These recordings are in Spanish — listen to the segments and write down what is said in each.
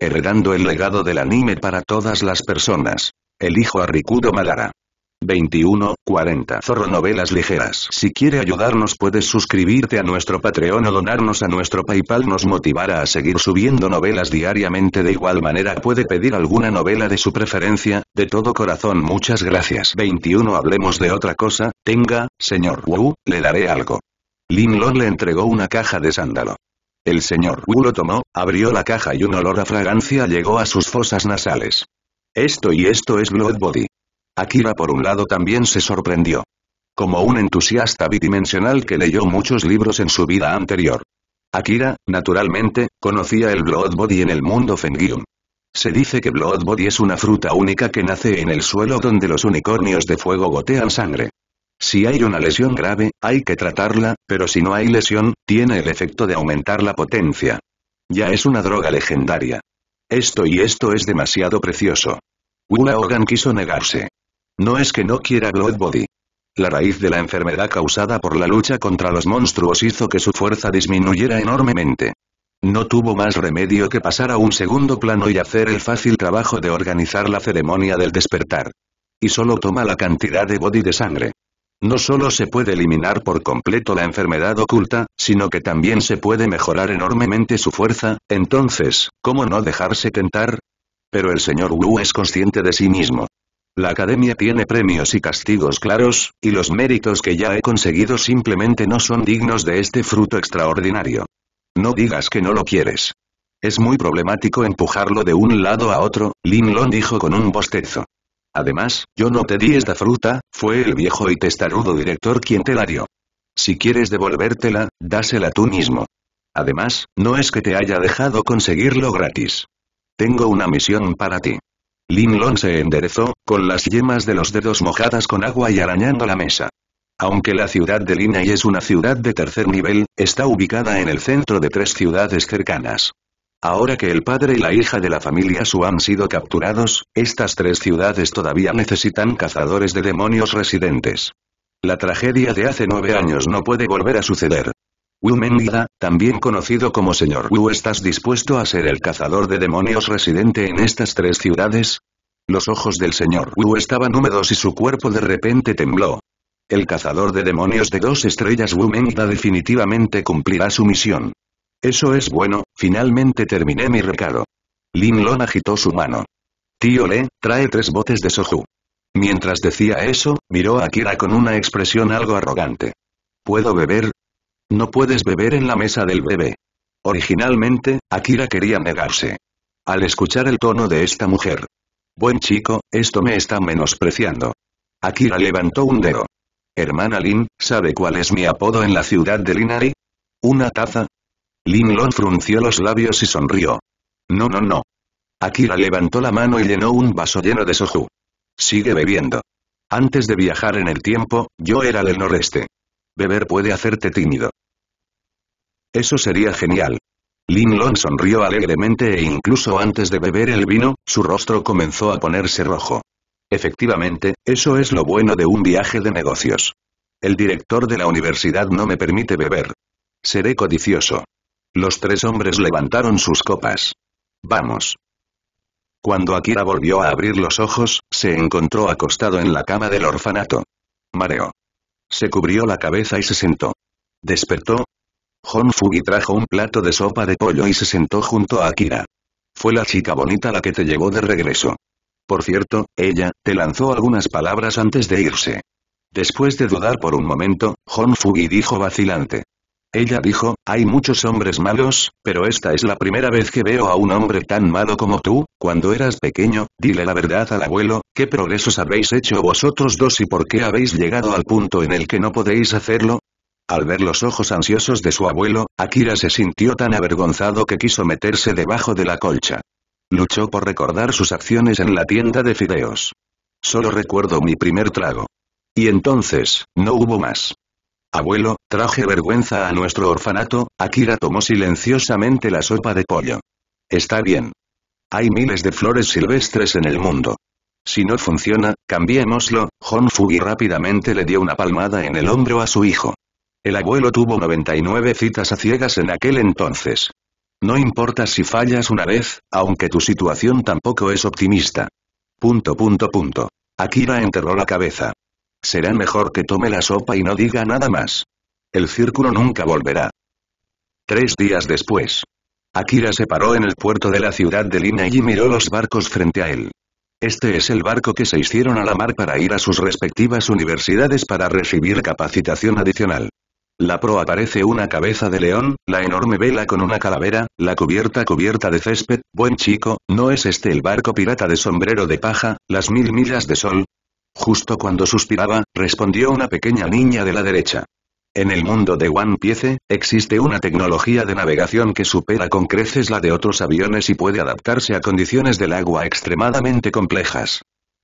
Heredando el legado del anime para todas las personas. Elijo a Rikudo Magara. 21, 40 Zorro Novelas Ligeras Si quiere ayudarnos puedes suscribirte a nuestro Patreon o donarnos a nuestro Paypal nos motivará a seguir subiendo novelas diariamente de igual manera puede pedir alguna novela de su preferencia, de todo corazón muchas gracias 21 Hablemos de otra cosa, tenga, señor Wu, le daré algo. Lin Lon le entregó una caja de sándalo. El señor Wu lo tomó, abrió la caja y un olor a fragancia llegó a sus fosas nasales. Esto y esto es Blood Body. Akira por un lado también se sorprendió. Como un entusiasta bidimensional que leyó muchos libros en su vida anterior. Akira, naturalmente, conocía el Blood Body en el mundo Fengyun. Se dice que Blood Body es una fruta única que nace en el suelo donde los unicornios de fuego gotean sangre. Si hay una lesión grave, hay que tratarla, pero si no hay lesión, tiene el efecto de aumentar la potencia. Ya es una droga legendaria. Esto y esto es demasiado precioso. Una Hogan quiso negarse. No es que no quiera Blood Body. La raíz de la enfermedad causada por la lucha contra los monstruos hizo que su fuerza disminuyera enormemente. No tuvo más remedio que pasar a un segundo plano y hacer el fácil trabajo de organizar la ceremonia del despertar. Y solo toma la cantidad de body de sangre. No solo se puede eliminar por completo la enfermedad oculta, sino que también se puede mejorar enormemente su fuerza, entonces, ¿cómo no dejarse tentar? Pero el señor Wu es consciente de sí mismo. La academia tiene premios y castigos claros, y los méritos que ya he conseguido simplemente no son dignos de este fruto extraordinario. No digas que no lo quieres. Es muy problemático empujarlo de un lado a otro, Lin Long dijo con un bostezo. Además, yo no te di esta fruta, fue el viejo y testarudo director quien te la dio. Si quieres devolvértela, dásela tú mismo. Además, no es que te haya dejado conseguirlo gratis. Tengo una misión para ti. Lin Long se enderezó, con las yemas de los dedos mojadas con agua y arañando la mesa. Aunque la ciudad de Linai es una ciudad de tercer nivel, está ubicada en el centro de tres ciudades cercanas. Ahora que el padre y la hija de la familia Su han sido capturados, estas tres ciudades todavía necesitan cazadores de demonios residentes. La tragedia de hace nueve años no puede volver a suceder. Wu Mengda, también conocido como Señor Wu ¿estás dispuesto a ser el cazador de demonios residente en estas tres ciudades? Los ojos del Señor Wu estaban húmedos y su cuerpo de repente tembló. El cazador de demonios de dos estrellas Wu Mengda definitivamente cumplirá su misión. Eso es bueno, finalmente terminé mi recado. Lin Lon agitó su mano. Tío Le, trae tres botes de soju. Mientras decía eso, miró a Akira con una expresión algo arrogante. ¿Puedo beber? No puedes beber en la mesa del bebé. Originalmente, Akira quería negarse. Al escuchar el tono de esta mujer. Buen chico, esto me está menospreciando. Akira levantó un dedo. Hermana Lin, ¿sabe cuál es mi apodo en la ciudad de Linari? Una taza, Lin Long frunció los labios y sonrió. No no no. Akira levantó la mano y llenó un vaso lleno de soju. Sigue bebiendo. Antes de viajar en el tiempo, yo era del noreste. Beber puede hacerte tímido. Eso sería genial. Lin Long sonrió alegremente e incluso antes de beber el vino, su rostro comenzó a ponerse rojo. Efectivamente, eso es lo bueno de un viaje de negocios. El director de la universidad no me permite beber. Seré codicioso. Los tres hombres levantaron sus copas. Vamos. Cuando Akira volvió a abrir los ojos, se encontró acostado en la cama del orfanato. Mareo. Se cubrió la cabeza y se sentó. Despertó. Hon Fugi trajo un plato de sopa de pollo y se sentó junto a Akira. Fue la chica bonita la que te llevó de regreso. Por cierto, ella, te lanzó algunas palabras antes de irse. Después de dudar por un momento, Hon Fugi dijo vacilante. Ella dijo, hay muchos hombres malos, pero esta es la primera vez que veo a un hombre tan malo como tú, cuando eras pequeño, dile la verdad al abuelo, ¿qué progresos habéis hecho vosotros dos y por qué habéis llegado al punto en el que no podéis hacerlo? Al ver los ojos ansiosos de su abuelo, Akira se sintió tan avergonzado que quiso meterse debajo de la colcha. Luchó por recordar sus acciones en la tienda de fideos. Solo recuerdo mi primer trago. Y entonces, no hubo más. Abuelo, traje vergüenza a nuestro orfanato, Akira tomó silenciosamente la sopa de pollo. Está bien. Hay miles de flores silvestres en el mundo. Si no funciona, cambiémoslo, Hon y rápidamente le dio una palmada en el hombro a su hijo. El abuelo tuvo 99 citas a ciegas en aquel entonces. No importa si fallas una vez, aunque tu situación tampoco es optimista. Punto punto punto. Akira enterró la cabeza. Será mejor que tome la sopa y no diga nada más. El círculo nunca volverá. Tres días después. Akira se paró en el puerto de la ciudad de Lina y miró los barcos frente a él. Este es el barco que se hicieron a la mar para ir a sus respectivas universidades para recibir capacitación adicional. La pro aparece una cabeza de león, la enorme vela con una calavera, la cubierta cubierta de césped, buen chico, ¿no es este el barco pirata de sombrero de paja, las mil millas de sol? Justo cuando suspiraba, respondió una pequeña niña de la derecha. En el mundo de One Piece, existe una tecnología de navegación que supera con creces la de otros aviones y puede adaptarse a condiciones del agua extremadamente complejas.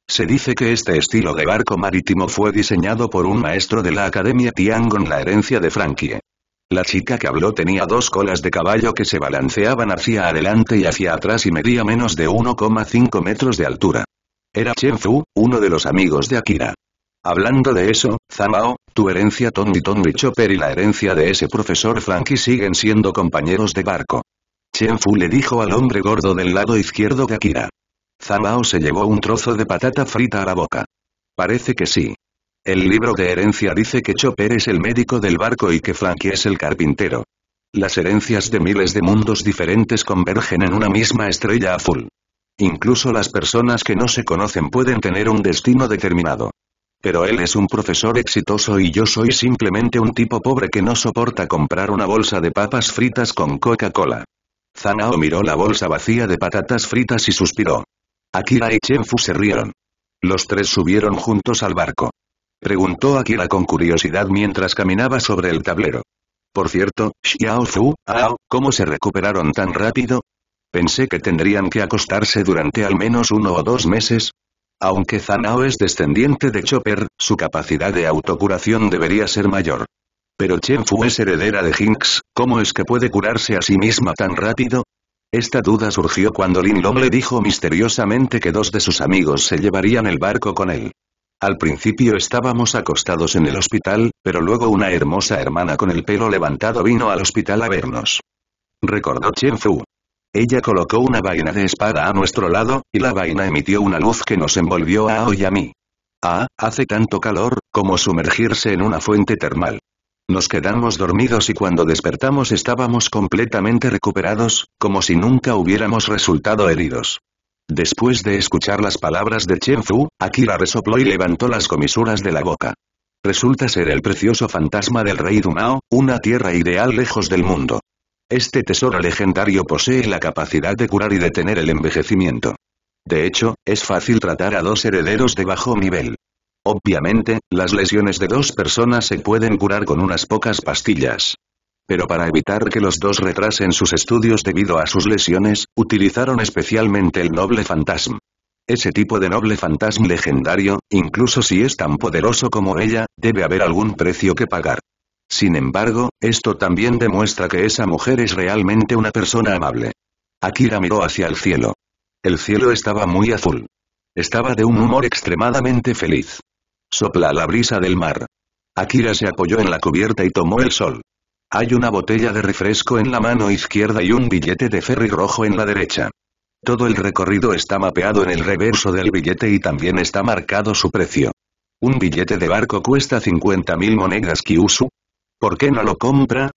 Se dice que este estilo de barco marítimo fue diseñado por un maestro de la Academia Tiangong, la herencia de Frankie. La chica que habló tenía dos colas de caballo que se balanceaban hacia adelante y hacia atrás y medía menos de 1,5 metros de altura. Era Chen Fu, uno de los amigos de Akira. Hablando de eso, Zamao, tu herencia Tony Tony Chopper y la herencia de ese profesor Frankie siguen siendo compañeros de barco. Chen Fu le dijo al hombre gordo del lado izquierdo de Akira. Zamao se llevó un trozo de patata frita a la boca. Parece que sí. El libro de herencia dice que Chopper es el médico del barco y que Frankie es el carpintero. Las herencias de miles de mundos diferentes convergen en una misma estrella azul. Incluso las personas que no se conocen pueden tener un destino determinado. Pero él es un profesor exitoso y yo soy simplemente un tipo pobre que no soporta comprar una bolsa de papas fritas con Coca-Cola. Zanao miró la bolsa vacía de patatas fritas y suspiró. Akira y Chenfu se rieron. Los tres subieron juntos al barco. Preguntó Akira con curiosidad mientras caminaba sobre el tablero. Por cierto, Xiao Fu, Ao, ¿cómo se recuperaron tan rápido? Pensé que tendrían que acostarse durante al menos uno o dos meses. Aunque Zanao es descendiente de Chopper, su capacidad de autocuración debería ser mayor. Pero Chen Fu es heredera de Jinx, ¿cómo es que puede curarse a sí misma tan rápido? Esta duda surgió cuando Lin Long le dijo misteriosamente que dos de sus amigos se llevarían el barco con él. Al principio estábamos acostados en el hospital, pero luego una hermosa hermana con el pelo levantado vino al hospital a vernos. Recordó Chen Fu. Ella colocó una vaina de espada a nuestro lado, y la vaina emitió una luz que nos envolvió a Ao y a mí. Ah, hace tanto calor, como sumergirse en una fuente termal. Nos quedamos dormidos y cuando despertamos estábamos completamente recuperados, como si nunca hubiéramos resultado heridos. Después de escuchar las palabras de Chen Fu, Akira resopló y levantó las comisuras de la boca. Resulta ser el precioso fantasma del rey Dumao, una tierra ideal lejos del mundo. Este tesoro legendario posee la capacidad de curar y detener el envejecimiento. De hecho, es fácil tratar a dos herederos de bajo nivel. Obviamente, las lesiones de dos personas se pueden curar con unas pocas pastillas. Pero para evitar que los dos retrasen sus estudios debido a sus lesiones, utilizaron especialmente el noble fantasma. Ese tipo de noble fantasma legendario, incluso si es tan poderoso como ella, debe haber algún precio que pagar. Sin embargo, esto también demuestra que esa mujer es realmente una persona amable. Akira miró hacia el cielo. El cielo estaba muy azul. Estaba de un humor extremadamente feliz. Sopla la brisa del mar. Akira se apoyó en la cubierta y tomó el sol. Hay una botella de refresco en la mano izquierda y un billete de ferry rojo en la derecha. Todo el recorrido está mapeado en el reverso del billete y también está marcado su precio. Un billete de barco cuesta 50.000 monedas Kyushu, ¿Por qué no lo compra?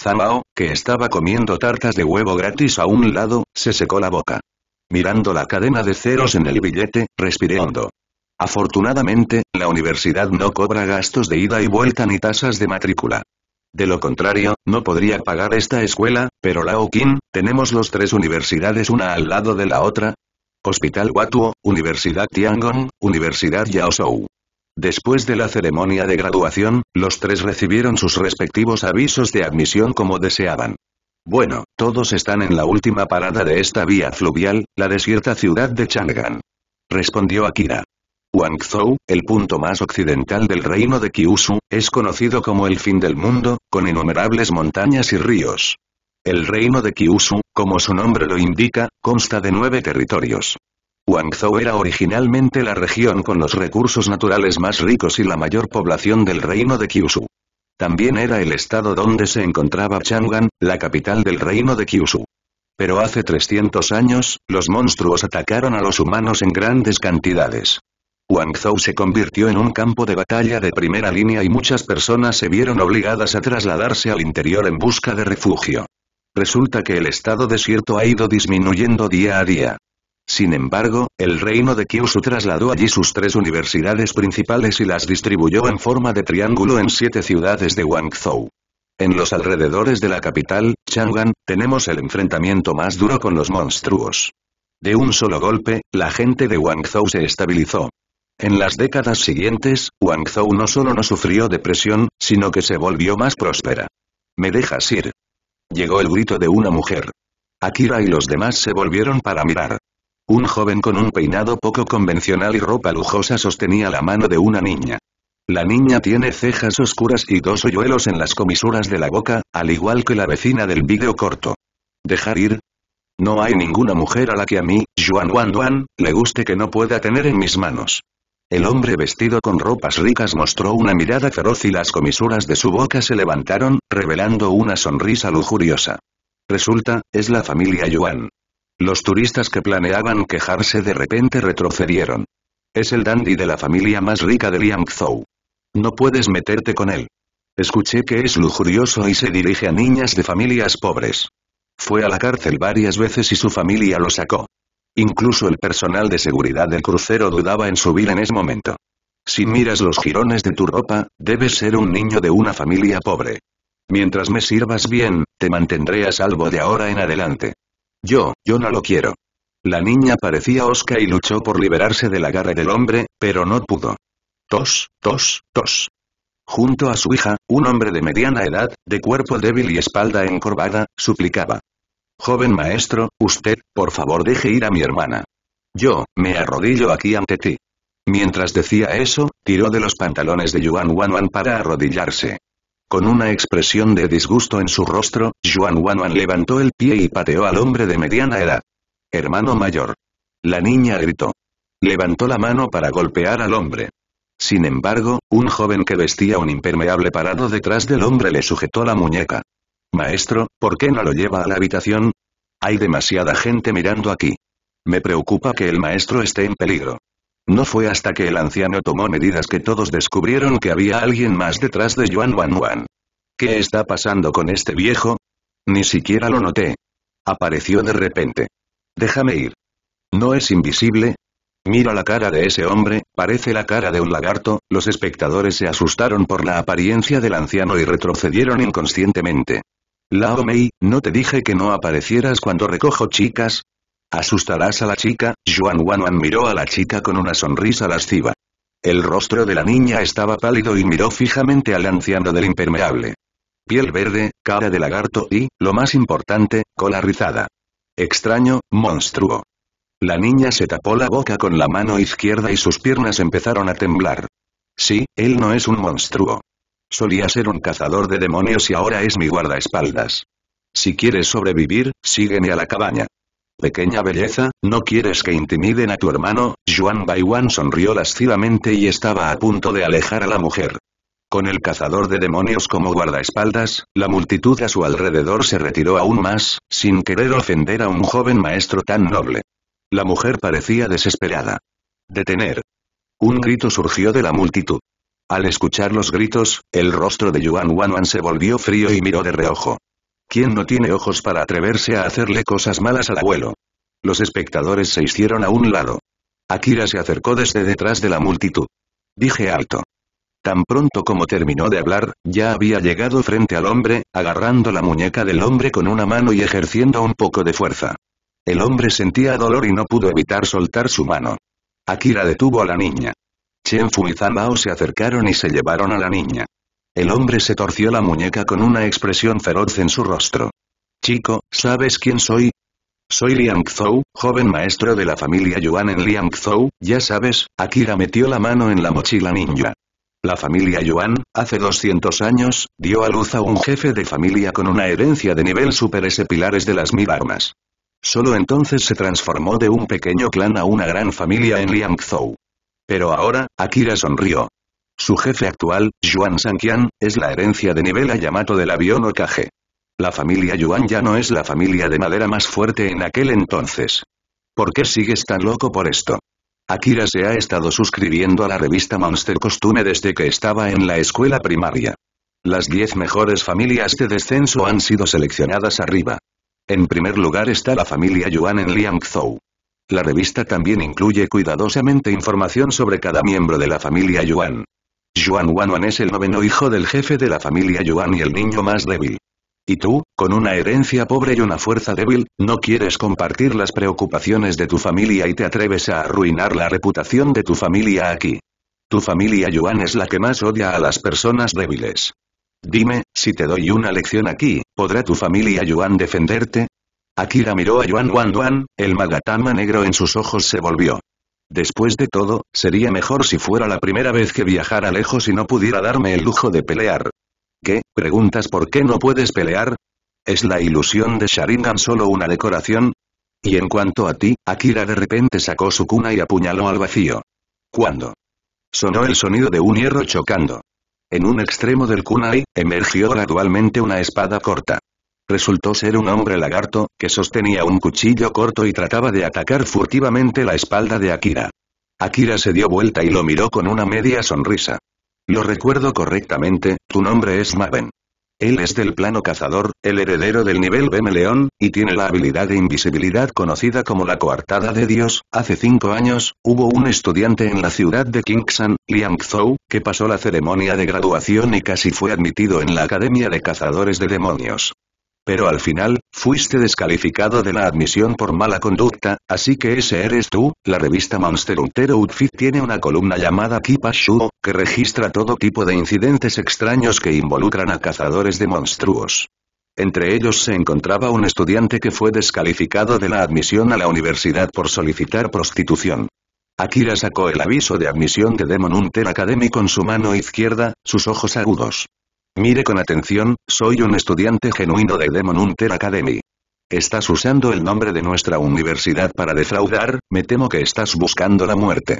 Zamao, que estaba comiendo tartas de huevo gratis a un lado, se secó la boca. Mirando la cadena de ceros en el billete, respiré hondo. Afortunadamente, la universidad no cobra gastos de ida y vuelta ni tasas de matrícula. De lo contrario, no podría pagar esta escuela, pero Lao Qin, tenemos los tres universidades una al lado de la otra. Hospital Watuo, Universidad Tiangong, Universidad Yaosou. Después de la ceremonia de graduación, los tres recibieron sus respectivos avisos de admisión como deseaban. Bueno, todos están en la última parada de esta vía fluvial, la desierta ciudad de Chang'an. Respondió Akira. Huangzhou, el punto más occidental del reino de Kyushu, es conocido como el fin del mundo, con innumerables montañas y ríos. El reino de Kyushu, como su nombre lo indica, consta de nueve territorios. Guangzhou era originalmente la región con los recursos naturales más ricos y la mayor población del reino de Kyushu. También era el estado donde se encontraba Chang'an, la capital del reino de Kyushu. Pero hace 300 años, los monstruos atacaron a los humanos en grandes cantidades. Guangzhou se convirtió en un campo de batalla de primera línea y muchas personas se vieron obligadas a trasladarse al interior en busca de refugio. Resulta que el estado desierto ha ido disminuyendo día a día. Sin embargo, el reino de Kyushu trasladó allí sus tres universidades principales y las distribuyó en forma de triángulo en siete ciudades de Wangzhou. En los alrededores de la capital, Chang'an, tenemos el enfrentamiento más duro con los monstruos. De un solo golpe, la gente de Wangzhou se estabilizó. En las décadas siguientes, Wangzhou no solo no sufrió depresión, sino que se volvió más próspera. ¿Me dejas ir? Llegó el grito de una mujer. Akira y los demás se volvieron para mirar. Un joven con un peinado poco convencional y ropa lujosa sostenía la mano de una niña. La niña tiene cejas oscuras y dos hoyuelos en las comisuras de la boca, al igual que la vecina del vídeo corto. ¿Dejar ir? No hay ninguna mujer a la que a mí, Juan Wan Juan, le guste que no pueda tener en mis manos. El hombre vestido con ropas ricas mostró una mirada feroz y las comisuras de su boca se levantaron, revelando una sonrisa lujuriosa. Resulta, es la familia Yuan. Los turistas que planeaban quejarse de repente retrocedieron. Es el dandy de la familia más rica de Liangzhou. No puedes meterte con él. Escuché que es lujurioso y se dirige a niñas de familias pobres. Fue a la cárcel varias veces y su familia lo sacó. Incluso el personal de seguridad del crucero dudaba en subir en ese momento. Si miras los jirones de tu ropa, debes ser un niño de una familia pobre. Mientras me sirvas bien, te mantendré a salvo de ahora en adelante. Yo, yo no lo quiero. La niña parecía osca y luchó por liberarse de la garra del hombre, pero no pudo. Tos, tos, tos. Junto a su hija, un hombre de mediana edad, de cuerpo débil y espalda encorvada, suplicaba. Joven maestro, usted, por favor deje ir a mi hermana. Yo, me arrodillo aquí ante ti. Mientras decía eso, tiró de los pantalones de Yuan Wan Wan para arrodillarse. Con una expresión de disgusto en su rostro, Juan Wanwan levantó el pie y pateó al hombre de mediana edad. Hermano mayor. La niña gritó. Levantó la mano para golpear al hombre. Sin embargo, un joven que vestía un impermeable parado detrás del hombre le sujetó la muñeca. Maestro, ¿por qué no lo lleva a la habitación? Hay demasiada gente mirando aquí. Me preocupa que el maestro esté en peligro. No fue hasta que el anciano tomó medidas que todos descubrieron que había alguien más detrás de Yuan Wan Wan. ¿Qué está pasando con este viejo? Ni siquiera lo noté. Apareció de repente. Déjame ir. ¿No es invisible? Mira la cara de ese hombre, parece la cara de un lagarto, los espectadores se asustaron por la apariencia del anciano y retrocedieron inconscientemente. Lao Mei, ¿no te dije que no aparecieras cuando recojo chicas? Asustarás a la chica, Juan Wanwan miró a la chica con una sonrisa lasciva. El rostro de la niña estaba pálido y miró fijamente al anciano del impermeable. Piel verde, cara de lagarto y, lo más importante, cola rizada. Extraño, monstruo. La niña se tapó la boca con la mano izquierda y sus piernas empezaron a temblar. Sí, él no es un monstruo. Solía ser un cazador de demonios y ahora es mi guardaespaldas. Si quieres sobrevivir, sígueme a la cabaña. Pequeña belleza, ¿no quieres que intimiden a tu hermano? Juan Baiwan sonrió lascivamente y estaba a punto de alejar a la mujer. Con el cazador de demonios como guardaespaldas, la multitud a su alrededor se retiró aún más, sin querer ofender a un joven maestro tan noble. La mujer parecía desesperada. Detener. Un grito surgió de la multitud. Al escuchar los gritos, el rostro de Yuan Wanwan se volvió frío y miró de reojo. ¿Quién no tiene ojos para atreverse a hacerle cosas malas al abuelo? Los espectadores se hicieron a un lado. Akira se acercó desde detrás de la multitud. Dije alto. Tan pronto como terminó de hablar, ya había llegado frente al hombre, agarrando la muñeca del hombre con una mano y ejerciendo un poco de fuerza. El hombre sentía dolor y no pudo evitar soltar su mano. Akira detuvo a la niña. Chen y Zamao se acercaron y se llevaron a la niña. El hombre se torció la muñeca con una expresión feroz en su rostro. Chico, ¿sabes quién soy? Soy Liang Zhou, joven maestro de la familia Yuan en Liang Zhou, ya sabes, Akira metió la mano en la mochila ninja. La familia Yuan, hace 200 años, dio a luz a un jefe de familia con una herencia de nivel super S pilares de las mil armas. Solo entonces se transformó de un pequeño clan a una gran familia en Liang Zhou. Pero ahora, Akira sonrió. Su jefe actual, Yuan Sankian, es la herencia de nivel Yamato del avión Okage. La familia Yuan ya no es la familia de madera más fuerte en aquel entonces. ¿Por qué sigues tan loco por esto? Akira se ha estado suscribiendo a la revista Monster Costume desde que estaba en la escuela primaria. Las 10 mejores familias de descenso han sido seleccionadas arriba. En primer lugar está la familia Yuan en Liangzhou. La revista también incluye cuidadosamente información sobre cada miembro de la familia Yuan. Yuan Wanwan es el noveno hijo del jefe de la familia Yuan y el niño más débil. Y tú, con una herencia pobre y una fuerza débil, no quieres compartir las preocupaciones de tu familia y te atreves a arruinar la reputación de tu familia aquí. Tu familia Yuan es la que más odia a las personas débiles. Dime, si te doy una lección aquí, ¿podrá tu familia Yuan defenderte? Akira miró a Yuan Wanwan, el magatama negro en sus ojos se volvió. Después de todo, sería mejor si fuera la primera vez que viajara lejos y no pudiera darme el lujo de pelear. ¿Qué? ¿Preguntas por qué no puedes pelear? ¿Es la ilusión de Sharingan solo una decoración? Y en cuanto a ti, Akira de repente sacó su cuna y apuñaló al vacío. ¿Cuándo? Sonó el sonido de un hierro chocando. En un extremo del kunai, emergió gradualmente una espada corta. Resultó ser un hombre lagarto, que sostenía un cuchillo corto y trataba de atacar furtivamente la espalda de Akira. Akira se dio vuelta y lo miró con una media sonrisa. Lo recuerdo correctamente, tu nombre es Maven. Él es del plano cazador, el heredero del nivel BM León, y tiene la habilidad de invisibilidad conocida como la coartada de Dios. Hace cinco años, hubo un estudiante en la ciudad de Kingsan, Liangzhou, que pasó la ceremonia de graduación y casi fue admitido en la Academia de Cazadores de Demonios pero al final, fuiste descalificado de la admisión por mala conducta, así que ese eres tú. La revista Monster Hunter Outfit tiene una columna llamada Kipa Shuo, que registra todo tipo de incidentes extraños que involucran a cazadores de monstruos. Entre ellos se encontraba un estudiante que fue descalificado de la admisión a la universidad por solicitar prostitución. Akira sacó el aviso de admisión de Demon Hunter Academy con su mano izquierda, sus ojos agudos. Mire con atención, soy un estudiante genuino de Demon Hunter Academy. Estás usando el nombre de nuestra universidad para defraudar, me temo que estás buscando la muerte.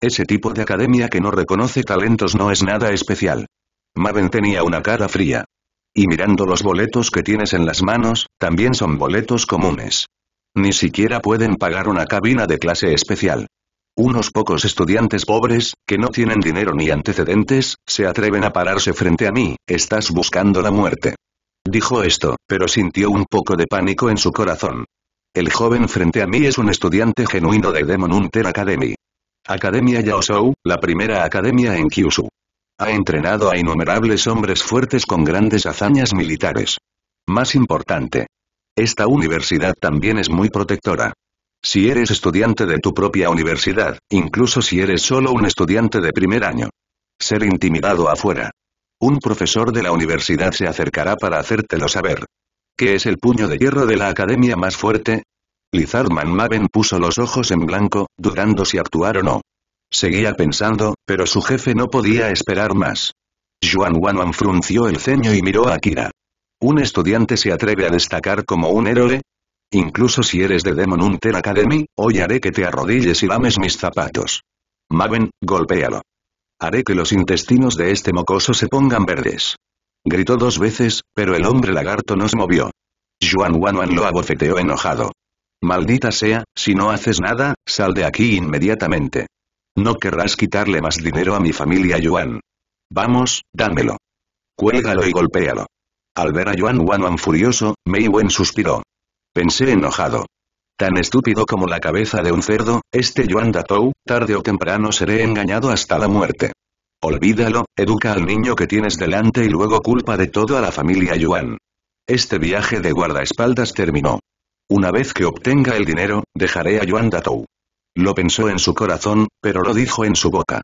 Ese tipo de academia que no reconoce talentos no es nada especial. Maven tenía una cara fría. Y mirando los boletos que tienes en las manos, también son boletos comunes. Ni siquiera pueden pagar una cabina de clase especial. Unos pocos estudiantes pobres, que no tienen dinero ni antecedentes, se atreven a pararse frente a mí, estás buscando la muerte. Dijo esto, pero sintió un poco de pánico en su corazón. El joven frente a mí es un estudiante genuino de Demon Hunter Academy. Academia Yaosou, la primera academia en Kyushu. Ha entrenado a innumerables hombres fuertes con grandes hazañas militares. Más importante. Esta universidad también es muy protectora. Si eres estudiante de tu propia universidad, incluso si eres solo un estudiante de primer año. Ser intimidado afuera. Un profesor de la universidad se acercará para hacértelo saber. ¿Qué es el puño de hierro de la academia más fuerte? Lizardman Maven puso los ojos en blanco, dudando si actuar o no. Seguía pensando, pero su jefe no podía esperar más. Juan Wanwan frunció el ceño y miró a Akira. ¿Un estudiante se atreve a destacar como un héroe? Incluso si eres de Demon Hunter Academy, hoy haré que te arrodilles y lames mis zapatos. Maven, golpéalo. Haré que los intestinos de este mocoso se pongan verdes. Gritó dos veces, pero el hombre lagarto no se movió. Juan Wanwan lo abofeteó enojado. Maldita sea, si no haces nada, sal de aquí inmediatamente. No querrás quitarle más dinero a mi familia Yuan. Vamos, dámelo. Cuélgalo y golpéalo. Al ver a Yuan Wanwan furioso, Mei suspiró pensé enojado. Tan estúpido como la cabeza de un cerdo, este Yuan Datou, tarde o temprano seré engañado hasta la muerte. Olvídalo, educa al niño que tienes delante y luego culpa de todo a la familia Yuan. Este viaje de guardaespaldas terminó. Una vez que obtenga el dinero, dejaré a Yuan Datou. Lo pensó en su corazón, pero lo dijo en su boca.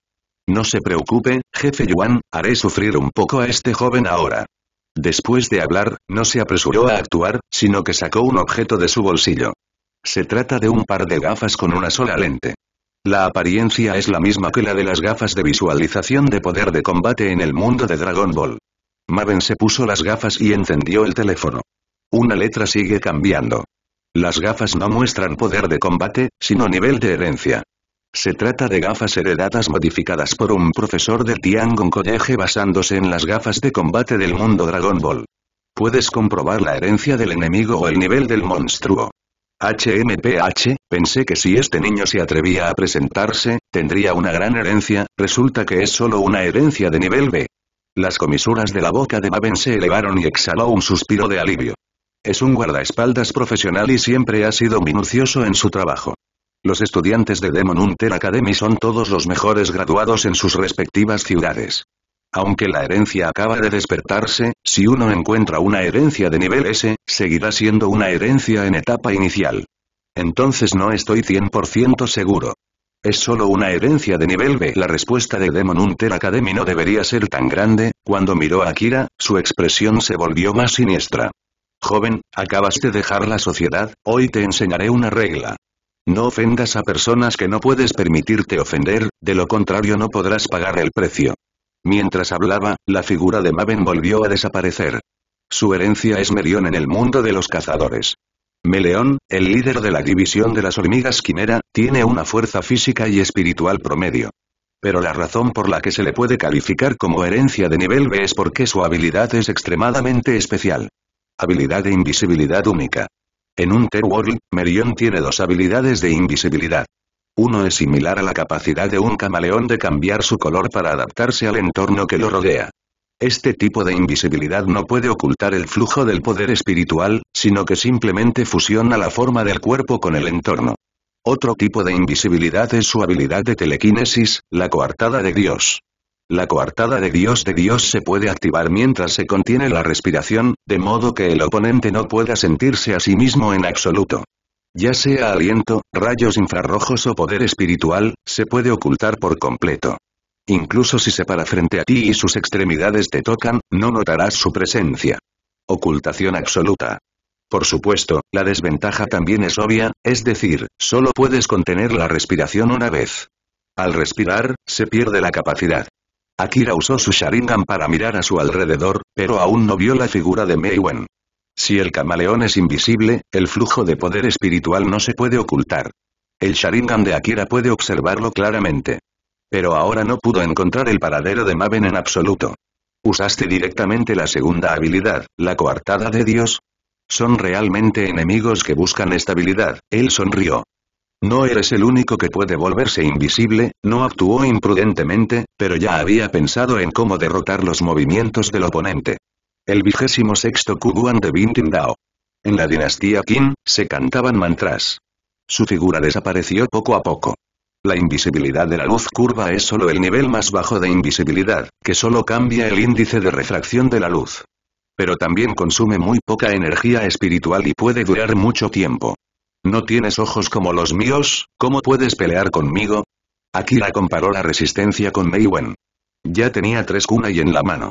No se preocupe, jefe Yuan, haré sufrir un poco a este joven ahora. Después de hablar, no se apresuró a actuar, sino que sacó un objeto de su bolsillo. Se trata de un par de gafas con una sola lente. La apariencia es la misma que la de las gafas de visualización de poder de combate en el mundo de Dragon Ball. Maven se puso las gafas y encendió el teléfono. Una letra sigue cambiando. Las gafas no muestran poder de combate, sino nivel de herencia. Se trata de gafas heredadas modificadas por un profesor del Tiangong College basándose en las gafas de combate del mundo Dragon Ball. Puedes comprobar la herencia del enemigo o el nivel del monstruo. HMPH, pensé que si este niño se atrevía a presentarse, tendría una gran herencia, resulta que es solo una herencia de nivel B. Las comisuras de la boca de Maven se elevaron y exhaló un suspiro de alivio. Es un guardaespaldas profesional y siempre ha sido minucioso en su trabajo. Los estudiantes de Demon Hunter Academy son todos los mejores graduados en sus respectivas ciudades. Aunque la herencia acaba de despertarse, si uno encuentra una herencia de nivel S, seguirá siendo una herencia en etapa inicial. Entonces no estoy 100% seguro. Es solo una herencia de nivel B. La respuesta de Demon Hunter Academy no debería ser tan grande, cuando miró a Akira, su expresión se volvió más siniestra. Joven, acabas de dejar la sociedad, hoy te enseñaré una regla. No ofendas a personas que no puedes permitirte ofender, de lo contrario no podrás pagar el precio. Mientras hablaba, la figura de Maven volvió a desaparecer. Su herencia es Merión en el mundo de los cazadores. Meleón, el líder de la división de las hormigas quimera, tiene una fuerza física y espiritual promedio. Pero la razón por la que se le puede calificar como herencia de nivel B es porque su habilidad es extremadamente especial. Habilidad de invisibilidad única. En un world, Merion tiene dos habilidades de invisibilidad. Uno es similar a la capacidad de un camaleón de cambiar su color para adaptarse al entorno que lo rodea. Este tipo de invisibilidad no puede ocultar el flujo del poder espiritual, sino que simplemente fusiona la forma del cuerpo con el entorno. Otro tipo de invisibilidad es su habilidad de telequinesis, la coartada de Dios. La coartada de Dios de Dios se puede activar mientras se contiene la respiración, de modo que el oponente no pueda sentirse a sí mismo en absoluto. Ya sea aliento, rayos infrarrojos o poder espiritual, se puede ocultar por completo. Incluso si se para frente a ti y sus extremidades te tocan, no notarás su presencia. Ocultación absoluta. Por supuesto, la desventaja también es obvia, es decir, solo puedes contener la respiración una vez. Al respirar, se pierde la capacidad. Akira usó su Sharingan para mirar a su alrededor, pero aún no vio la figura de Meiwen. Si el camaleón es invisible, el flujo de poder espiritual no se puede ocultar. El Sharingan de Akira puede observarlo claramente. Pero ahora no pudo encontrar el paradero de Maven en absoluto. Usaste directamente la segunda habilidad, la coartada de Dios. Son realmente enemigos que buscan estabilidad, él sonrió. No eres el único que puede volverse invisible, no actuó imprudentemente, pero ya había pensado en cómo derrotar los movimientos del oponente. El vigésimo sexto Kuguan de Bintin Dao. En la dinastía Qin, se cantaban mantras. Su figura desapareció poco a poco. La invisibilidad de la luz curva es solo el nivel más bajo de invisibilidad, que solo cambia el índice de refracción de la luz. Pero también consume muy poca energía espiritual y puede durar mucho tiempo. ¿No tienes ojos como los míos? ¿Cómo puedes pelear conmigo? Akira comparó la resistencia con Maywen. Ya tenía tres kunai en la mano.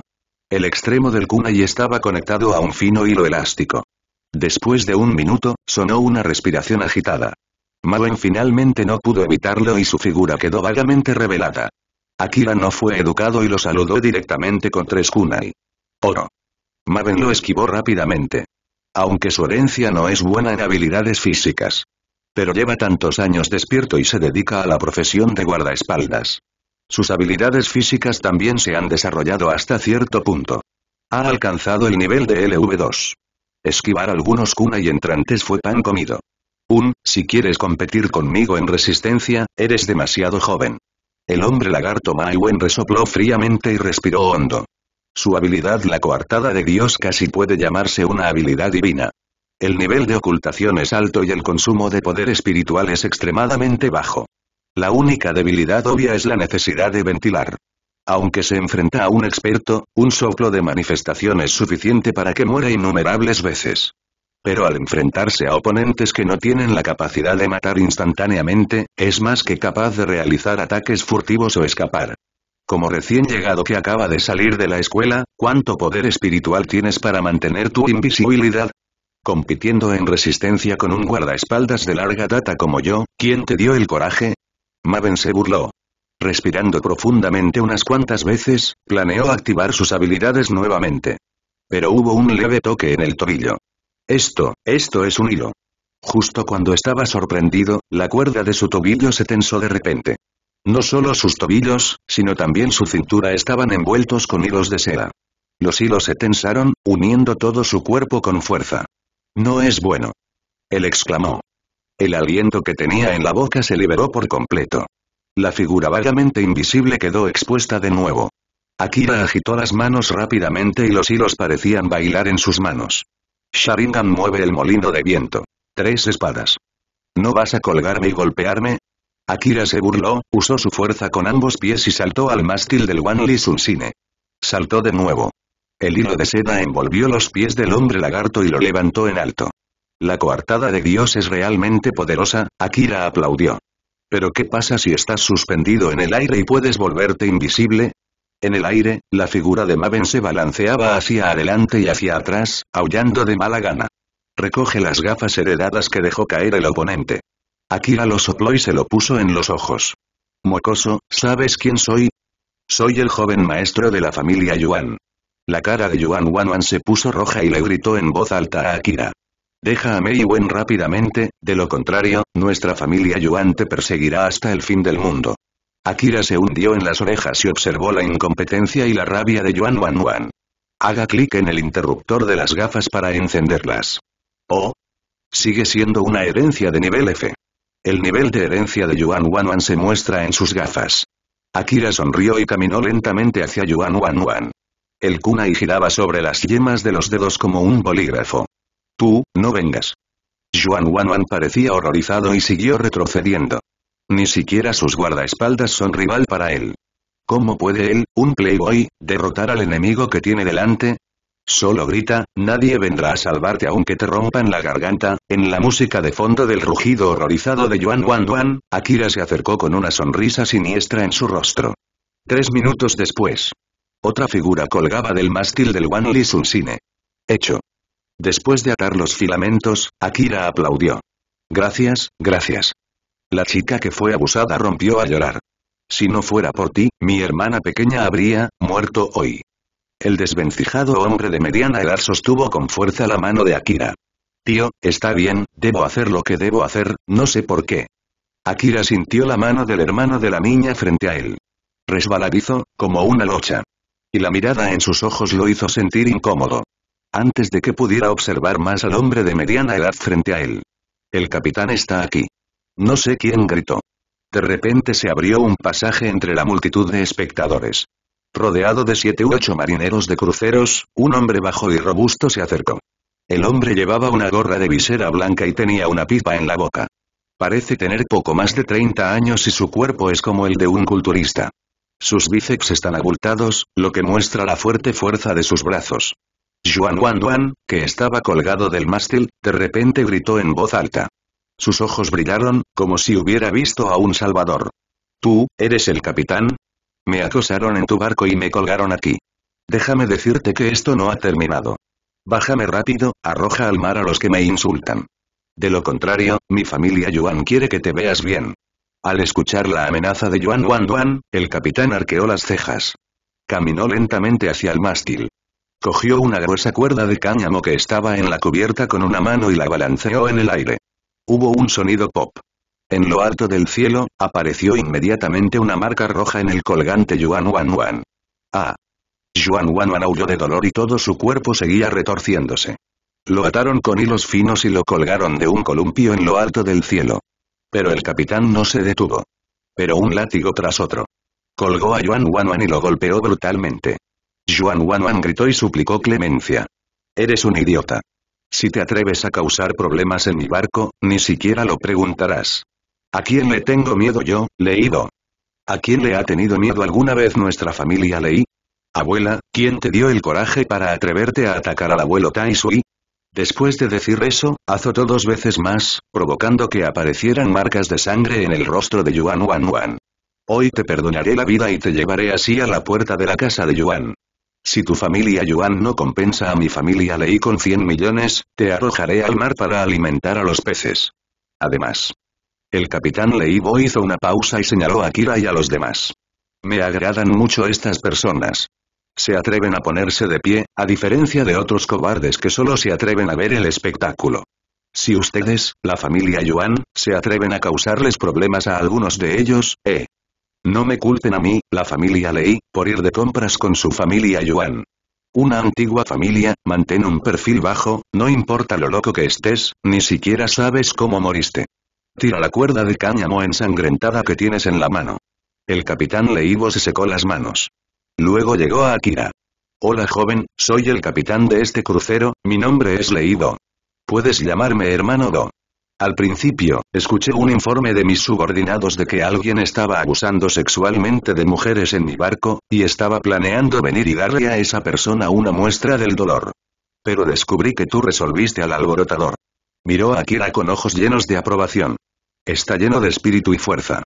El extremo del kunai estaba conectado a un fino hilo elástico. Después de un minuto, sonó una respiración agitada. Maven finalmente no pudo evitarlo y su figura quedó vagamente revelada. Akira no fue educado y lo saludó directamente con tres kunai. Oro. Maven lo esquivó rápidamente aunque su herencia no es buena en habilidades físicas. Pero lleva tantos años despierto y se dedica a la profesión de guardaespaldas. Sus habilidades físicas también se han desarrollado hasta cierto punto. Ha alcanzado el nivel de LV2. Esquivar algunos cuna y entrantes fue pan comido. Un, si quieres competir conmigo en resistencia, eres demasiado joven. El hombre lagarto Maiwen resopló fríamente y respiró hondo. Su habilidad la coartada de Dios casi puede llamarse una habilidad divina. El nivel de ocultación es alto y el consumo de poder espiritual es extremadamente bajo. La única debilidad obvia es la necesidad de ventilar. Aunque se enfrenta a un experto, un soplo de manifestación es suficiente para que muera innumerables veces. Pero al enfrentarse a oponentes que no tienen la capacidad de matar instantáneamente, es más que capaz de realizar ataques furtivos o escapar. Como recién llegado que acaba de salir de la escuela, ¿cuánto poder espiritual tienes para mantener tu invisibilidad? Compitiendo en resistencia con un guardaespaldas de larga data como yo, ¿quién te dio el coraje? Maven se burló. Respirando profundamente unas cuantas veces, planeó activar sus habilidades nuevamente. Pero hubo un leve toque en el tobillo. Esto, esto es un hilo. Justo cuando estaba sorprendido, la cuerda de su tobillo se tensó de repente. No solo sus tobillos, sino también su cintura estaban envueltos con hilos de seda. Los hilos se tensaron, uniendo todo su cuerpo con fuerza. No es bueno. Él exclamó. El aliento que tenía en la boca se liberó por completo. La figura vagamente invisible quedó expuesta de nuevo. Akira agitó las manos rápidamente y los hilos parecían bailar en sus manos. Sharingan mueve el molino de viento. Tres espadas. ¿No vas a colgarme y golpearme? Akira se burló, usó su fuerza con ambos pies y saltó al mástil del Wanli Cine. Saltó de nuevo. El hilo de seda envolvió los pies del hombre lagarto y lo levantó en alto. La coartada de Dios es realmente poderosa, Akira aplaudió. Pero ¿qué pasa si estás suspendido en el aire y puedes volverte invisible? En el aire, la figura de Maven se balanceaba hacia adelante y hacia atrás, aullando de mala gana. Recoge las gafas heredadas que dejó caer el oponente. Akira lo sopló y se lo puso en los ojos. Mocoso, ¿sabes quién soy? Soy el joven maestro de la familia Yuan. La cara de Yuan Wanwan se puso roja y le gritó en voz alta a Akira. Deja a Mei rápidamente, de lo contrario, nuestra familia Yuan te perseguirá hasta el fin del mundo. Akira se hundió en las orejas y observó la incompetencia y la rabia de Yuan Wanwan. Haga clic en el interruptor de las gafas para encenderlas. Oh. Sigue siendo una herencia de nivel F. El nivel de herencia de Yuan Wanwan se muestra en sus gafas. Akira sonrió y caminó lentamente hacia Yuan Wanwan. El y giraba sobre las yemas de los dedos como un bolígrafo. Tú, no vengas. Yuan Wanwan parecía horrorizado y siguió retrocediendo. Ni siquiera sus guardaespaldas son rival para él. ¿Cómo puede él, un playboy, derrotar al enemigo que tiene delante? Solo grita, nadie vendrá a salvarte aunque te rompan la garganta, en la música de fondo del rugido horrorizado de Yuan Wan Wan, Akira se acercó con una sonrisa siniestra en su rostro. Tres minutos después. Otra figura colgaba del mástil del Wan Li cine. Hecho. Después de atar los filamentos, Akira aplaudió. Gracias, gracias. La chica que fue abusada rompió a llorar. Si no fuera por ti, mi hermana pequeña habría muerto hoy. El desvencijado hombre de mediana edad sostuvo con fuerza la mano de Akira. Tío, está bien, debo hacer lo que debo hacer, no sé por qué. Akira sintió la mano del hermano de la niña frente a él. Resbaladizo, como una locha. Y la mirada en sus ojos lo hizo sentir incómodo. Antes de que pudiera observar más al hombre de mediana edad frente a él. El capitán está aquí. No sé quién gritó. De repente se abrió un pasaje entre la multitud de espectadores rodeado de siete u ocho marineros de cruceros, un hombre bajo y robusto se acercó. El hombre llevaba una gorra de visera blanca y tenía una pipa en la boca. Parece tener poco más de 30 años y su cuerpo es como el de un culturista. Sus bíceps están abultados, lo que muestra la fuerte fuerza de sus brazos. Juan Wan Juan, que estaba colgado del mástil, de repente gritó en voz alta. Sus ojos brillaron, como si hubiera visto a un salvador. Tú, eres el capitán, me acosaron en tu barco y me colgaron aquí. Déjame decirte que esto no ha terminado. Bájame rápido, arroja al mar a los que me insultan. De lo contrario, mi familia Yuan quiere que te veas bien. Al escuchar la amenaza de Yuan Wan Duan, el capitán arqueó las cejas. Caminó lentamente hacia el mástil. Cogió una gruesa cuerda de cáñamo que estaba en la cubierta con una mano y la balanceó en el aire. Hubo un sonido pop. En lo alto del cielo, apareció inmediatamente una marca roja en el colgante Yuan Wan Wan. ¡Ah! Yuan Wan Wan aulló de dolor y todo su cuerpo seguía retorciéndose. Lo ataron con hilos finos y lo colgaron de un columpio en lo alto del cielo. Pero el capitán no se detuvo. Pero un látigo tras otro. Colgó a Yuan Wanwan y lo golpeó brutalmente. Yuan Wanwan gritó y suplicó clemencia. Eres un idiota. Si te atreves a causar problemas en mi barco, ni siquiera lo preguntarás. ¿A quién le tengo miedo yo, leído? ¿A quién le ha tenido miedo alguna vez nuestra familia leí? Abuela, ¿quién te dio el coraje para atreverte a atacar al abuelo Tai Después de decir eso, azotó dos veces más, provocando que aparecieran marcas de sangre en el rostro de Yuan Wan Wan. Hoy te perdonaré la vida y te llevaré así a la puerta de la casa de Yuan. Si tu familia Yuan no compensa a mi familia leí con 100 millones, te arrojaré al mar para alimentar a los peces. Además, el capitán Leibo hizo una pausa y señaló a Kira y a los demás. Me agradan mucho estas personas. Se atreven a ponerse de pie, a diferencia de otros cobardes que solo se atreven a ver el espectáculo. Si ustedes, la familia Yuan, se atreven a causarles problemas a algunos de ellos, eh. No me culpen a mí, la familia Lei, por ir de compras con su familia Yuan. Una antigua familia, mantén un perfil bajo, no importa lo loco que estés, ni siquiera sabes cómo moriste. Tira la cuerda de cáñamo ensangrentada que tienes en la mano. El capitán Leivo se secó las manos. Luego llegó a Akira. Hola joven, soy el capitán de este crucero, mi nombre es Leido. Puedes llamarme hermano Do. Al principio, escuché un informe de mis subordinados de que alguien estaba abusando sexualmente de mujeres en mi barco, y estaba planeando venir y darle a esa persona una muestra del dolor. Pero descubrí que tú resolviste al alborotador. Miró a Akira con ojos llenos de aprobación. Está lleno de espíritu y fuerza.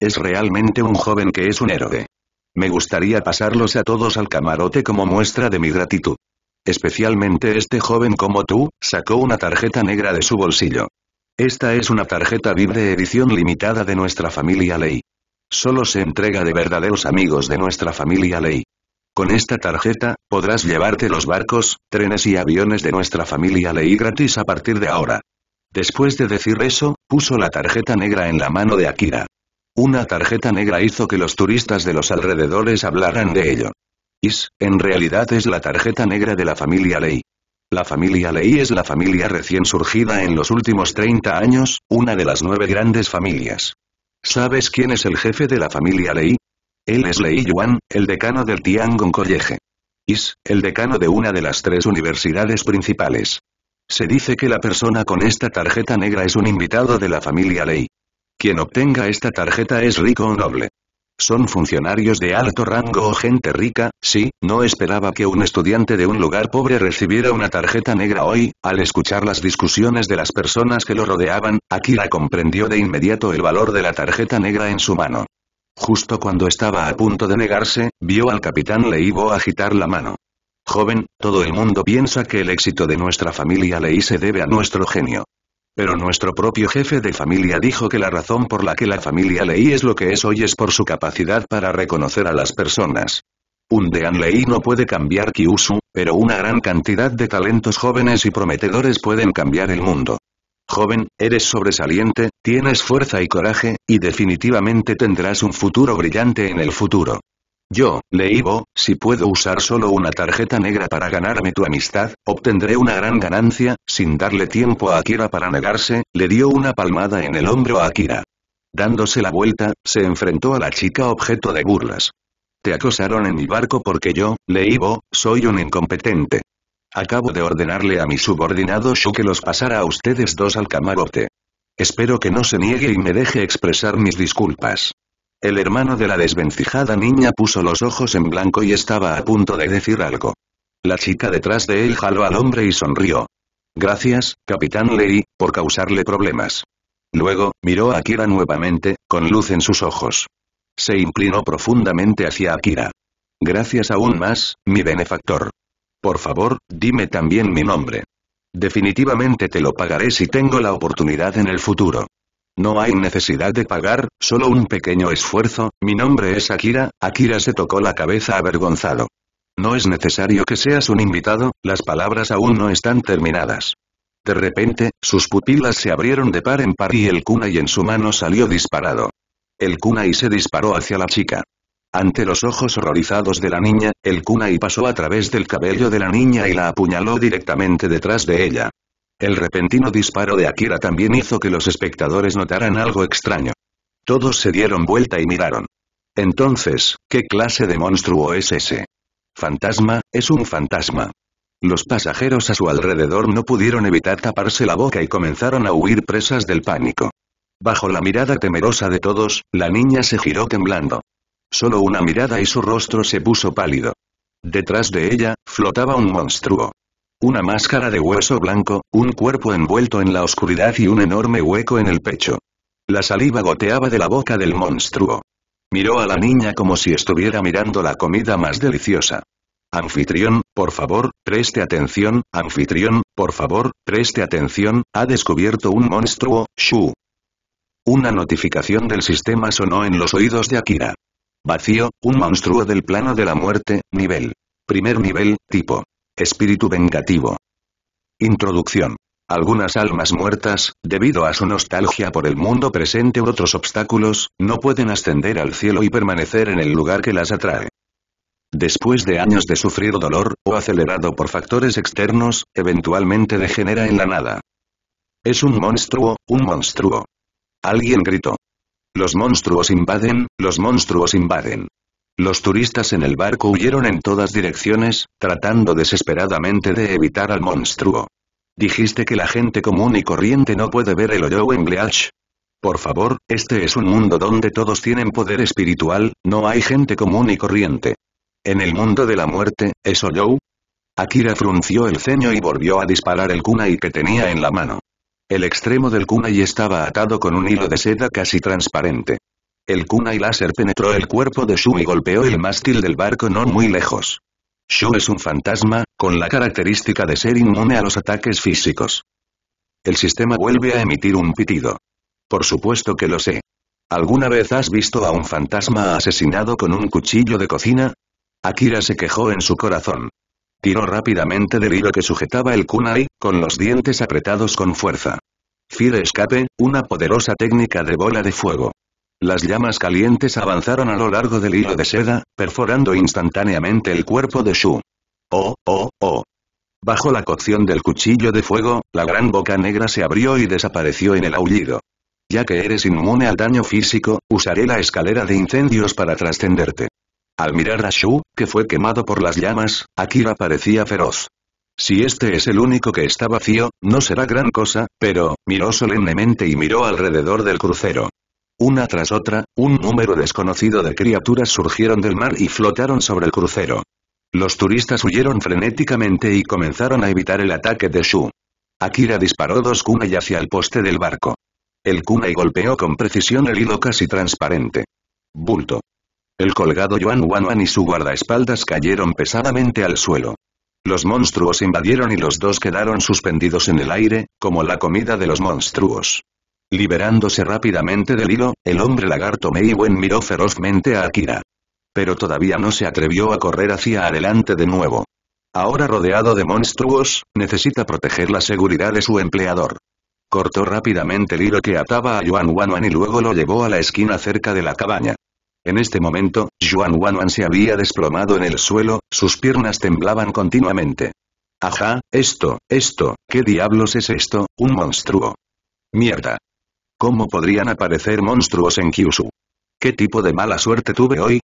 Es realmente un joven que es un héroe. Me gustaría pasarlos a todos al camarote como muestra de mi gratitud. Especialmente este joven como tú, sacó una tarjeta negra de su bolsillo. Esta es una tarjeta VIP de edición limitada de nuestra familia Ley. Solo se entrega de verdaderos amigos de nuestra familia Ley. Con esta tarjeta, podrás llevarte los barcos, trenes y aviones de nuestra familia Ley gratis a partir de ahora. Después de decir eso, puso la tarjeta negra en la mano de Akira. Una tarjeta negra hizo que los turistas de los alrededores hablaran de ello. Is, en realidad es la tarjeta negra de la familia Lei. La familia Lei es la familia recién surgida en los últimos 30 años, una de las nueve grandes familias. ¿Sabes quién es el jefe de la familia Lei? Él es Lei Yuan, el decano del Tiangong College. Is, el decano de una de las tres universidades principales. Se dice que la persona con esta tarjeta negra es un invitado de la familia Ley. Quien obtenga esta tarjeta es rico o noble. Son funcionarios de alto rango o gente rica, sí, no esperaba que un estudiante de un lugar pobre recibiera una tarjeta negra hoy, al escuchar las discusiones de las personas que lo rodeaban, Akira comprendió de inmediato el valor de la tarjeta negra en su mano. Justo cuando estaba a punto de negarse, vio al capitán Leibo agitar la mano. Joven, todo el mundo piensa que el éxito de nuestra familia Lei se debe a nuestro genio. Pero nuestro propio jefe de familia dijo que la razón por la que la familia Lei es lo que es hoy es por su capacidad para reconocer a las personas. Un Dean Lei no puede cambiar Kyushu, pero una gran cantidad de talentos jóvenes y prometedores pueden cambiar el mundo. Joven, eres sobresaliente, tienes fuerza y coraje, y definitivamente tendrás un futuro brillante en el futuro. Yo, Leibo, si puedo usar solo una tarjeta negra para ganarme tu amistad, obtendré una gran ganancia, sin darle tiempo a Akira para negarse, le dio una palmada en el hombro a Akira. Dándose la vuelta, se enfrentó a la chica objeto de burlas. Te acosaron en mi barco porque yo, Leibo, soy un incompetente. Acabo de ordenarle a mi subordinado Shu que los pasara a ustedes dos al camarote. Espero que no se niegue y me deje expresar mis disculpas. El hermano de la desvencijada niña puso los ojos en blanco y estaba a punto de decir algo. La chica detrás de él jaló al hombre y sonrió. Gracias, Capitán Lei, por causarle problemas. Luego, miró a Akira nuevamente, con luz en sus ojos. Se inclinó profundamente hacia Akira. Gracias aún más, mi benefactor. Por favor, dime también mi nombre. Definitivamente te lo pagaré si tengo la oportunidad en el futuro. No hay necesidad de pagar, solo un pequeño esfuerzo, mi nombre es Akira, Akira se tocó la cabeza avergonzado. No es necesario que seas un invitado, las palabras aún no están terminadas. De repente, sus pupilas se abrieron de par en par y el kunai en su mano salió disparado. El kunai se disparó hacia la chica. Ante los ojos horrorizados de la niña, el kunai pasó a través del cabello de la niña y la apuñaló directamente detrás de ella. El repentino disparo de Akira también hizo que los espectadores notaran algo extraño. Todos se dieron vuelta y miraron. Entonces, ¿qué clase de monstruo es ese? Fantasma, es un fantasma. Los pasajeros a su alrededor no pudieron evitar taparse la boca y comenzaron a huir presas del pánico. Bajo la mirada temerosa de todos, la niña se giró temblando. Solo una mirada y su rostro se puso pálido. Detrás de ella, flotaba un monstruo. Una máscara de hueso blanco, un cuerpo envuelto en la oscuridad y un enorme hueco en el pecho. La saliva goteaba de la boca del monstruo. Miró a la niña como si estuviera mirando la comida más deliciosa. Anfitrión, por favor, preste atención, anfitrión, por favor, preste atención, ha descubierto un monstruo, Shu. Una notificación del sistema sonó en los oídos de Akira. Vacío, un monstruo del plano de la muerte, nivel. Primer nivel, tipo. Espíritu vengativo. Introducción. Algunas almas muertas, debido a su nostalgia por el mundo presente u otros obstáculos, no pueden ascender al cielo y permanecer en el lugar que las atrae. Después de años de sufrir dolor, o acelerado por factores externos, eventualmente degenera en la nada. Es un monstruo, un monstruo. Alguien gritó. Los monstruos invaden, los monstruos invaden. Los turistas en el barco huyeron en todas direcciones, tratando desesperadamente de evitar al monstruo. Dijiste que la gente común y corriente no puede ver el hoyo en Bleach. Por favor, este es un mundo donde todos tienen poder espiritual, no hay gente común y corriente. En el mundo de la muerte, ¿es ¿yo? Akira frunció el ceño y volvió a disparar el kunai que tenía en la mano. El extremo del kunai estaba atado con un hilo de seda casi transparente. El kunai láser penetró el cuerpo de Shu y golpeó el mástil del barco no muy lejos. Shu es un fantasma, con la característica de ser inmune a los ataques físicos. El sistema vuelve a emitir un pitido. Por supuesto que lo sé. ¿Alguna vez has visto a un fantasma asesinado con un cuchillo de cocina? Akira se quejó en su corazón. Tiró rápidamente del hilo que sujetaba el kunai, con los dientes apretados con fuerza. Fire escape, una poderosa técnica de bola de fuego. Las llamas calientes avanzaron a lo largo del hilo de seda, perforando instantáneamente el cuerpo de Shu. Oh, oh, oh. Bajo la cocción del cuchillo de fuego, la gran boca negra se abrió y desapareció en el aullido. Ya que eres inmune al daño físico, usaré la escalera de incendios para trascenderte. Al mirar a Shu, que fue quemado por las llamas, Akira parecía feroz. Si este es el único que está vacío, no será gran cosa, pero, miró solemnemente y miró alrededor del crucero. Una tras otra, un número desconocido de criaturas surgieron del mar y flotaron sobre el crucero. Los turistas huyeron frenéticamente y comenzaron a evitar el ataque de Shu. Akira disparó dos kunai hacia el poste del barco. El kunai golpeó con precisión el hilo casi transparente. Bulto. El colgado Yuan Wanwan y su guardaespaldas cayeron pesadamente al suelo. Los monstruos invadieron y los dos quedaron suspendidos en el aire, como la comida de los monstruos. Liberándose rápidamente del hilo, el hombre lagarto Meiwen miró ferozmente a Akira. Pero todavía no se atrevió a correr hacia adelante de nuevo. Ahora rodeado de monstruos, necesita proteger la seguridad de su empleador. Cortó rápidamente el hilo que ataba a Yuan Wanwan y luego lo llevó a la esquina cerca de la cabaña. En este momento, Yuan Wanwan se había desplomado en el suelo, sus piernas temblaban continuamente. Ajá, esto, esto, ¿qué diablos es esto? Un monstruo. Mierda. ¿Cómo podrían aparecer monstruos en Kyushu? ¿Qué tipo de mala suerte tuve hoy?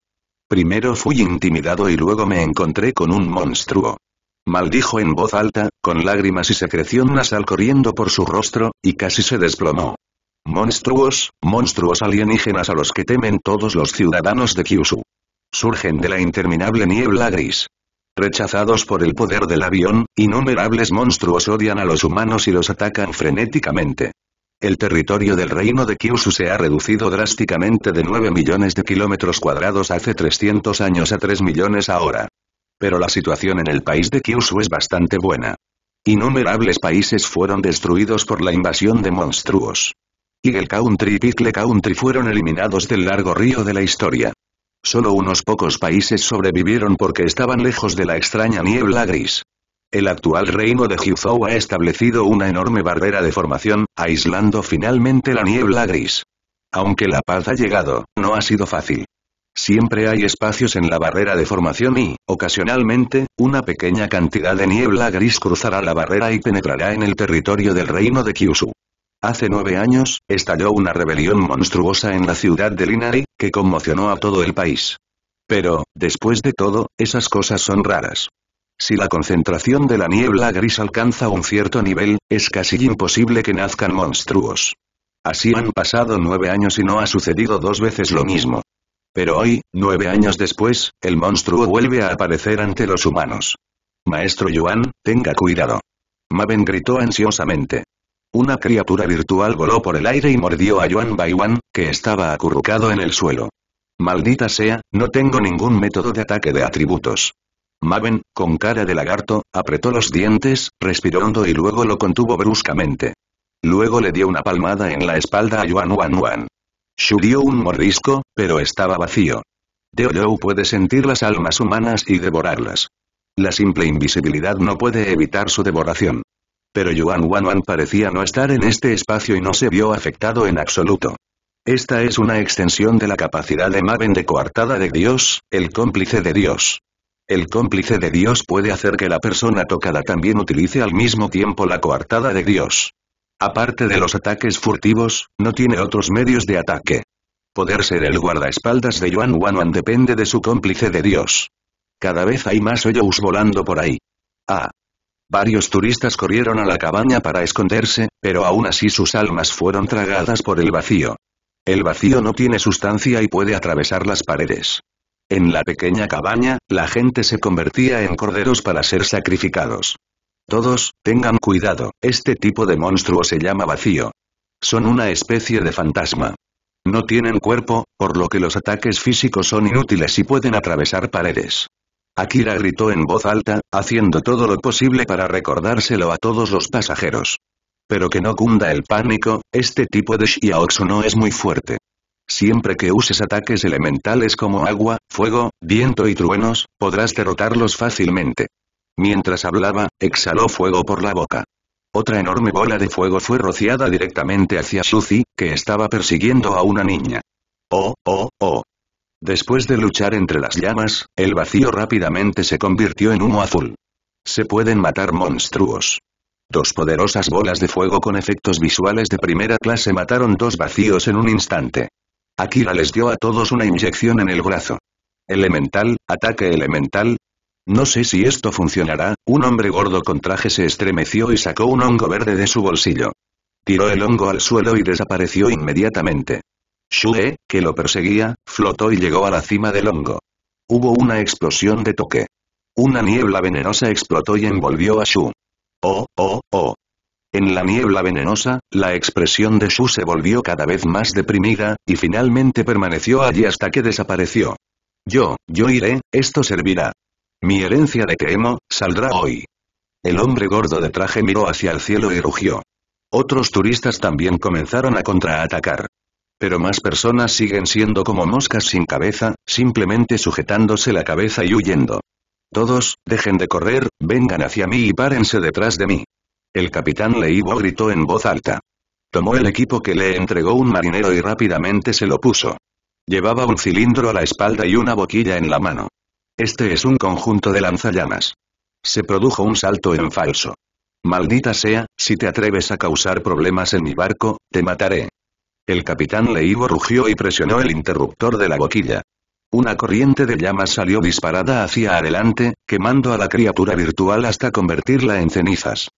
Primero fui intimidado y luego me encontré con un monstruo. Maldijo en voz alta, con lágrimas y secreción nasal corriendo por su rostro, y casi se desplomó. Monstruos, monstruos alienígenas a los que temen todos los ciudadanos de Kyushu. Surgen de la interminable niebla gris. Rechazados por el poder del avión, innumerables monstruos odian a los humanos y los atacan frenéticamente. El territorio del reino de Kyushu se ha reducido drásticamente de 9 millones de kilómetros cuadrados hace 300 años a 3 millones ahora. Pero la situación en el país de Kyushu es bastante buena. Innumerables países fueron destruidos por la invasión de monstruos. Eagle Country y Pickle Country fueron eliminados del largo río de la historia. Solo unos pocos países sobrevivieron porque estaban lejos de la extraña niebla gris. El actual reino de Huzhou ha establecido una enorme barrera de formación, aislando finalmente la niebla gris. Aunque la paz ha llegado, no ha sido fácil. Siempre hay espacios en la barrera de formación y, ocasionalmente, una pequeña cantidad de niebla gris cruzará la barrera y penetrará en el territorio del reino de Kyushu. Hace nueve años, estalló una rebelión monstruosa en la ciudad de Linari, que conmocionó a todo el país. Pero, después de todo, esas cosas son raras. Si la concentración de la niebla gris alcanza un cierto nivel, es casi imposible que nazcan monstruos. Así han pasado nueve años y no ha sucedido dos veces lo mismo. Pero hoy, nueve años después, el monstruo vuelve a aparecer ante los humanos. Maestro Yuan, tenga cuidado. Maven gritó ansiosamente. Una criatura virtual voló por el aire y mordió a Yuan Baiwan, que estaba acurrucado en el suelo. Maldita sea, no tengo ningún método de ataque de atributos. Maven, con cara de lagarto, apretó los dientes, respiró hondo y luego lo contuvo bruscamente. Luego le dio una palmada en la espalda a Yuan Wan Wan. Shu dio un mordisco, pero estaba vacío. Joe puede sentir las almas humanas y devorarlas. La simple invisibilidad no puede evitar su devoración. Pero Yuan Wan Wan parecía no estar en este espacio y no se vio afectado en absoluto. Esta es una extensión de la capacidad de Maven de coartada de Dios, el cómplice de Dios. El cómplice de Dios puede hacer que la persona tocada también utilice al mismo tiempo la coartada de Dios. Aparte de los ataques furtivos, no tiene otros medios de ataque. Poder ser el guardaespaldas de Yuan Wanwan depende de su cómplice de Dios. Cada vez hay más hoyos volando por ahí. Ah. Varios turistas corrieron a la cabaña para esconderse, pero aún así sus almas fueron tragadas por el vacío. El vacío no tiene sustancia y puede atravesar las paredes. En la pequeña cabaña, la gente se convertía en corderos para ser sacrificados. Todos, tengan cuidado, este tipo de monstruo se llama vacío. Son una especie de fantasma. No tienen cuerpo, por lo que los ataques físicos son inútiles y pueden atravesar paredes. Akira gritó en voz alta, haciendo todo lo posible para recordárselo a todos los pasajeros. Pero que no cunda el pánico, este tipo de Shiaoxu no es muy fuerte. Siempre que uses ataques elementales como agua, fuego, viento y truenos, podrás derrotarlos fácilmente. Mientras hablaba, exhaló fuego por la boca. Otra enorme bola de fuego fue rociada directamente hacia Suzy, que estaba persiguiendo a una niña. Oh, oh, oh. Después de luchar entre las llamas, el vacío rápidamente se convirtió en humo azul. Se pueden matar monstruos. Dos poderosas bolas de fuego con efectos visuales de primera clase mataron dos vacíos en un instante. Akira les dio a todos una inyección en el brazo. Elemental, ataque elemental. No sé si esto funcionará, un hombre gordo con traje se estremeció y sacó un hongo verde de su bolsillo. Tiró el hongo al suelo y desapareció inmediatamente. Shue, que lo perseguía, flotó y llegó a la cima del hongo. Hubo una explosión de toque. Una niebla venenosa explotó y envolvió a Shu. Oh, oh, oh. En la niebla venenosa, la expresión de Shu se volvió cada vez más deprimida, y finalmente permaneció allí hasta que desapareció. Yo, yo iré, esto servirá. Mi herencia de Teemo, saldrá hoy. El hombre gordo de traje miró hacia el cielo y rugió. Otros turistas también comenzaron a contraatacar. Pero más personas siguen siendo como moscas sin cabeza, simplemente sujetándose la cabeza y huyendo. Todos, dejen de correr, vengan hacia mí y párense detrás de mí. El capitán Leibo gritó en voz alta. Tomó el equipo que le entregó un marinero y rápidamente se lo puso. Llevaba un cilindro a la espalda y una boquilla en la mano. Este es un conjunto de lanzallamas. Se produjo un salto en falso. Maldita sea, si te atreves a causar problemas en mi barco, te mataré. El capitán Leibo rugió y presionó el interruptor de la boquilla. Una corriente de llamas salió disparada hacia adelante, quemando a la criatura virtual hasta convertirla en cenizas.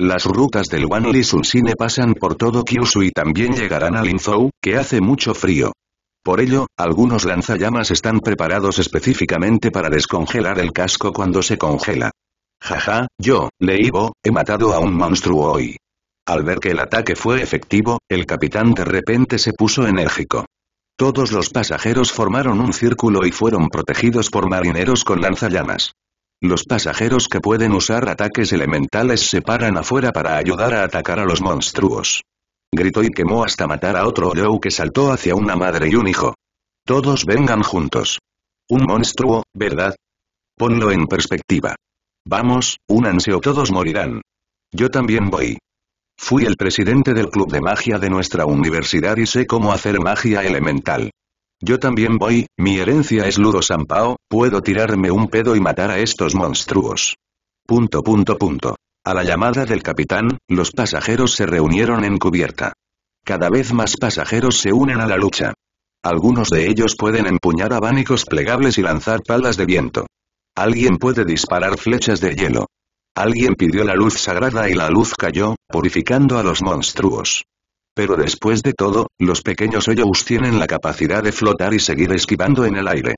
Las rutas del Wanli sulcine pasan por todo Kyushu y también llegarán a Linzhou, que hace mucho frío. Por ello, algunos lanzallamas están preparados específicamente para descongelar el casco cuando se congela. Jaja, yo, Leibo, he matado a un monstruo hoy. Al ver que el ataque fue efectivo, el capitán de repente se puso enérgico. Todos los pasajeros formaron un círculo y fueron protegidos por marineros con lanzallamas. Los pasajeros que pueden usar ataques elementales se paran afuera para ayudar a atacar a los monstruos. Gritó y quemó hasta matar a otro Joe que saltó hacia una madre y un hijo. Todos vengan juntos. Un monstruo, ¿verdad? Ponlo en perspectiva. Vamos, únanse o todos morirán. Yo también voy. Fui el presidente del club de magia de nuestra universidad y sé cómo hacer magia elemental. Yo también voy, mi herencia es Ludo Sampao, puedo tirarme un pedo y matar a estos monstruos. Punto punto punto. A la llamada del capitán, los pasajeros se reunieron en cubierta. Cada vez más pasajeros se unen a la lucha. Algunos de ellos pueden empuñar abanicos plegables y lanzar palas de viento. Alguien puede disparar flechas de hielo. Alguien pidió la luz sagrada y la luz cayó, purificando a los monstruos. Pero después de todo, los pequeños hoyos tienen la capacidad de flotar y seguir esquivando en el aire.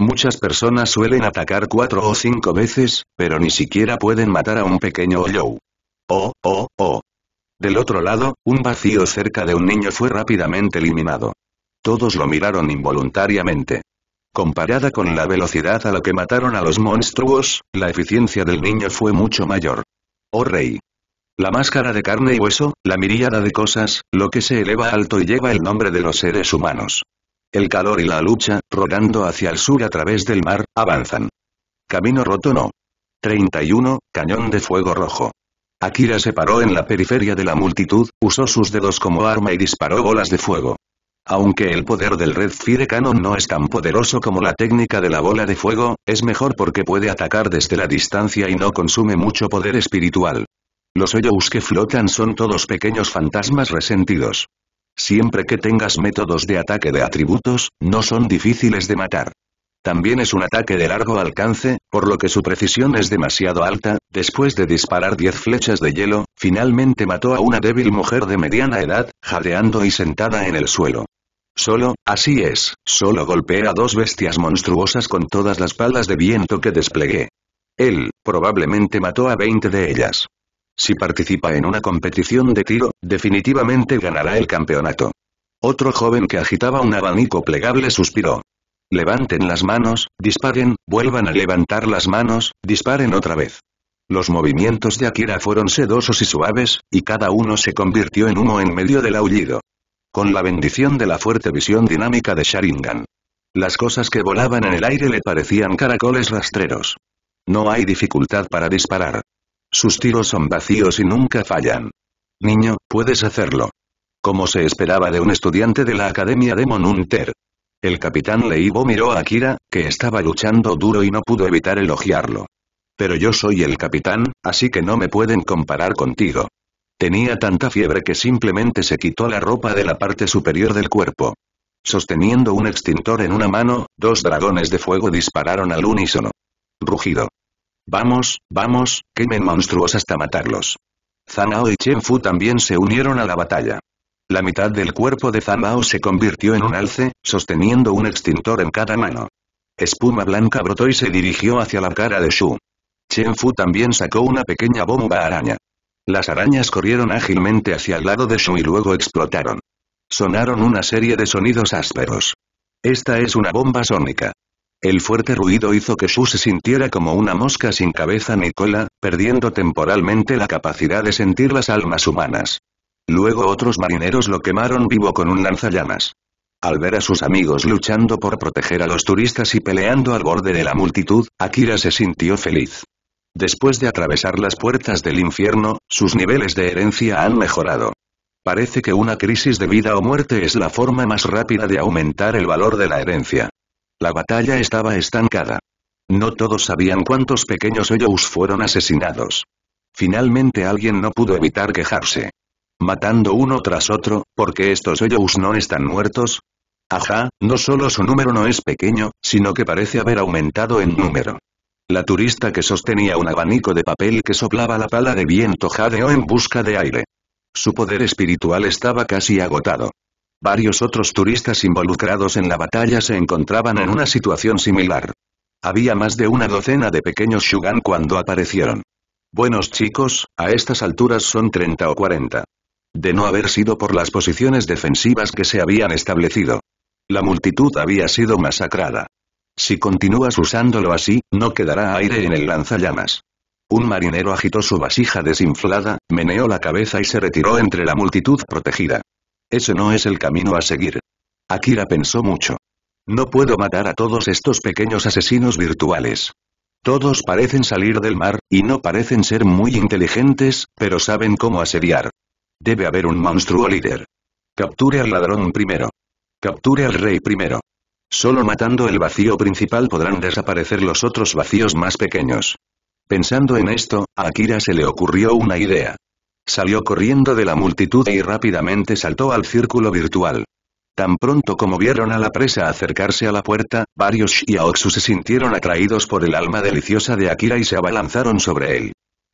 Muchas personas suelen atacar cuatro o cinco veces, pero ni siquiera pueden matar a un pequeño hoyo. Oh, oh, oh. Del otro lado, un vacío cerca de un niño fue rápidamente eliminado. Todos lo miraron involuntariamente. Comparada con la velocidad a la que mataron a los monstruos, la eficiencia del niño fue mucho mayor. Oh rey, la máscara de carne y hueso, la miríada de cosas, lo que se eleva alto y lleva el nombre de los seres humanos. El calor y la lucha, rodando hacia el sur a través del mar, avanzan. Camino roto no. 31. Cañón de fuego rojo. Akira se paró en la periferia de la multitud, usó sus dedos como arma y disparó bolas de fuego. Aunque el poder del Red Fire Cannon no es tan poderoso como la técnica de la bola de fuego, es mejor porque puede atacar desde la distancia y no consume mucho poder espiritual. Los Eyous que flotan son todos pequeños fantasmas resentidos. Siempre que tengas métodos de ataque de atributos, no son difíciles de matar. También es un ataque de largo alcance, por lo que su precisión es demasiado alta, después de disparar 10 flechas de hielo, finalmente mató a una débil mujer de mediana edad, jadeando y sentada en el suelo. Solo, así es, solo golpeé a dos bestias monstruosas con todas las palas de viento que desplegué. Él, probablemente mató a 20 de ellas. Si participa en una competición de tiro, definitivamente ganará el campeonato. Otro joven que agitaba un abanico plegable suspiró. Levanten las manos, disparen, vuelvan a levantar las manos, disparen otra vez. Los movimientos de Akira fueron sedosos y suaves, y cada uno se convirtió en uno en medio del aullido. Con la bendición de la fuerte visión dinámica de Sharingan. Las cosas que volaban en el aire le parecían caracoles rastreros. No hay dificultad para disparar. Sus tiros son vacíos y nunca fallan. Niño, puedes hacerlo. Como se esperaba de un estudiante de la Academia de Monunter. El capitán Leibo miró a Akira, que estaba luchando duro y no pudo evitar elogiarlo. Pero yo soy el capitán, así que no me pueden comparar contigo. Tenía tanta fiebre que simplemente se quitó la ropa de la parte superior del cuerpo. Sosteniendo un extintor en una mano, dos dragones de fuego dispararon al unísono. Rugido. Vamos, vamos, quemen monstruos hasta matarlos. Zanao y Chen Fu también se unieron a la batalla. La mitad del cuerpo de Zanao se convirtió en un alce, sosteniendo un extintor en cada mano. Espuma blanca brotó y se dirigió hacia la cara de Shu. Chen Fu también sacó una pequeña bomba araña. Las arañas corrieron ágilmente hacia el lado de Shu y luego explotaron. Sonaron una serie de sonidos ásperos. Esta es una bomba sónica. El fuerte ruido hizo que Shu se sintiera como una mosca sin cabeza ni cola, perdiendo temporalmente la capacidad de sentir las almas humanas. Luego otros marineros lo quemaron vivo con un lanzallamas. Al ver a sus amigos luchando por proteger a los turistas y peleando al borde de la multitud, Akira se sintió feliz. Después de atravesar las puertas del infierno, sus niveles de herencia han mejorado. Parece que una crisis de vida o muerte es la forma más rápida de aumentar el valor de la herencia. La batalla estaba estancada. No todos sabían cuántos pequeños ellos fueron asesinados. Finalmente alguien no pudo evitar quejarse. Matando uno tras otro, porque estos ellos no están muertos? Ajá, no solo su número no es pequeño, sino que parece haber aumentado en número. La turista que sostenía un abanico de papel que soplaba la pala de viento jadeó en busca de aire. Su poder espiritual estaba casi agotado. Varios otros turistas involucrados en la batalla se encontraban en una situación similar. Había más de una docena de pequeños Shugan cuando aparecieron. Buenos chicos, a estas alturas son 30 o 40. De no haber sido por las posiciones defensivas que se habían establecido. La multitud había sido masacrada. Si continúas usándolo así, no quedará aire en el lanzallamas. Un marinero agitó su vasija desinflada, meneó la cabeza y se retiró entre la multitud protegida. Eso no es el camino a seguir. Akira pensó mucho. No puedo matar a todos estos pequeños asesinos virtuales. Todos parecen salir del mar, y no parecen ser muy inteligentes, pero saben cómo asediar. Debe haber un monstruo líder. Capture al ladrón primero. Capture al rey primero. Solo matando el vacío principal podrán desaparecer los otros vacíos más pequeños. Pensando en esto, a Akira se le ocurrió una idea. Salió corriendo de la multitud y rápidamente saltó al círculo virtual. Tan pronto como vieron a la presa acercarse a la puerta, varios Shiaoxu se sintieron atraídos por el alma deliciosa de Akira y se abalanzaron sobre él.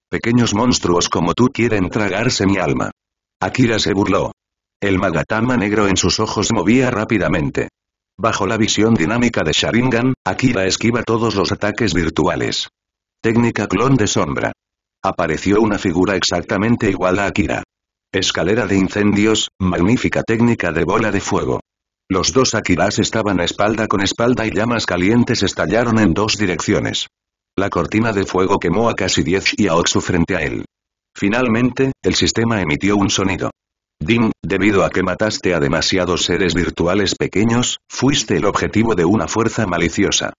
Pequeños monstruos como tú quieren tragarse mi alma. Akira se burló. El magatama negro en sus ojos movía rápidamente. Bajo la visión dinámica de Sharingan, Akira esquiva todos los ataques virtuales. Técnica clon de sombra. Apareció una figura exactamente igual a Akira. Escalera de incendios, magnífica técnica de bola de fuego. Los dos Akiras estaban espalda con espalda y llamas calientes estallaron en dos direcciones. La cortina de fuego quemó a casi 10 y a Oxu frente a él. Finalmente, el sistema emitió un sonido. Dim, debido a que mataste a demasiados seres virtuales pequeños, fuiste el objetivo de una fuerza maliciosa.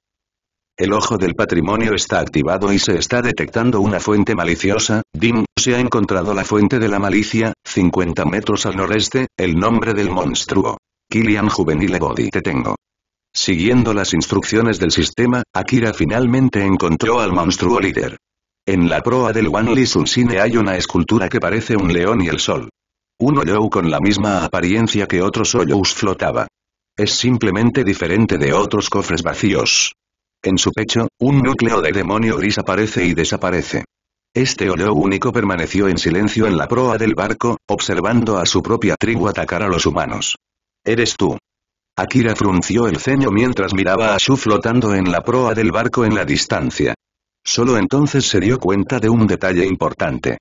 El ojo del patrimonio está activado y se está detectando una fuente maliciosa, Dim, se ha encontrado la fuente de la malicia, 50 metros al noreste, el nombre del monstruo. Kilian Juvenile Body te tengo. Siguiendo las instrucciones del sistema, Akira finalmente encontró al monstruo líder. En la proa del Wanli Cine hay una escultura que parece un león y el sol. Un Oyou con la misma apariencia que otros Oyous flotaba. Es simplemente diferente de otros cofres vacíos. En su pecho, un núcleo de demonio gris aparece y desaparece. Este oleo único permaneció en silencio en la proa del barco, observando a su propia tribu atacar a los humanos. Eres tú. Akira frunció el ceño mientras miraba a Shu flotando en la proa del barco en la distancia. Solo entonces se dio cuenta de un detalle importante.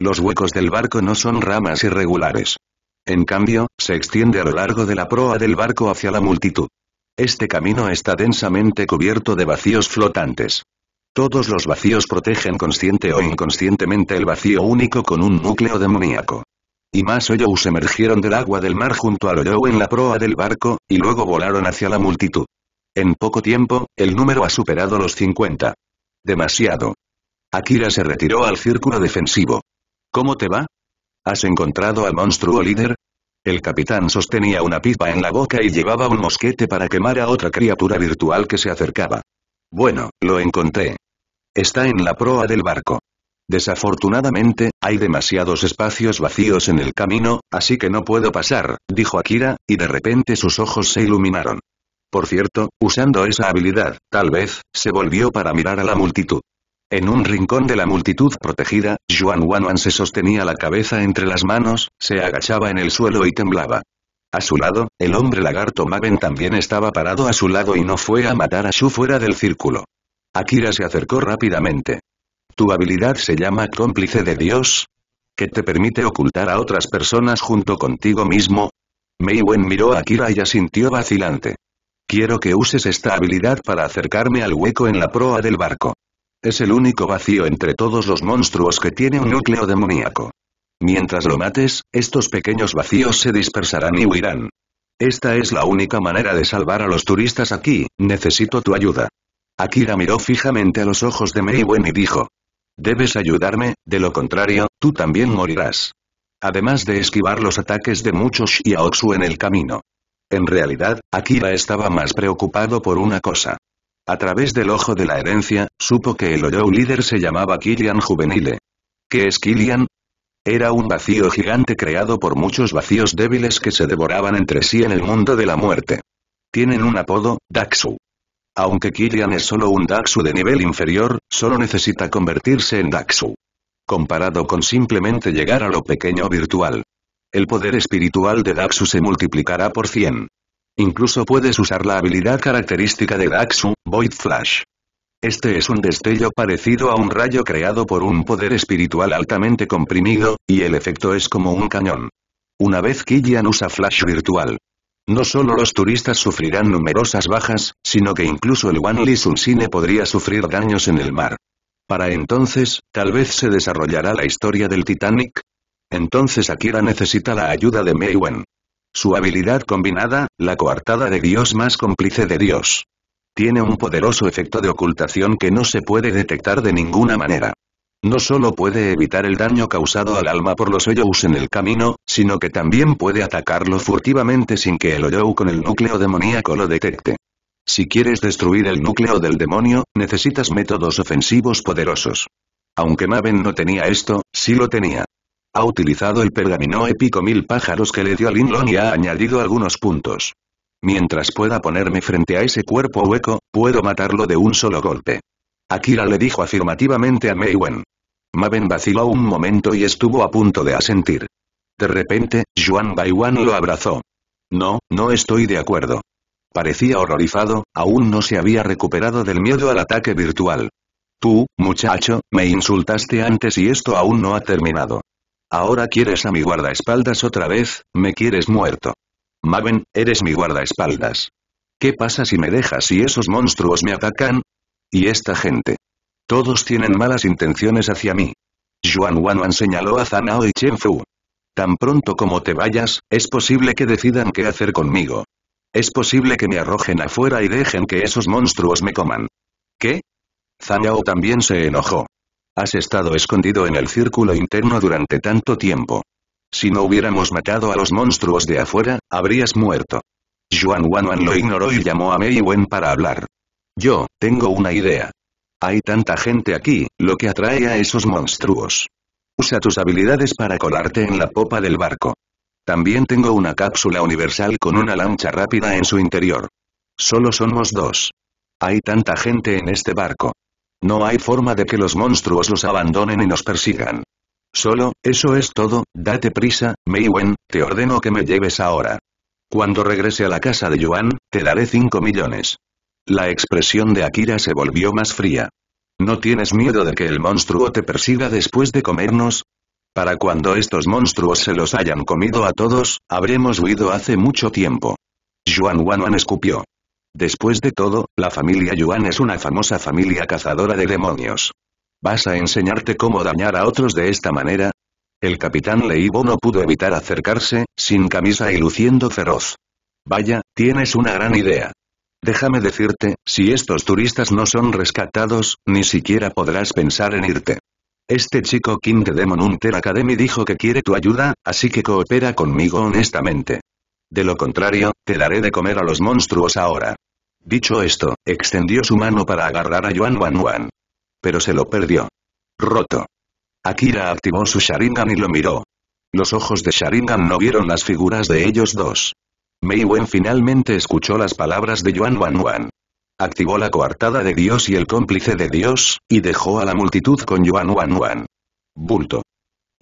Los huecos del barco no son ramas irregulares. En cambio, se extiende a lo largo de la proa del barco hacia la multitud. Este camino está densamente cubierto de vacíos flotantes. Todos los vacíos protegen consciente o inconscientemente el vacío único con un núcleo demoníaco. Y más se emergieron del agua del mar junto al Oyou en la proa del barco, y luego volaron hacia la multitud. En poco tiempo, el número ha superado los 50. Demasiado. Akira se retiró al círculo defensivo. ¿Cómo te va? ¿Has encontrado al monstruo líder? El capitán sostenía una pipa en la boca y llevaba un mosquete para quemar a otra criatura virtual que se acercaba. Bueno, lo encontré. Está en la proa del barco. Desafortunadamente, hay demasiados espacios vacíos en el camino, así que no puedo pasar, dijo Akira, y de repente sus ojos se iluminaron. Por cierto, usando esa habilidad, tal vez, se volvió para mirar a la multitud. En un rincón de la multitud protegida, Juan Wanwan se sostenía la cabeza entre las manos, se agachaba en el suelo y temblaba. A su lado, el hombre lagarto Maven también estaba parado a su lado y no fue a matar a Shu fuera del círculo. Akira se acercó rápidamente. ¿Tu habilidad se llama cómplice de Dios? ¿Que te permite ocultar a otras personas junto contigo mismo? Mei Wen miró a Akira y asintió vacilante. Quiero que uses esta habilidad para acercarme al hueco en la proa del barco. Es el único vacío entre todos los monstruos que tiene un núcleo demoníaco. Mientras lo mates, estos pequeños vacíos se dispersarán y huirán. Esta es la única manera de salvar a los turistas aquí, necesito tu ayuda. Akira miró fijamente a los ojos de Meiwen y dijo. Debes ayudarme, de lo contrario, tú también morirás. Además de esquivar los ataques de muchos Aoxu en el camino. En realidad, Akira estaba más preocupado por una cosa. A través del ojo de la herencia, supo que el Oyo líder se llamaba Killian Juvenile. ¿Qué es Killian? Era un vacío gigante creado por muchos vacíos débiles que se devoraban entre sí en el mundo de la muerte. Tienen un apodo, Daxu. Aunque Killian es solo un Daxu de nivel inferior, solo necesita convertirse en Daxu. Comparado con simplemente llegar a lo pequeño virtual. El poder espiritual de Daxu se multiplicará por 100. Incluso puedes usar la habilidad característica de Daxu, Void Flash. Este es un destello parecido a un rayo creado por un poder espiritual altamente comprimido, y el efecto es como un cañón. Una vez Killian usa Flash virtual. No solo los turistas sufrirán numerosas bajas, sino que incluso el Wanli Cine podría sufrir daños en el mar. Para entonces, tal vez se desarrollará la historia del Titanic. Entonces Akira necesita la ayuda de Meiwen. Su habilidad combinada, la coartada de Dios más cómplice de Dios. Tiene un poderoso efecto de ocultación que no se puede detectar de ninguna manera. No solo puede evitar el daño causado al alma por los Oyous en el camino, sino que también puede atacarlo furtivamente sin que el Oyou con el núcleo demoníaco lo detecte. Si quieres destruir el núcleo del demonio, necesitas métodos ofensivos poderosos. Aunque Maven no tenía esto, sí lo tenía. Ha utilizado el pergamino épico Mil pájaros que le dio Linlon y ha añadido algunos puntos. Mientras pueda ponerme frente a ese cuerpo hueco, puedo matarlo de un solo golpe. Akira le dijo afirmativamente a Meiwen. Maven vaciló un momento y estuvo a punto de asentir. De repente, Juan Baiwan lo abrazó. No, no estoy de acuerdo. Parecía horrorizado, aún no se había recuperado del miedo al ataque virtual. Tú, muchacho, me insultaste antes y esto aún no ha terminado. Ahora quieres a mi guardaespaldas otra vez, me quieres muerto. Maven, eres mi guardaespaldas. ¿Qué pasa si me dejas y esos monstruos me atacan? Y esta gente. Todos tienen malas intenciones hacia mí. Yuan Wanwan señaló a Zanao y Chen Fu. Tan pronto como te vayas, es posible que decidan qué hacer conmigo. Es posible que me arrojen afuera y dejen que esos monstruos me coman. ¿Qué? Zanao también se enojó. Has estado escondido en el círculo interno durante tanto tiempo. Si no hubiéramos matado a los monstruos de afuera, habrías muerto. Yuan Wanwan lo ignoró y llamó a Mei Wen para hablar. Yo, tengo una idea. Hay tanta gente aquí, lo que atrae a esos monstruos. Usa tus habilidades para colarte en la popa del barco. También tengo una cápsula universal con una lancha rápida en su interior. Solo somos dos. Hay tanta gente en este barco. No hay forma de que los monstruos los abandonen y nos persigan. Solo, eso es todo, date prisa, Meiwen, te ordeno que me lleves ahora. Cuando regrese a la casa de Yuan, te daré 5 millones. La expresión de Akira se volvió más fría. ¿No tienes miedo de que el monstruo te persiga después de comernos? Para cuando estos monstruos se los hayan comido a todos, habremos huido hace mucho tiempo. Yuan Wan escupió. Después de todo, la familia Yuan es una famosa familia cazadora de demonios. ¿Vas a enseñarte cómo dañar a otros de esta manera? El capitán Leibo no pudo evitar acercarse, sin camisa y luciendo feroz. Vaya, tienes una gran idea. Déjame decirte, si estos turistas no son rescatados, ni siquiera podrás pensar en irte. Este chico King de Demon Hunter Academy dijo que quiere tu ayuda, así que coopera conmigo honestamente. De lo contrario, te daré de comer a los monstruos ahora. Dicho esto, extendió su mano para agarrar a Yuan Wan Wan. Pero se lo perdió. Roto. Akira activó su Sharingan y lo miró. Los ojos de Sharingan no vieron las figuras de ellos dos. Mei Wen finalmente escuchó las palabras de Yuan Wan Wan. Activó la coartada de Dios y el cómplice de Dios, y dejó a la multitud con Yuan Wan Wan. Bulto.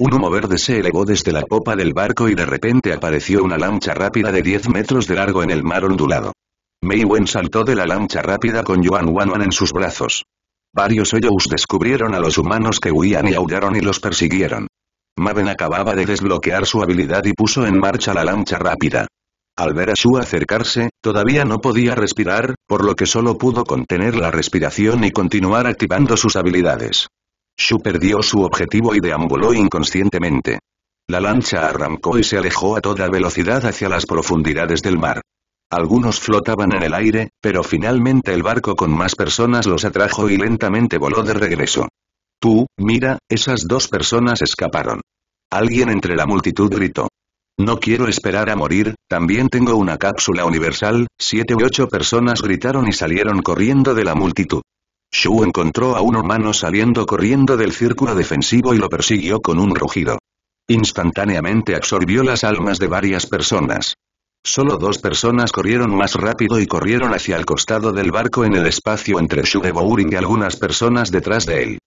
Un humo verde se elevó desde la popa del barco y de repente apareció una lancha rápida de 10 metros de largo en el mar ondulado. Mei saltó de la lancha rápida con Yuan Wanwan en sus brazos. Varios hoyos descubrieron a los humanos que huían y aullaron y los persiguieron. Maven acababa de desbloquear su habilidad y puso en marcha la lancha rápida. Al ver a Shu acercarse, todavía no podía respirar, por lo que solo pudo contener la respiración y continuar activando sus habilidades. Shu perdió su objetivo y deambuló inconscientemente. La lancha arrancó y se alejó a toda velocidad hacia las profundidades del mar. Algunos flotaban en el aire, pero finalmente el barco con más personas los atrajo y lentamente voló de regreso. Tú, mira, esas dos personas escaparon. Alguien entre la multitud gritó. No quiero esperar a morir, también tengo una cápsula universal, siete u ocho personas gritaron y salieron corriendo de la multitud. Shu encontró a un humano saliendo corriendo del círculo defensivo y lo persiguió con un rugido. Instantáneamente absorbió las almas de varias personas. Solo dos personas corrieron más rápido y corrieron hacia el costado del barco en el espacio entre shu de Bowring y algunas personas detrás de él.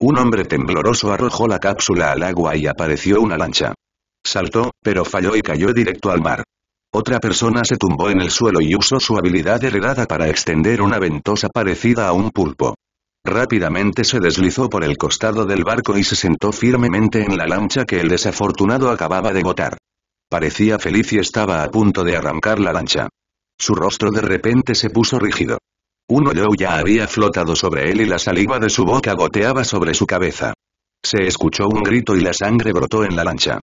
Un hombre tembloroso arrojó la cápsula al agua y apareció una lancha. Saltó, pero falló y cayó directo al mar. Otra persona se tumbó en el suelo y usó su habilidad heredada para extender una ventosa parecida a un pulpo. Rápidamente se deslizó por el costado del barco y se sentó firmemente en la lancha que el desafortunado acababa de botar. Parecía feliz y estaba a punto de arrancar la lancha. Su rostro de repente se puso rígido. Un hoyo ya había flotado sobre él y la saliva de su boca goteaba sobre su cabeza. Se escuchó un grito y la sangre brotó en la lancha.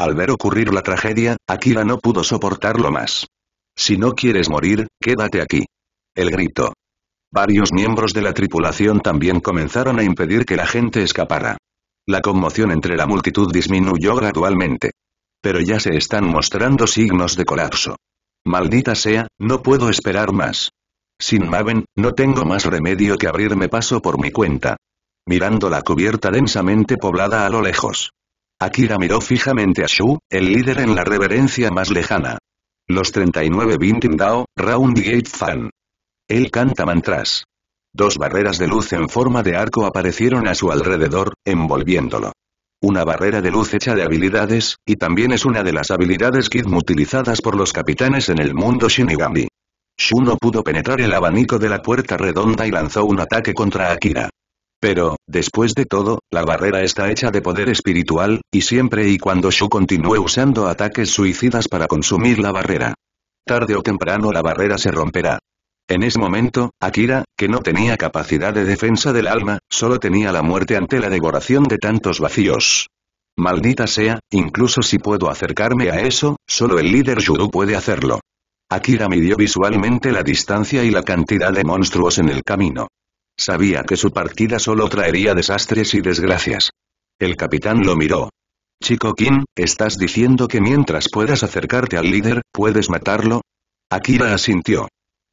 Al ver ocurrir la tragedia, Akira no pudo soportarlo más. Si no quieres morir, quédate aquí. El grito. Varios miembros de la tripulación también comenzaron a impedir que la gente escapara. La conmoción entre la multitud disminuyó gradualmente. Pero ya se están mostrando signos de colapso. Maldita sea, no puedo esperar más. Sin Maven, no tengo más remedio que abrirme paso por mi cuenta. Mirando la cubierta densamente poblada a lo lejos. Akira miró fijamente a Shu, el líder en la reverencia más lejana. Los 39 Bintin Dao, Round Gate Fan. Él canta mantras. Dos barreras de luz en forma de arco aparecieron a su alrededor, envolviéndolo. Una barrera de luz hecha de habilidades, y también es una de las habilidades Kidm utilizadas por los capitanes en el mundo Shinigami. Shu no pudo penetrar el abanico de la puerta redonda y lanzó un ataque contra Akira. Pero, después de todo, la barrera está hecha de poder espiritual, y siempre y cuando Shu continúe usando ataques suicidas para consumir la barrera. Tarde o temprano la barrera se romperá. En ese momento, Akira, que no tenía capacidad de defensa del alma, solo tenía la muerte ante la devoración de tantos vacíos. Maldita sea, incluso si puedo acercarme a eso, solo el líder Yudu puede hacerlo. Akira midió visualmente la distancia y la cantidad de monstruos en el camino. Sabía que su partida solo traería desastres y desgracias. El capitán lo miró. Chico Kim, ¿estás diciendo que mientras puedas acercarte al líder, puedes matarlo? Akira asintió.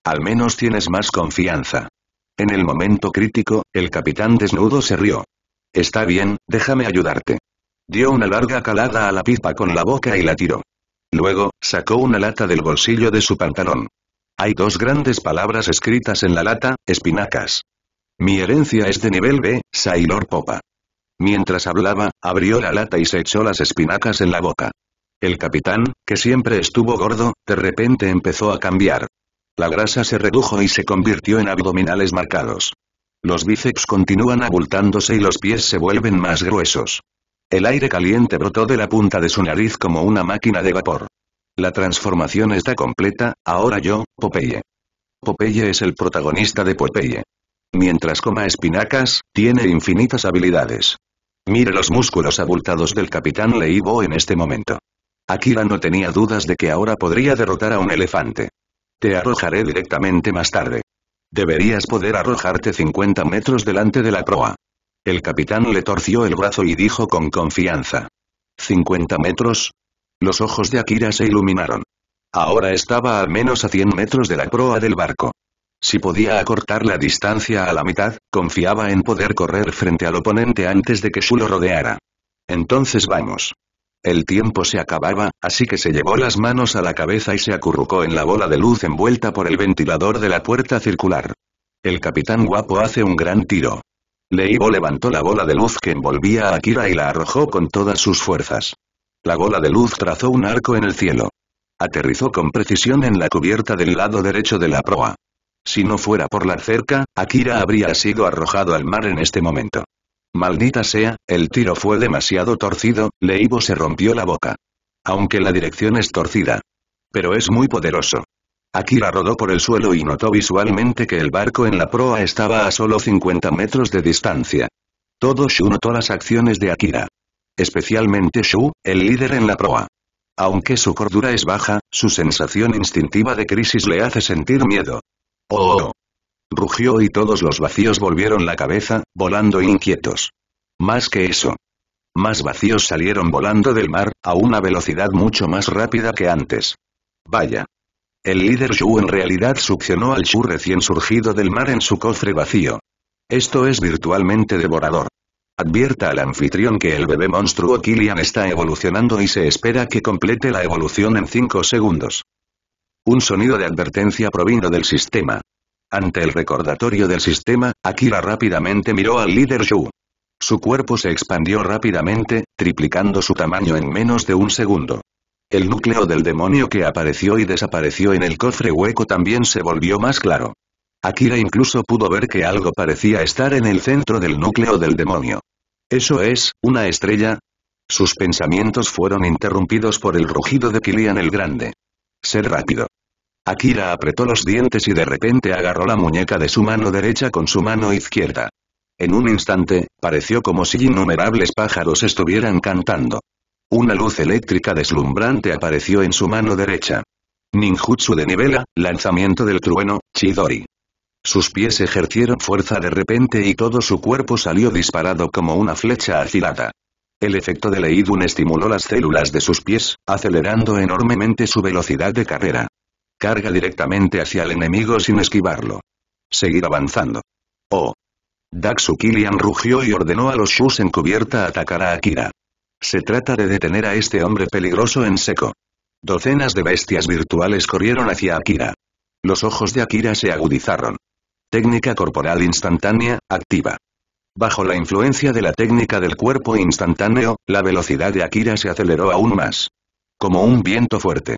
Al menos tienes más confianza. En el momento crítico, el capitán desnudo se rió. Está bien, déjame ayudarte. Dio una larga calada a la pipa con la boca y la tiró. Luego, sacó una lata del bolsillo de su pantalón. Hay dos grandes palabras escritas en la lata, espinacas. Mi herencia es de nivel B, Sailor Popa. Mientras hablaba, abrió la lata y se echó las espinacas en la boca. El capitán, que siempre estuvo gordo, de repente empezó a cambiar. La grasa se redujo y se convirtió en abdominales marcados. Los bíceps continúan abultándose y los pies se vuelven más gruesos. El aire caliente brotó de la punta de su nariz como una máquina de vapor. La transformación está completa, ahora yo, Popeye. Popeye es el protagonista de Popeye. Mientras coma espinacas, tiene infinitas habilidades. Mire los músculos abultados del capitán Leibo en este momento. Akira no tenía dudas de que ahora podría derrotar a un elefante. Te arrojaré directamente más tarde. Deberías poder arrojarte 50 metros delante de la proa. El capitán le torció el brazo y dijo con confianza. ¿50 metros? Los ojos de Akira se iluminaron. Ahora estaba al menos a 100 metros de la proa del barco. Si podía acortar la distancia a la mitad, confiaba en poder correr frente al oponente antes de que su lo rodeara. Entonces vamos. El tiempo se acababa, así que se llevó las manos a la cabeza y se acurrucó en la bola de luz envuelta por el ventilador de la puerta circular. El capitán guapo hace un gran tiro. Leibo levantó la bola de luz que envolvía a Akira y la arrojó con todas sus fuerzas. La bola de luz trazó un arco en el cielo. Aterrizó con precisión en la cubierta del lado derecho de la proa. Si no fuera por la cerca, Akira habría sido arrojado al mar en este momento. Maldita sea, el tiro fue demasiado torcido, Leibo se rompió la boca. Aunque la dirección es torcida. Pero es muy poderoso. Akira rodó por el suelo y notó visualmente que el barco en la proa estaba a solo 50 metros de distancia. Todo Shu notó las acciones de Akira. Especialmente Shu, el líder en la proa. Aunque su cordura es baja, su sensación instintiva de crisis le hace sentir miedo oh, Rugió y todos los vacíos volvieron la cabeza, volando inquietos. Más que eso. Más vacíos salieron volando del mar, a una velocidad mucho más rápida que antes. Vaya. El líder Shu en realidad succionó al Shu recién surgido del mar en su cofre vacío. Esto es virtualmente devorador. Advierta al anfitrión que el bebé monstruo Killian está evolucionando y se espera que complete la evolución en 5 segundos. Un sonido de advertencia provino del sistema. Ante el recordatorio del sistema, Akira rápidamente miró al líder Shu. Su cuerpo se expandió rápidamente, triplicando su tamaño en menos de un segundo. El núcleo del demonio que apareció y desapareció en el cofre hueco también se volvió más claro. Akira incluso pudo ver que algo parecía estar en el centro del núcleo del demonio. ¿Eso es, una estrella? Sus pensamientos fueron interrumpidos por el rugido de Kilian el Grande. Ser rápido. Akira apretó los dientes y de repente agarró la muñeca de su mano derecha con su mano izquierda. En un instante, pareció como si innumerables pájaros estuvieran cantando. Una luz eléctrica deslumbrante apareció en su mano derecha. Ninjutsu de nivela, lanzamiento del trueno, Chidori. Sus pies ejercieron fuerza de repente y todo su cuerpo salió disparado como una flecha afilada. El efecto de Leidun estimuló las células de sus pies, acelerando enormemente su velocidad de carrera. Carga directamente hacia el enemigo sin esquivarlo. Seguir avanzando. Oh. Daxu Kilian rugió y ordenó a los Shus en cubierta atacar a Akira. Se trata de detener a este hombre peligroso en seco. Docenas de bestias virtuales corrieron hacia Akira. Los ojos de Akira se agudizaron. Técnica corporal instantánea, activa. Bajo la influencia de la técnica del cuerpo instantáneo, la velocidad de Akira se aceleró aún más. Como un viento fuerte.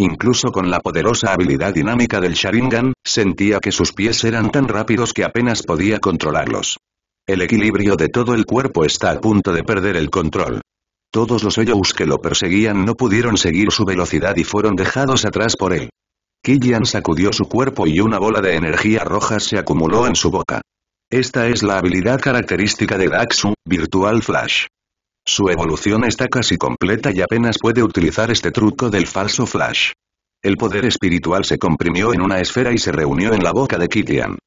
Incluso con la poderosa habilidad dinámica del Sharingan, sentía que sus pies eran tan rápidos que apenas podía controlarlos. El equilibrio de todo el cuerpo está a punto de perder el control. Todos los ellos que lo perseguían no pudieron seguir su velocidad y fueron dejados atrás por él. Killian sacudió su cuerpo y una bola de energía roja se acumuló en su boca. Esta es la habilidad característica de Daxu, Virtual Flash. Su evolución está casi completa y apenas puede utilizar este truco del falso flash. El poder espiritual se comprimió en una esfera y se reunió en la boca de Killian.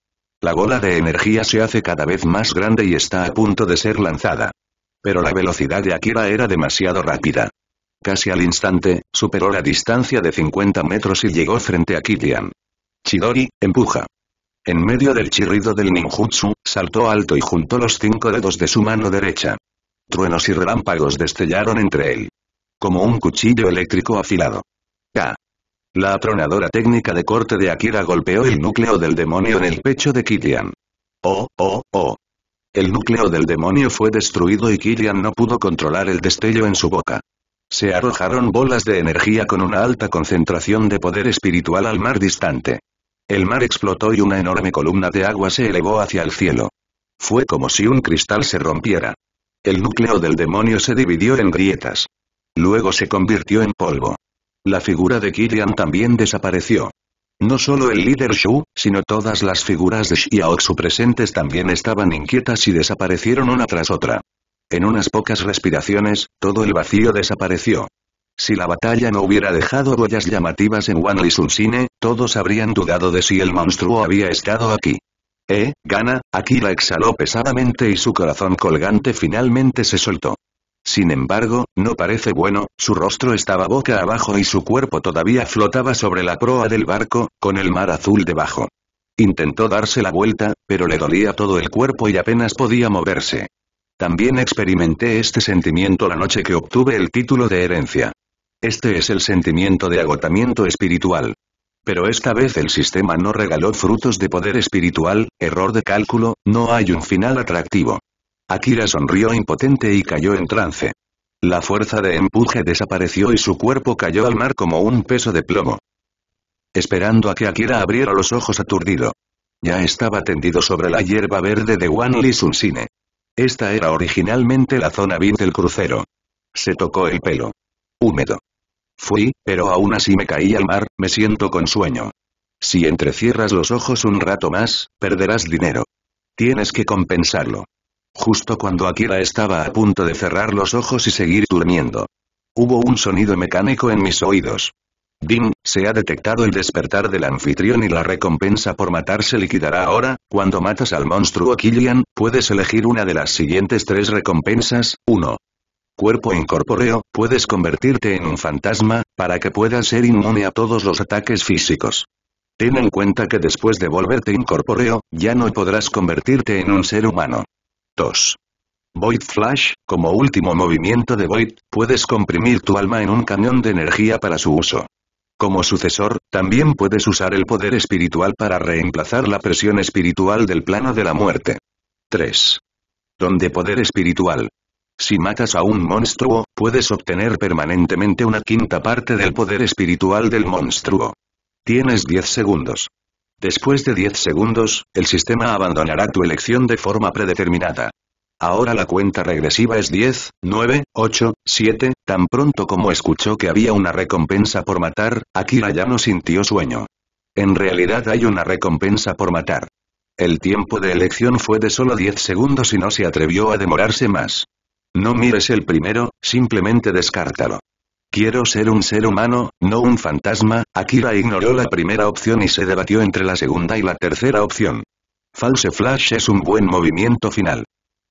La bola de energía se hace cada vez más grande y está a punto de ser lanzada. Pero la velocidad de Akira era demasiado rápida. Casi al instante, superó la distancia de 50 metros y llegó frente a Killian. Chidori, empuja. En medio del chirrido del ninjutsu, saltó alto y juntó los cinco dedos de su mano derecha. Truenos y relámpagos destellaron entre él. Como un cuchillo eléctrico afilado. K, La atronadora técnica de corte de Akira golpeó el núcleo del demonio en el pecho de Killian. ¡Oh, oh, oh! El núcleo del demonio fue destruido y Killian no pudo controlar el destello en su boca. Se arrojaron bolas de energía con una alta concentración de poder espiritual al mar distante. El mar explotó y una enorme columna de agua se elevó hacia el cielo. Fue como si un cristal se rompiera. El núcleo del demonio se dividió en grietas. Luego se convirtió en polvo. La figura de Killian también desapareció. No solo el líder Shu, sino todas las figuras de Xiaoxu presentes también estaban inquietas y desaparecieron una tras otra. En unas pocas respiraciones, todo el vacío desapareció. Si la batalla no hubiera dejado huellas llamativas en Wanli Sunshine, todos habrían dudado de si el monstruo había estado aquí. Eh, gana, Akira exhaló pesadamente y su corazón colgante finalmente se soltó. Sin embargo, no parece bueno, su rostro estaba boca abajo y su cuerpo todavía flotaba sobre la proa del barco, con el mar azul debajo. Intentó darse la vuelta, pero le dolía todo el cuerpo y apenas podía moverse. También experimenté este sentimiento la noche que obtuve el título de herencia. Este es el sentimiento de agotamiento espiritual. Pero esta vez el sistema no regaló frutos de poder espiritual, error de cálculo, no hay un final atractivo. Akira sonrió impotente y cayó en trance. La fuerza de empuje desapareció y su cuerpo cayó al mar como un peso de plomo. Esperando a que Akira abriera los ojos aturdido. Ya estaba tendido sobre la hierba verde de Wanli Sunsine. Esta era originalmente la zona 20 del crucero. Se tocó el pelo. Húmedo. Fui, pero aún así me caí al mar, me siento con sueño. Si entrecierras los ojos un rato más, perderás dinero. Tienes que compensarlo. Justo cuando Akira estaba a punto de cerrar los ojos y seguir durmiendo. Hubo un sonido mecánico en mis oídos. Ding, se ha detectado el despertar del anfitrión y la recompensa por matar se liquidará ahora, cuando matas al monstruo Killian, puedes elegir una de las siguientes tres recompensas, 1 cuerpo incorpóreo, puedes convertirte en un fantasma, para que puedas ser inmune a todos los ataques físicos. Ten en cuenta que después de volverte incorpóreo, ya no podrás convertirte en un ser humano. 2. Void Flash, como último movimiento de Void, puedes comprimir tu alma en un cañón de energía para su uso. Como sucesor, también puedes usar el poder espiritual para reemplazar la presión espiritual del plano de la muerte. 3. Donde poder espiritual. Si matas a un monstruo, puedes obtener permanentemente una quinta parte del poder espiritual del monstruo. Tienes 10 segundos. Después de 10 segundos, el sistema abandonará tu elección de forma predeterminada. Ahora la cuenta regresiva es 10, 9, 8, 7, tan pronto como escuchó que había una recompensa por matar, Akira ya no sintió sueño. En realidad hay una recompensa por matar. El tiempo de elección fue de solo 10 segundos y no se atrevió a demorarse más. No mires el primero, simplemente descártalo. Quiero ser un ser humano, no un fantasma. Akira ignoró la primera opción y se debatió entre la segunda y la tercera opción. False Flash es un buen movimiento final.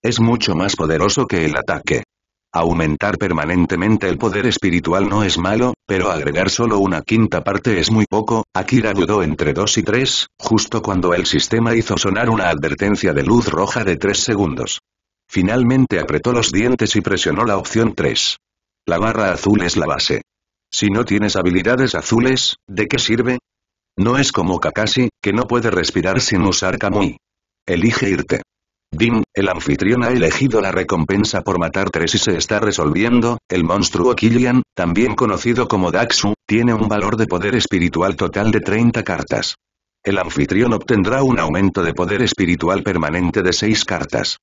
Es mucho más poderoso que el ataque. Aumentar permanentemente el poder espiritual no es malo, pero agregar solo una quinta parte es muy poco. Akira dudó entre dos y tres, justo cuando el sistema hizo sonar una advertencia de luz roja de tres segundos. Finalmente apretó los dientes y presionó la opción 3. La barra azul es la base. Si no tienes habilidades azules, ¿de qué sirve? No es como Kakashi, que no puede respirar sin usar Kamui. Elige irte. Dim, el anfitrión ha elegido la recompensa por matar tres y se está resolviendo, el monstruo Killian, también conocido como Daxu, tiene un valor de poder espiritual total de 30 cartas. El anfitrión obtendrá un aumento de poder espiritual permanente de 6 cartas.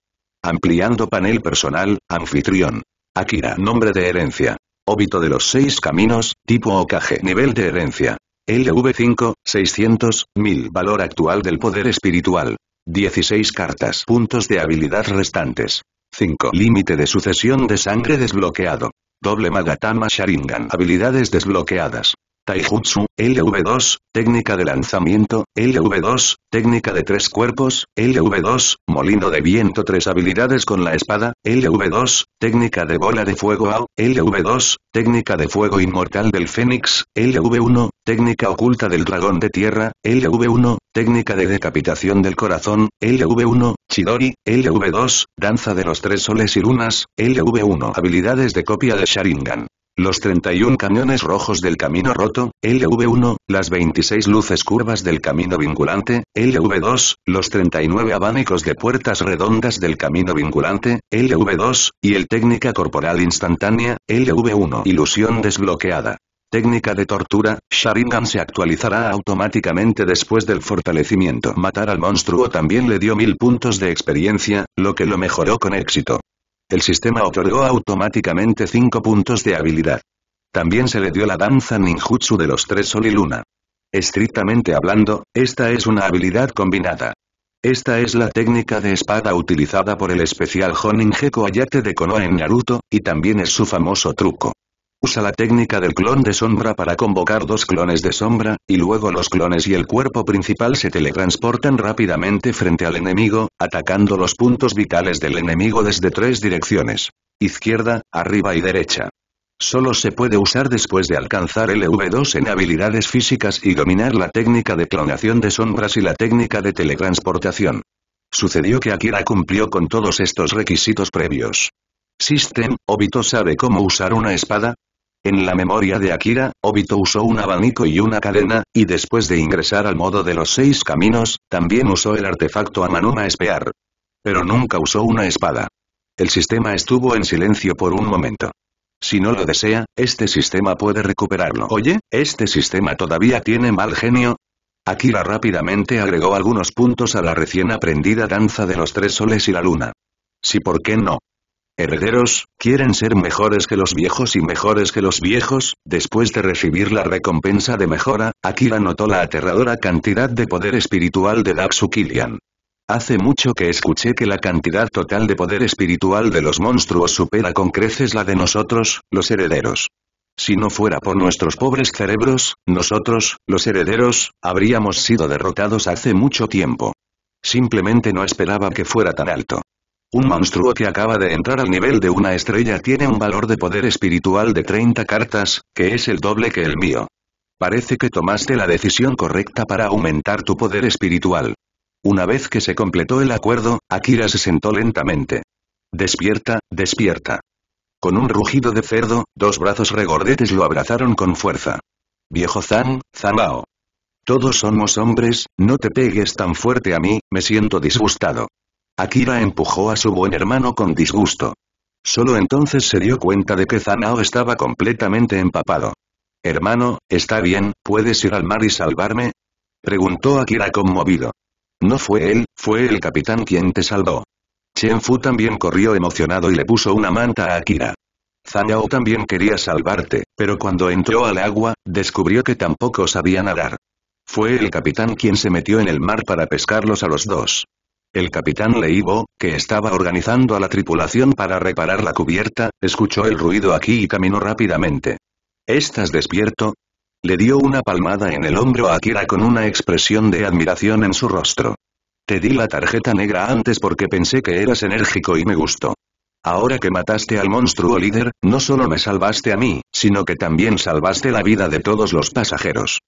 Ampliando panel personal, anfitrión. Akira, nombre de herencia. Óbito de los seis caminos, tipo Okage, nivel de herencia. LV5, 600, 1000, valor actual del poder espiritual. 16 cartas, puntos de habilidad restantes. 5. Límite de sucesión de sangre desbloqueado. Doble Magatama Sharingan. Habilidades desbloqueadas. Taijutsu, LV2, técnica de lanzamiento, LV2, técnica de tres cuerpos, LV2, molino de viento tres habilidades con la espada, LV2, técnica de bola de fuego AO, LV2, técnica de fuego inmortal del fénix, LV1, técnica oculta del dragón de tierra, LV1, técnica de decapitación del corazón, LV1, Chidori, LV2, danza de los tres soles y lunas, LV1, habilidades de copia de Sharingan. Los 31 cañones rojos del camino roto, LV1, las 26 luces curvas del camino vinculante, LV2, los 39 abanicos de puertas redondas del camino vinculante, LV2, y el técnica corporal instantánea, LV1. Ilusión desbloqueada. Técnica de tortura, Sharingan se actualizará automáticamente después del fortalecimiento. Matar al monstruo también le dio mil puntos de experiencia, lo que lo mejoró con éxito. El sistema otorgó automáticamente 5 puntos de habilidad. También se le dio la danza ninjutsu de los tres sol y luna. Estrictamente hablando, esta es una habilidad combinada. Esta es la técnica de espada utilizada por el especial Heko Hayate de Konoha en Naruto, y también es su famoso truco. Usa la técnica del clon de sombra para convocar dos clones de sombra, y luego los clones y el cuerpo principal se teletransportan rápidamente frente al enemigo, atacando los puntos vitales del enemigo desde tres direcciones. Izquierda, arriba y derecha. Solo se puede usar después de alcanzar LV2 en habilidades físicas y dominar la técnica de clonación de sombras y la técnica de teletransportación. Sucedió que Akira cumplió con todos estos requisitos previos. System, Obito sabe cómo usar una espada, en la memoria de Akira, Obito usó un abanico y una cadena, y después de ingresar al modo de los seis caminos, también usó el artefacto Amanuma Espear. Pero nunca usó una espada. El sistema estuvo en silencio por un momento. Si no lo desea, este sistema puede recuperarlo. Oye, ¿este sistema todavía tiene mal genio? Akira rápidamente agregó algunos puntos a la recién aprendida danza de los tres soles y la luna. Si ¿por qué no? herederos, quieren ser mejores que los viejos y mejores que los viejos, después de recibir la recompensa de mejora, Akira notó la aterradora cantidad de poder espiritual de Daxu Kilian. Hace mucho que escuché que la cantidad total de poder espiritual de los monstruos supera con creces la de nosotros, los herederos. Si no fuera por nuestros pobres cerebros, nosotros, los herederos, habríamos sido derrotados hace mucho tiempo. Simplemente no esperaba que fuera tan alto. Un monstruo que acaba de entrar al nivel de una estrella tiene un valor de poder espiritual de 30 cartas, que es el doble que el mío. Parece que tomaste la decisión correcta para aumentar tu poder espiritual. Una vez que se completó el acuerdo, Akira se sentó lentamente. Despierta, despierta. Con un rugido de cerdo, dos brazos regordetes lo abrazaron con fuerza. Viejo Zan, Zanbao. Todos somos hombres, no te pegues tan fuerte a mí, me siento disgustado. Akira empujó a su buen hermano con disgusto. Solo entonces se dio cuenta de que Zanao estaba completamente empapado. Hermano, está bien, ¿puedes ir al mar y salvarme? Preguntó Akira conmovido. No fue él, fue el capitán quien te salvó. Chen Fu también corrió emocionado y le puso una manta a Akira. Zanao también quería salvarte, pero cuando entró al agua, descubrió que tampoco sabía nadar. Fue el capitán quien se metió en el mar para pescarlos a los dos. El capitán Leibo, que estaba organizando a la tripulación para reparar la cubierta, escuchó el ruido aquí y caminó rápidamente. ¿Estás despierto? Le dio una palmada en el hombro a Akira con una expresión de admiración en su rostro. Te di la tarjeta negra antes porque pensé que eras enérgico y me gustó. Ahora que mataste al monstruo líder, no solo me salvaste a mí, sino que también salvaste la vida de todos los pasajeros.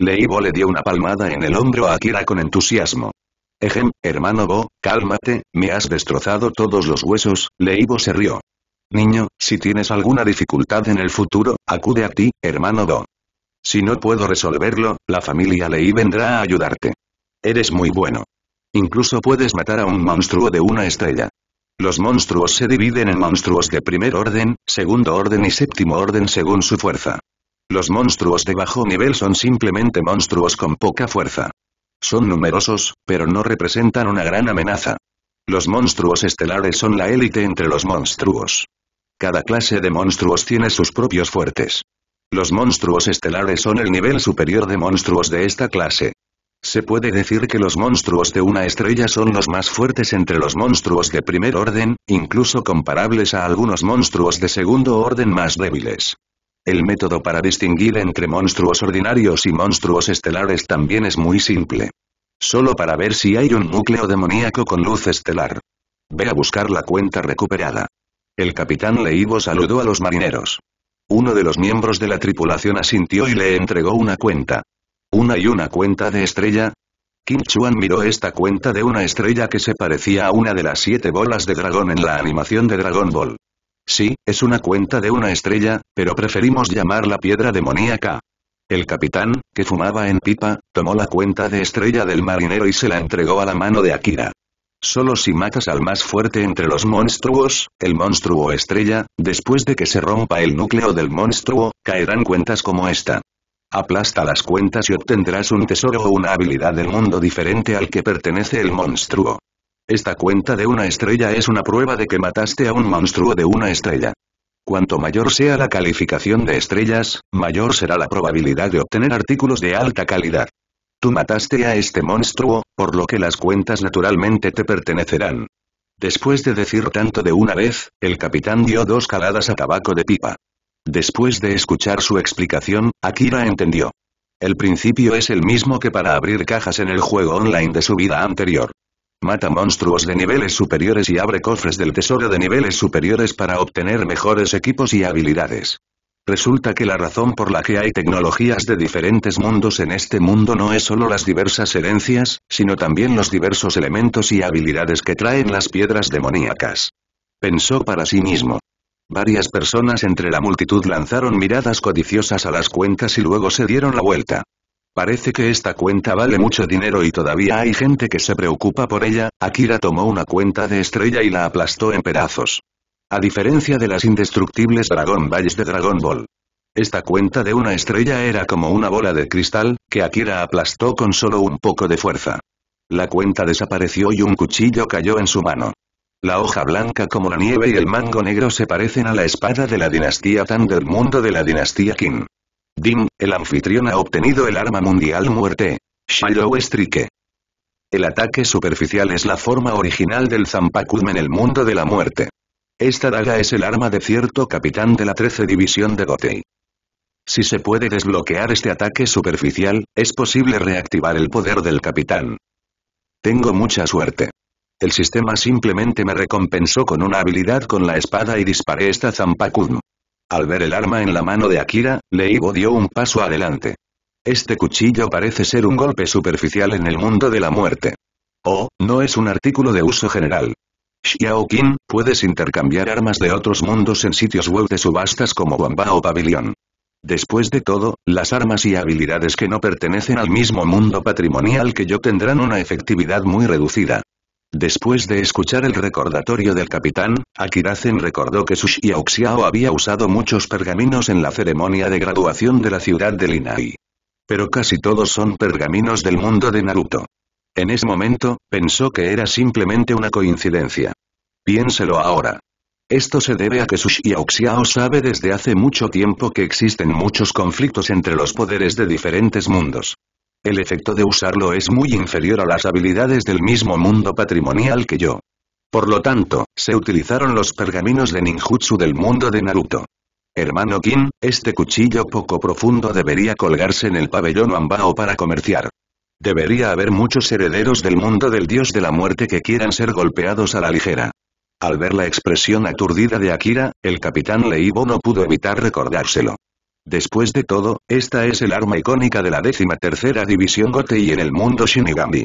Leibo le dio una palmada en el hombro a Akira con entusiasmo. Ejem, hermano Bo, cálmate, me has destrozado todos los huesos, Leibo se rió. Niño, si tienes alguna dificultad en el futuro, acude a ti, hermano Bo. Si no puedo resolverlo, la familia Lei vendrá a ayudarte. Eres muy bueno. Incluso puedes matar a un monstruo de una estrella. Los monstruos se dividen en monstruos de primer orden, segundo orden y séptimo orden según su fuerza. Los monstruos de bajo nivel son simplemente monstruos con poca fuerza. Son numerosos, pero no representan una gran amenaza. Los monstruos estelares son la élite entre los monstruos. Cada clase de monstruos tiene sus propios fuertes. Los monstruos estelares son el nivel superior de monstruos de esta clase. Se puede decir que los monstruos de una estrella son los más fuertes entre los monstruos de primer orden, incluso comparables a algunos monstruos de segundo orden más débiles. El método para distinguir entre monstruos ordinarios y monstruos estelares también es muy simple. Solo para ver si hay un núcleo demoníaco con luz estelar. Ve a buscar la cuenta recuperada. El capitán Leivo saludó a los marineros. Uno de los miembros de la tripulación asintió y le entregó una cuenta. ¿Una y una cuenta de estrella? Kim Chuan miró esta cuenta de una estrella que se parecía a una de las siete bolas de dragón en la animación de Dragon Ball. Sí, es una cuenta de una estrella, pero preferimos llamarla piedra demoníaca. El capitán, que fumaba en pipa, tomó la cuenta de estrella del marinero y se la entregó a la mano de Akira. Solo si matas al más fuerte entre los monstruos, el monstruo estrella, después de que se rompa el núcleo del monstruo, caerán cuentas como esta. Aplasta las cuentas y obtendrás un tesoro o una habilidad del mundo diferente al que pertenece el monstruo. Esta cuenta de una estrella es una prueba de que mataste a un monstruo de una estrella. Cuanto mayor sea la calificación de estrellas, mayor será la probabilidad de obtener artículos de alta calidad. Tú mataste a este monstruo, por lo que las cuentas naturalmente te pertenecerán. Después de decir tanto de una vez, el capitán dio dos caladas a tabaco de pipa. Después de escuchar su explicación, Akira entendió. El principio es el mismo que para abrir cajas en el juego online de su vida anterior. Mata monstruos de niveles superiores y abre cofres del tesoro de niveles superiores para obtener mejores equipos y habilidades. Resulta que la razón por la que hay tecnologías de diferentes mundos en este mundo no es solo las diversas herencias, sino también los diversos elementos y habilidades que traen las piedras demoníacas. Pensó para sí mismo. Varias personas entre la multitud lanzaron miradas codiciosas a las cuencas y luego se dieron la vuelta. Parece que esta cuenta vale mucho dinero y todavía hay gente que se preocupa por ella, Akira tomó una cuenta de estrella y la aplastó en pedazos. A diferencia de las indestructibles Dragon Balls de Dragon Ball. Esta cuenta de una estrella era como una bola de cristal, que Akira aplastó con solo un poco de fuerza. La cuenta desapareció y un cuchillo cayó en su mano. La hoja blanca como la nieve y el mango negro se parecen a la espada de la dinastía Tan del mundo de la dinastía Qin. Dim, el anfitrión ha obtenido el arma mundial muerte. Shallow Strike. El ataque superficial es la forma original del Zampakum en el mundo de la muerte. Esta daga es el arma de cierto capitán de la 13 División de Gotei. Si se puede desbloquear este ataque superficial, es posible reactivar el poder del capitán. Tengo mucha suerte. El sistema simplemente me recompensó con una habilidad con la espada y disparé esta Zampakum. Al ver el arma en la mano de Akira, Leibo dio un paso adelante. Este cuchillo parece ser un golpe superficial en el mundo de la muerte. Oh, no es un artículo de uso general. Xiao puedes intercambiar armas de otros mundos en sitios web de subastas como bomba o Pabellón. Después de todo, las armas y habilidades que no pertenecen al mismo mundo patrimonial que yo tendrán una efectividad muy reducida. Después de escuchar el recordatorio del capitán, Akirazen recordó que Sushi Auxiao había usado muchos pergaminos en la ceremonia de graduación de la ciudad de Linai. Pero casi todos son pergaminos del mundo de Naruto. En ese momento, pensó que era simplemente una coincidencia. Piénselo ahora. Esto se debe a que Sushi Auxiao sabe desde hace mucho tiempo que existen muchos conflictos entre los poderes de diferentes mundos. El efecto de usarlo es muy inferior a las habilidades del mismo mundo patrimonial que yo. Por lo tanto, se utilizaron los pergaminos de ninjutsu del mundo de Naruto. Hermano Kim, este cuchillo poco profundo debería colgarse en el pabellón ambao para comerciar. Debería haber muchos herederos del mundo del dios de la muerte que quieran ser golpeados a la ligera. Al ver la expresión aturdida de Akira, el capitán Leibo no pudo evitar recordárselo. Después de todo, esta es el arma icónica de la décima tercera división Gotei en el mundo Shinigami.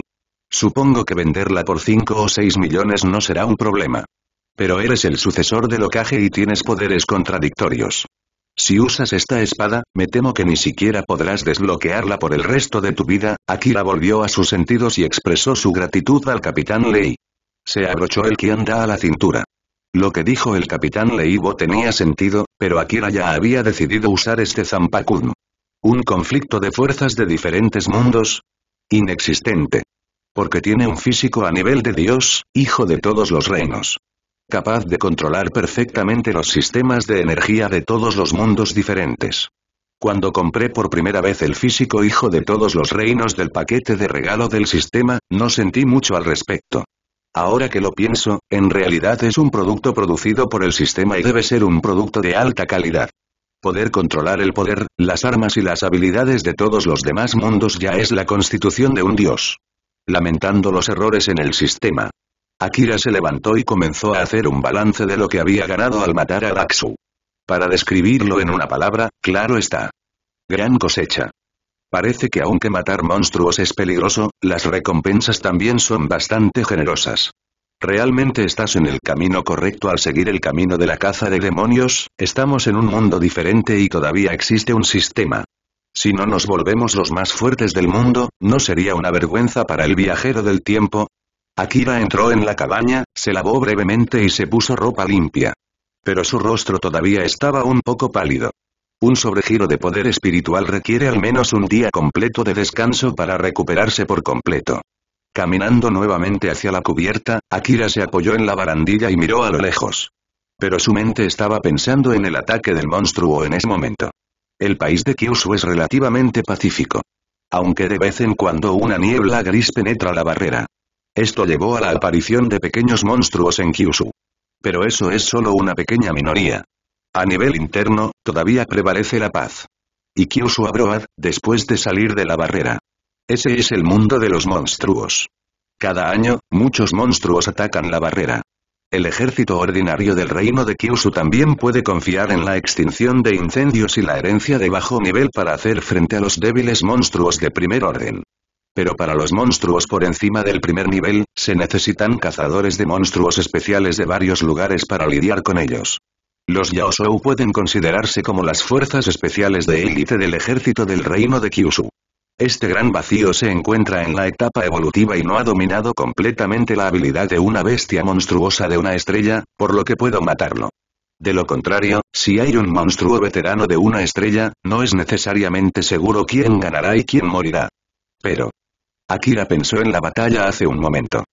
Supongo que venderla por 5 o 6 millones no será un problema. Pero eres el sucesor de Lokage y tienes poderes contradictorios. Si usas esta espada, me temo que ni siquiera podrás desbloquearla por el resto de tu vida, Akira volvió a sus sentidos y expresó su gratitud al Capitán Lei. Se abrochó el kianda a la cintura. Lo que dijo el capitán Leibo tenía sentido, pero Akira ya había decidido usar este Zampakun. Un conflicto de fuerzas de diferentes mundos. Inexistente. Porque tiene un físico a nivel de Dios, hijo de todos los reinos. Capaz de controlar perfectamente los sistemas de energía de todos los mundos diferentes. Cuando compré por primera vez el físico hijo de todos los reinos del paquete de regalo del sistema, no sentí mucho al respecto. Ahora que lo pienso, en realidad es un producto producido por el sistema y debe ser un producto de alta calidad. Poder controlar el poder, las armas y las habilidades de todos los demás mundos ya es la constitución de un dios. Lamentando los errores en el sistema. Akira se levantó y comenzó a hacer un balance de lo que había ganado al matar a Daxu. Para describirlo en una palabra, claro está. Gran cosecha. Parece que aunque matar monstruos es peligroso, las recompensas también son bastante generosas. Realmente estás en el camino correcto al seguir el camino de la caza de demonios, estamos en un mundo diferente y todavía existe un sistema. Si no nos volvemos los más fuertes del mundo, ¿no sería una vergüenza para el viajero del tiempo? Akira entró en la cabaña, se lavó brevemente y se puso ropa limpia. Pero su rostro todavía estaba un poco pálido. Un sobregiro de poder espiritual requiere al menos un día completo de descanso para recuperarse por completo. Caminando nuevamente hacia la cubierta, Akira se apoyó en la barandilla y miró a lo lejos. Pero su mente estaba pensando en el ataque del monstruo en ese momento. El país de Kyushu es relativamente pacífico. Aunque de vez en cuando una niebla gris penetra la barrera. Esto llevó a la aparición de pequeños monstruos en Kyushu. Pero eso es solo una pequeña minoría. A nivel interno, todavía prevalece la paz. Y Kyushu Abroad, después de salir de la barrera. Ese es el mundo de los monstruos. Cada año, muchos monstruos atacan la barrera. El ejército ordinario del reino de Kyushu también puede confiar en la extinción de incendios y la herencia de bajo nivel para hacer frente a los débiles monstruos de primer orden. Pero para los monstruos por encima del primer nivel, se necesitan cazadores de monstruos especiales de varios lugares para lidiar con ellos. Los Yaosou pueden considerarse como las fuerzas especiales de élite del ejército del reino de Kyushu. Este gran vacío se encuentra en la etapa evolutiva y no ha dominado completamente la habilidad de una bestia monstruosa de una estrella, por lo que puedo matarlo. De lo contrario, si hay un monstruo veterano de una estrella, no es necesariamente seguro quién ganará y quién morirá. Pero. Akira pensó en la batalla hace un momento.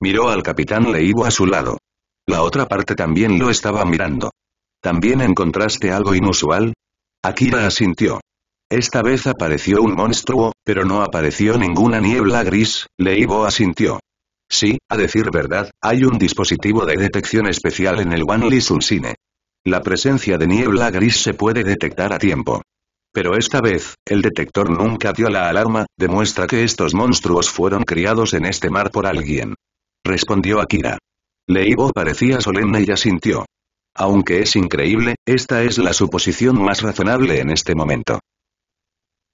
Miró al capitán Leibo a su lado. La otra parte también lo estaba mirando. ¿También encontraste algo inusual? Akira asintió. Esta vez apareció un monstruo, pero no apareció ninguna niebla gris, Leibo asintió. Sí, a decir verdad, hay un dispositivo de detección especial en el Wanli Sunsine. La presencia de niebla gris se puede detectar a tiempo. Pero esta vez, el detector nunca dio la alarma, demuestra que estos monstruos fueron criados en este mar por alguien. Respondió Akira. Leibo parecía solemne y asintió. Aunque es increíble, esta es la suposición más razonable en este momento.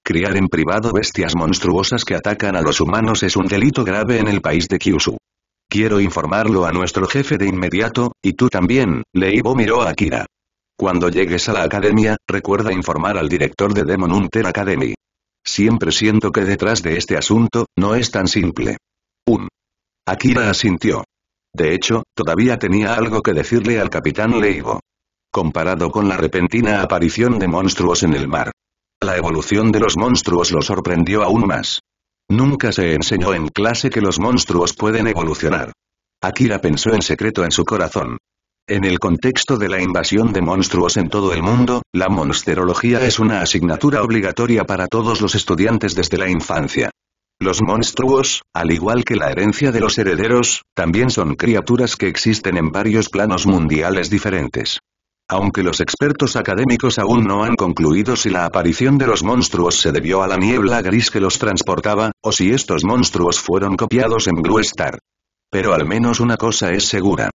Criar en privado bestias monstruosas que atacan a los humanos es un delito grave en el país de Kyushu. Quiero informarlo a nuestro jefe de inmediato, y tú también, Leibo miró a Akira. Cuando llegues a la academia, recuerda informar al director de Demon Hunter Academy. Siempre siento que detrás de este asunto, no es tan simple. Um. Akira asintió. De hecho, todavía tenía algo que decirle al capitán Leivo. Comparado con la repentina aparición de monstruos en el mar. La evolución de los monstruos lo sorprendió aún más. Nunca se enseñó en clase que los monstruos pueden evolucionar. Akira pensó en secreto en su corazón. En el contexto de la invasión de monstruos en todo el mundo, la monsterología es una asignatura obligatoria para todos los estudiantes desde la infancia. Los monstruos, al igual que la herencia de los herederos, también son criaturas que existen en varios planos mundiales diferentes. Aunque los expertos académicos aún no han concluido si la aparición de los monstruos se debió a la niebla gris que los transportaba, o si estos monstruos fueron copiados en Blue Star. Pero al menos una cosa es segura.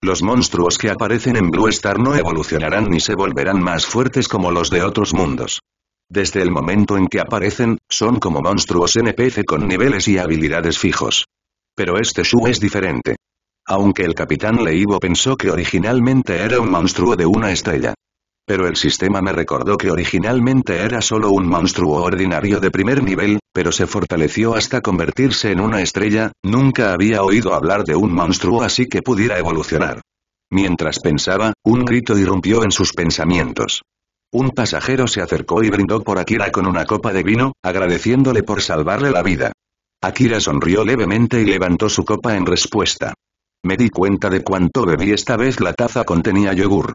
Los monstruos que aparecen en Blue Star no evolucionarán ni se volverán más fuertes como los de otros mundos. Desde el momento en que aparecen, son como monstruos NPC con niveles y habilidades fijos. Pero este Shu es diferente. Aunque el capitán Leivo pensó que originalmente era un monstruo de una estrella. Pero el sistema me recordó que originalmente era solo un monstruo ordinario de primer nivel, pero se fortaleció hasta convertirse en una estrella, nunca había oído hablar de un monstruo así que pudiera evolucionar. Mientras pensaba, un grito irrumpió en sus pensamientos. Un pasajero se acercó y brindó por Akira con una copa de vino, agradeciéndole por salvarle la vida. Akira sonrió levemente y levantó su copa en respuesta. Me di cuenta de cuánto bebí esta vez la taza contenía yogur.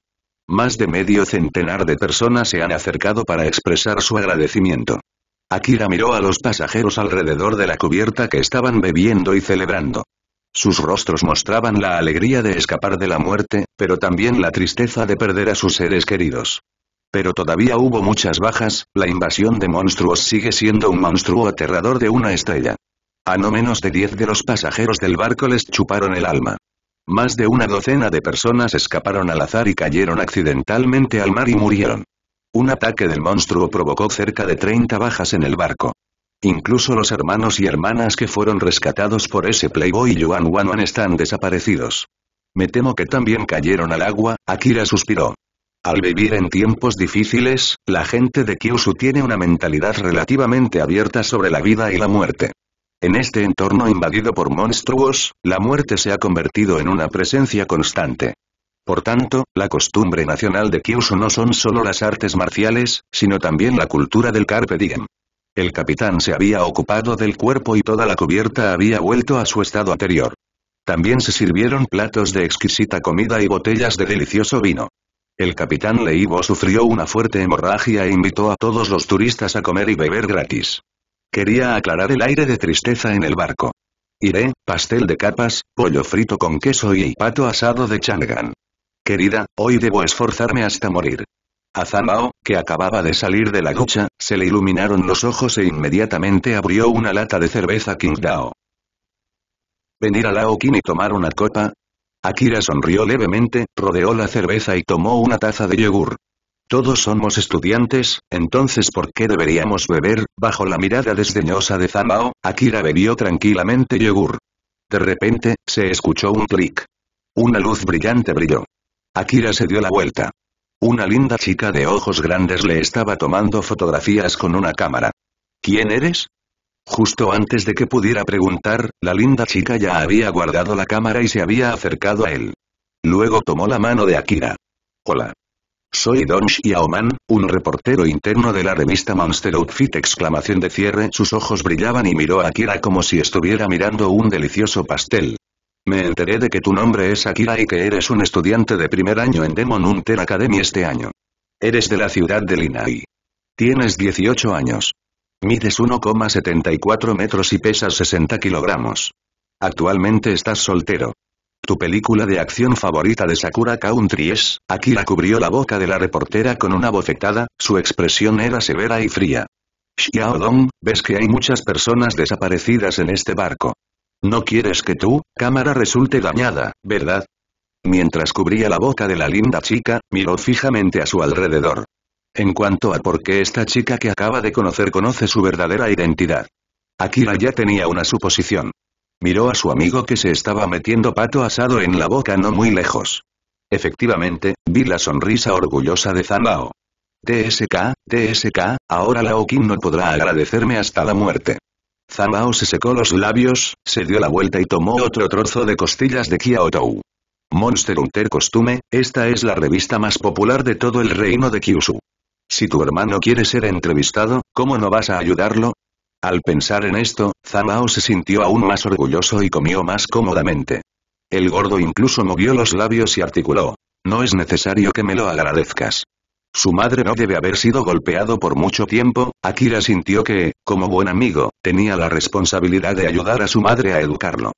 Más de medio centenar de personas se han acercado para expresar su agradecimiento. Akira miró a los pasajeros alrededor de la cubierta que estaban bebiendo y celebrando. Sus rostros mostraban la alegría de escapar de la muerte, pero también la tristeza de perder a sus seres queridos. Pero todavía hubo muchas bajas, la invasión de monstruos sigue siendo un monstruo aterrador de una estrella. A no menos de 10 de los pasajeros del barco les chuparon el alma. Más de una docena de personas escaparon al azar y cayeron accidentalmente al mar y murieron. Un ataque del monstruo provocó cerca de 30 bajas en el barco. Incluso los hermanos y hermanas que fueron rescatados por ese playboy Yuan Wanwan están desaparecidos. Me temo que también cayeron al agua, Akira suspiró. Al vivir en tiempos difíciles, la gente de Kyushu tiene una mentalidad relativamente abierta sobre la vida y la muerte. En este entorno invadido por monstruos, la muerte se ha convertido en una presencia constante. Por tanto, la costumbre nacional de Kyushu no son solo las artes marciales, sino también la cultura del carpe diem. El capitán se había ocupado del cuerpo y toda la cubierta había vuelto a su estado anterior. También se sirvieron platos de exquisita comida y botellas de delicioso vino. El capitán Leibo sufrió una fuerte hemorragia e invitó a todos los turistas a comer y beber gratis. Quería aclarar el aire de tristeza en el barco. Iré, pastel de capas, pollo frito con queso y pato asado de Chang'an. Querida, hoy debo esforzarme hasta morir. A Zamao, que acababa de salir de la gocha, se le iluminaron los ojos e inmediatamente abrió una lata de cerveza Qingdao. Venir a Laokin y tomar una copa, Akira sonrió levemente, rodeó la cerveza y tomó una taza de yogur. Todos somos estudiantes, entonces ¿por qué deberíamos beber? Bajo la mirada desdeñosa de Zamao, Akira bebió tranquilamente yogur. De repente, se escuchó un clic. Una luz brillante brilló. Akira se dio la vuelta. Una linda chica de ojos grandes le estaba tomando fotografías con una cámara. ¿Quién eres? Justo antes de que pudiera preguntar, la linda chica ya había guardado la cámara y se había acercado a él. Luego tomó la mano de Akira. Hola. Soy Don Xiaoman, un reportero interno de la revista Monster Outfit exclamación de cierre sus ojos brillaban y miró a Akira como si estuviera mirando un delicioso pastel. Me enteré de que tu nombre es Akira y que eres un estudiante de primer año en Demon Hunter Academy este año. Eres de la ciudad de Linai. Tienes 18 años. Mides 1,74 metros y pesas 60 kilogramos. Actualmente estás soltero. Tu película de acción favorita de Sakura Country es, Akira cubrió la boca de la reportera con una bofetada, su expresión era severa y fría. Dong, ves que hay muchas personas desaparecidas en este barco. No quieres que tu cámara resulte dañada, ¿verdad? Mientras cubría la boca de la linda chica, miró fijamente a su alrededor. En cuanto a por qué esta chica que acaba de conocer conoce su verdadera identidad. Akira ya tenía una suposición. Miró a su amigo que se estaba metiendo pato asado en la boca no muy lejos. Efectivamente, vi la sonrisa orgullosa de Zamao. TSK, TSK, ahora Kim no podrá agradecerme hasta la muerte. Zamao se secó los labios, se dio la vuelta y tomó otro trozo de costillas de Kyoto. Monster Hunter Costume, esta es la revista más popular de todo el reino de Kyushu. Si tu hermano quiere ser entrevistado, ¿cómo no vas a ayudarlo? Al pensar en esto, Zamao se sintió aún más orgulloso y comió más cómodamente. El gordo incluso movió los labios y articuló. No es necesario que me lo agradezcas. Su madre no debe haber sido golpeado por mucho tiempo, Akira sintió que, como buen amigo, tenía la responsabilidad de ayudar a su madre a educarlo.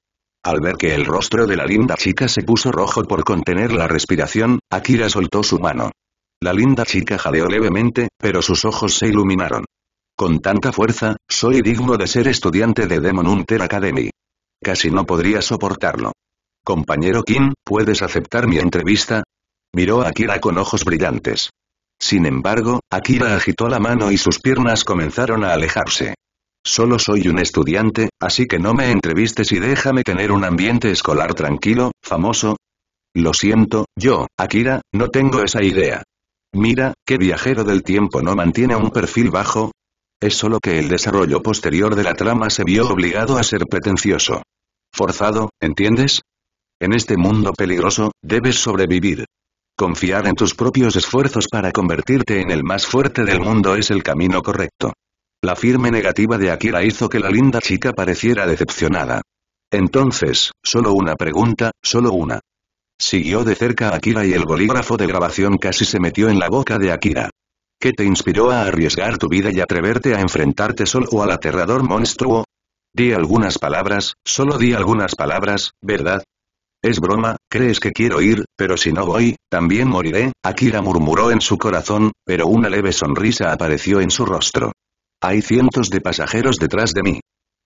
Al ver que el rostro de la linda chica se puso rojo por contener la respiración, Akira soltó su mano. La linda chica jadeó levemente, pero sus ojos se iluminaron. Con tanta fuerza, soy digno de ser estudiante de Demon Hunter Academy. Casi no podría soportarlo. Compañero Kim, ¿puedes aceptar mi entrevista? Miró a Akira con ojos brillantes. Sin embargo, Akira agitó la mano y sus piernas comenzaron a alejarse. Solo soy un estudiante, así que no me entrevistes y déjame tener un ambiente escolar tranquilo, famoso. Lo siento, yo, Akira, no tengo esa idea. Mira, qué viajero del tiempo no mantiene un perfil bajo. Es solo que el desarrollo posterior de la trama se vio obligado a ser pretencioso. Forzado, ¿entiendes? En este mundo peligroso, debes sobrevivir. Confiar en tus propios esfuerzos para convertirte en el más fuerte del mundo es el camino correcto. La firme negativa de Akira hizo que la linda chica pareciera decepcionada. Entonces, solo una pregunta, solo una. Siguió de cerca a Akira y el bolígrafo de grabación casi se metió en la boca de Akira. ¿Qué te inspiró a arriesgar tu vida y atreverte a enfrentarte solo al aterrador monstruo? Di algunas palabras, solo di algunas palabras, ¿verdad? Es broma, crees que quiero ir, pero si no voy, también moriré, Akira murmuró en su corazón, pero una leve sonrisa apareció en su rostro. Hay cientos de pasajeros detrás de mí.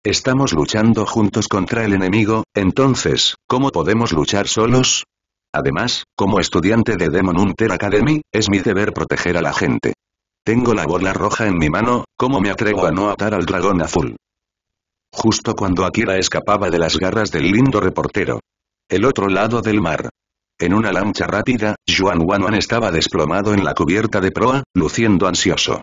Estamos luchando juntos contra el enemigo, entonces, ¿cómo podemos luchar solos? Además, como estudiante de Demon Hunter Academy, es mi deber proteger a la gente. Tengo la bola roja en mi mano, ¿cómo me atrevo a no atar al dragón azul? Justo cuando Akira escapaba de las garras del lindo reportero. El otro lado del mar. En una lancha rápida, Juan Wanwan estaba desplomado en la cubierta de proa, luciendo ansioso.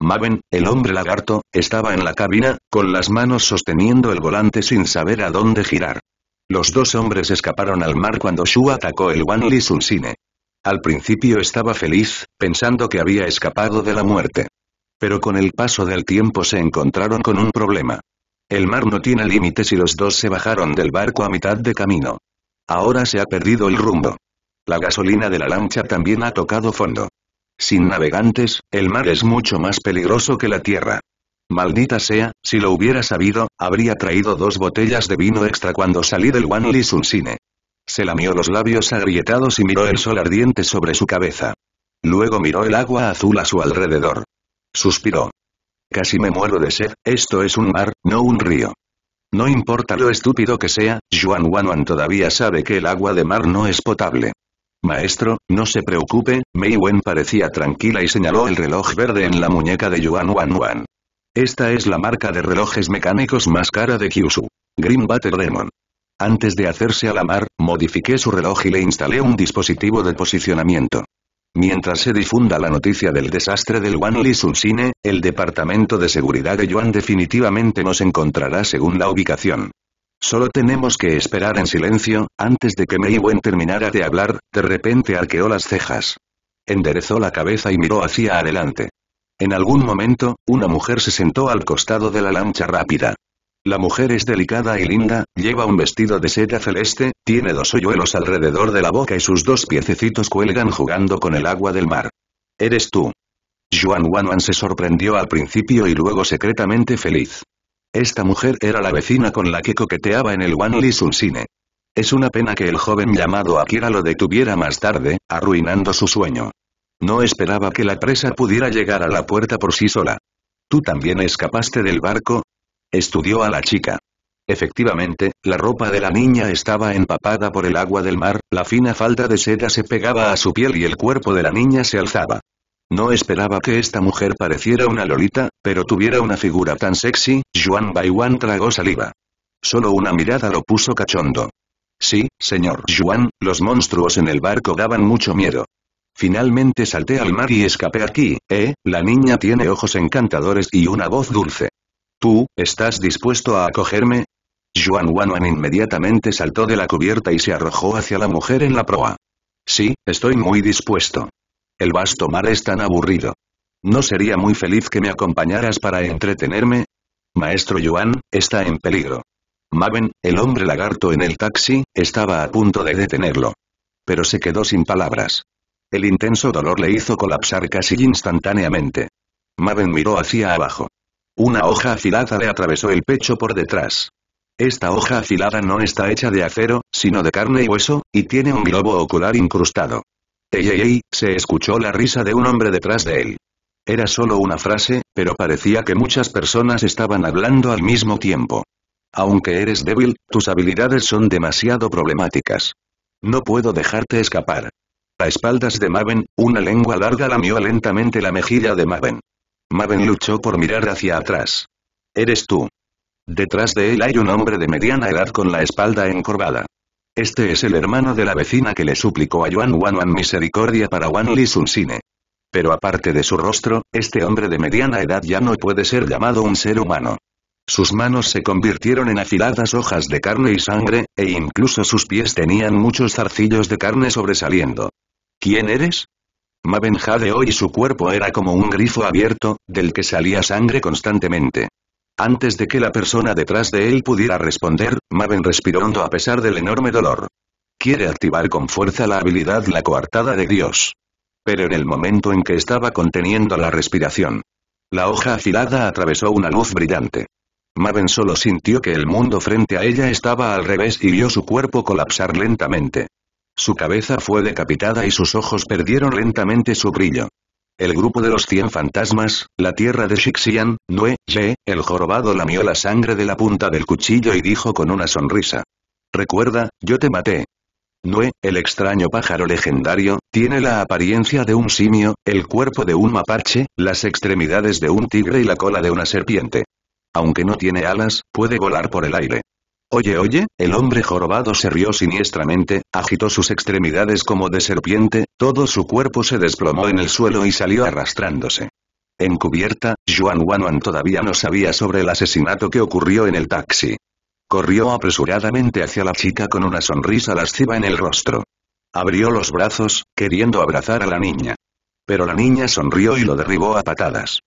Maven, el hombre lagarto, estaba en la cabina, con las manos sosteniendo el volante sin saber a dónde girar. Los dos hombres escaparon al mar cuando Shu atacó el Wanli Li Sunsine. Al principio estaba feliz, pensando que había escapado de la muerte. Pero con el paso del tiempo se encontraron con un problema. El mar no tiene límites y los dos se bajaron del barco a mitad de camino. Ahora se ha perdido el rumbo. La gasolina de la lancha también ha tocado fondo. Sin navegantes, el mar es mucho más peligroso que la tierra. Maldita sea, si lo hubiera sabido, habría traído dos botellas de vino extra cuando salí del Wanli un Cine. Se lamió los labios agrietados y miró el sol ardiente sobre su cabeza. Luego miró el agua azul a su alrededor. Suspiró. Casi me muero de sed, esto es un mar, no un río. No importa lo estúpido que sea, Juan Wanwan todavía sabe que el agua de mar no es potable. Maestro, no se preocupe, Mei Wen parecía tranquila y señaló el reloj verde en la muñeca de Yuan Wanwan. Esta es la marca de relojes mecánicos más cara de Kyushu. Butter Demon. Antes de hacerse a la mar, modifiqué su reloj y le instalé un dispositivo de posicionamiento. Mientras se difunda la noticia del desastre del Wanli Cine, el Departamento de Seguridad de Yuan definitivamente nos encontrará según la ubicación. Solo tenemos que esperar en silencio, antes de que Mei Wen terminara de hablar, de repente arqueó las cejas. Enderezó la cabeza y miró hacia adelante. En algún momento, una mujer se sentó al costado de la lancha rápida. La mujer es delicada y linda, lleva un vestido de seda celeste, tiene dos hoyuelos alrededor de la boca y sus dos piececitos cuelgan jugando con el agua del mar. Eres tú. Juan Wanwan se sorprendió al principio y luego secretamente feliz. Esta mujer era la vecina con la que coqueteaba en el Wan Li Sun Cine. Es una pena que el joven llamado Akira lo detuviera más tarde, arruinando su sueño. No esperaba que la presa pudiera llegar a la puerta por sí sola. ¿Tú también escapaste del barco? Estudió a la chica. Efectivamente, la ropa de la niña estaba empapada por el agua del mar, la fina falda de seda se pegaba a su piel y el cuerpo de la niña se alzaba. No esperaba que esta mujer pareciera una lolita, pero tuviera una figura tan sexy, Juan Baiwan tragó saliva. Solo una mirada lo puso cachondo. Sí, señor Juan, los monstruos en el barco daban mucho miedo. Finalmente salté al mar y escapé aquí, eh, la niña tiene ojos encantadores y una voz dulce. ¿Tú, estás dispuesto a acogerme? Juan Wanwan inmediatamente saltó de la cubierta y se arrojó hacia la mujer en la proa. Sí, estoy muy dispuesto. El vasto mar es tan aburrido. ¿No sería muy feliz que me acompañaras para entretenerme? Maestro Yuan, está en peligro. Maven, el hombre lagarto en el taxi, estaba a punto de detenerlo. Pero se quedó sin palabras. El intenso dolor le hizo colapsar casi instantáneamente. Maven miró hacia abajo. Una hoja afilada le atravesó el pecho por detrás. Esta hoja afilada no está hecha de acero, sino de carne y hueso, y tiene un globo ocular incrustado. Ey, ey, ey, se escuchó la risa de un hombre detrás de él. Era solo una frase, pero parecía que muchas personas estaban hablando al mismo tiempo. Aunque eres débil, tus habilidades son demasiado problemáticas. No puedo dejarte escapar. A espaldas de Maven, una lengua larga lamió lentamente la mejilla de Maven. Maven luchó por mirar hacia atrás. Eres tú. Detrás de él hay un hombre de mediana edad con la espalda encorvada. Este es el hermano de la vecina que le suplicó a Yuan Wanwan misericordia para Wan Li Sunsine. Pero aparte de su rostro, este hombre de mediana edad ya no puede ser llamado un ser humano. Sus manos se convirtieron en afiladas hojas de carne y sangre, e incluso sus pies tenían muchos zarcillos de carne sobresaliendo. ¿Quién eres? Maven jadeó y su cuerpo era como un grifo abierto, del que salía sangre constantemente. Antes de que la persona detrás de él pudiera responder, Maven respiró hondo a pesar del enorme dolor. Quiere activar con fuerza la habilidad la coartada de Dios. Pero en el momento en que estaba conteniendo la respiración, la hoja afilada atravesó una luz brillante. Maven solo sintió que el mundo frente a ella estaba al revés y vio su cuerpo colapsar lentamente. Su cabeza fue decapitada y sus ojos perdieron lentamente su brillo. El grupo de los cien fantasmas, la tierra de Shixian, Nue, Ye, el jorobado lamió la sangre de la punta del cuchillo y dijo con una sonrisa. Recuerda, yo te maté. Nue, el extraño pájaro legendario, tiene la apariencia de un simio, el cuerpo de un mapache, las extremidades de un tigre y la cola de una serpiente. Aunque no tiene alas, puede volar por el aire. Oye, oye, el hombre jorobado se rió siniestramente, agitó sus extremidades como de serpiente, todo su cuerpo se desplomó en el suelo y salió arrastrándose. Encubierta, Juan Wanwan todavía no sabía sobre el asesinato que ocurrió en el taxi. Corrió apresuradamente hacia la chica con una sonrisa lasciva en el rostro. Abrió los brazos, queriendo abrazar a la niña. Pero la niña sonrió y lo derribó a patadas.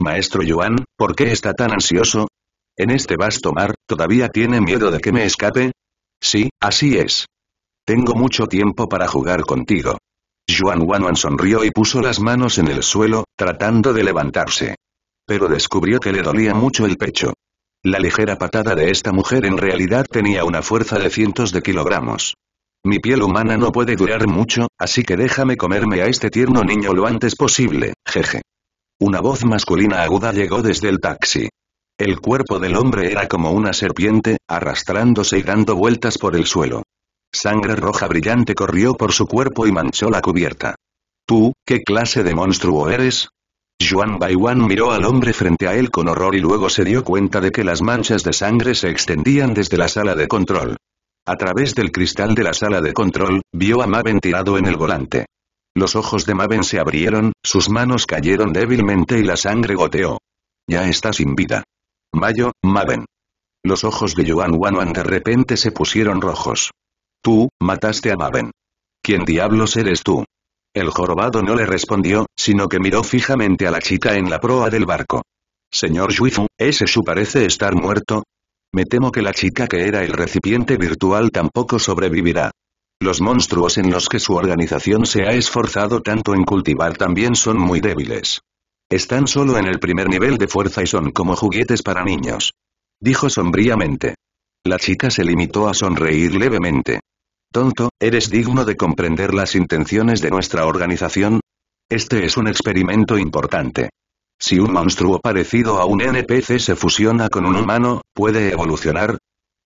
Maestro Yuan, ¿por qué está tan ansioso? En este vasto mar, ¿todavía tiene miedo de que me escape? Sí, así es. Tengo mucho tiempo para jugar contigo. Juan Wanwan sonrió y puso las manos en el suelo, tratando de levantarse. Pero descubrió que le dolía mucho el pecho. La ligera patada de esta mujer en realidad tenía una fuerza de cientos de kilogramos. Mi piel humana no puede durar mucho, así que déjame comerme a este tierno niño lo antes posible, jeje. Una voz masculina aguda llegó desde el taxi. El cuerpo del hombre era como una serpiente, arrastrándose y dando vueltas por el suelo. Sangre roja brillante corrió por su cuerpo y manchó la cubierta. ¿Tú, qué clase de monstruo eres? Juan Baiwan miró al hombre frente a él con horror y luego se dio cuenta de que las manchas de sangre se extendían desde la sala de control. A través del cristal de la sala de control, vio a Maven tirado en el volante. Los ojos de Maven se abrieron, sus manos cayeron débilmente y la sangre goteó. Ya está sin vida. Mayo, Maven. Los ojos de Yuan Wanwan de repente se pusieron rojos. Tú, mataste a Maven. ¿Quién diablos eres tú? El jorobado no le respondió, sino que miró fijamente a la chica en la proa del barco. Señor Yuifu, ¿ese su parece estar muerto? Me temo que la chica que era el recipiente virtual tampoco sobrevivirá. Los monstruos en los que su organización se ha esforzado tanto en cultivar también son muy débiles. Están solo en el primer nivel de fuerza y son como juguetes para niños. Dijo sombríamente. La chica se limitó a sonreír levemente. Tonto, ¿eres digno de comprender las intenciones de nuestra organización? Este es un experimento importante. Si un monstruo parecido a un NPC se fusiona con un humano, ¿puede evolucionar?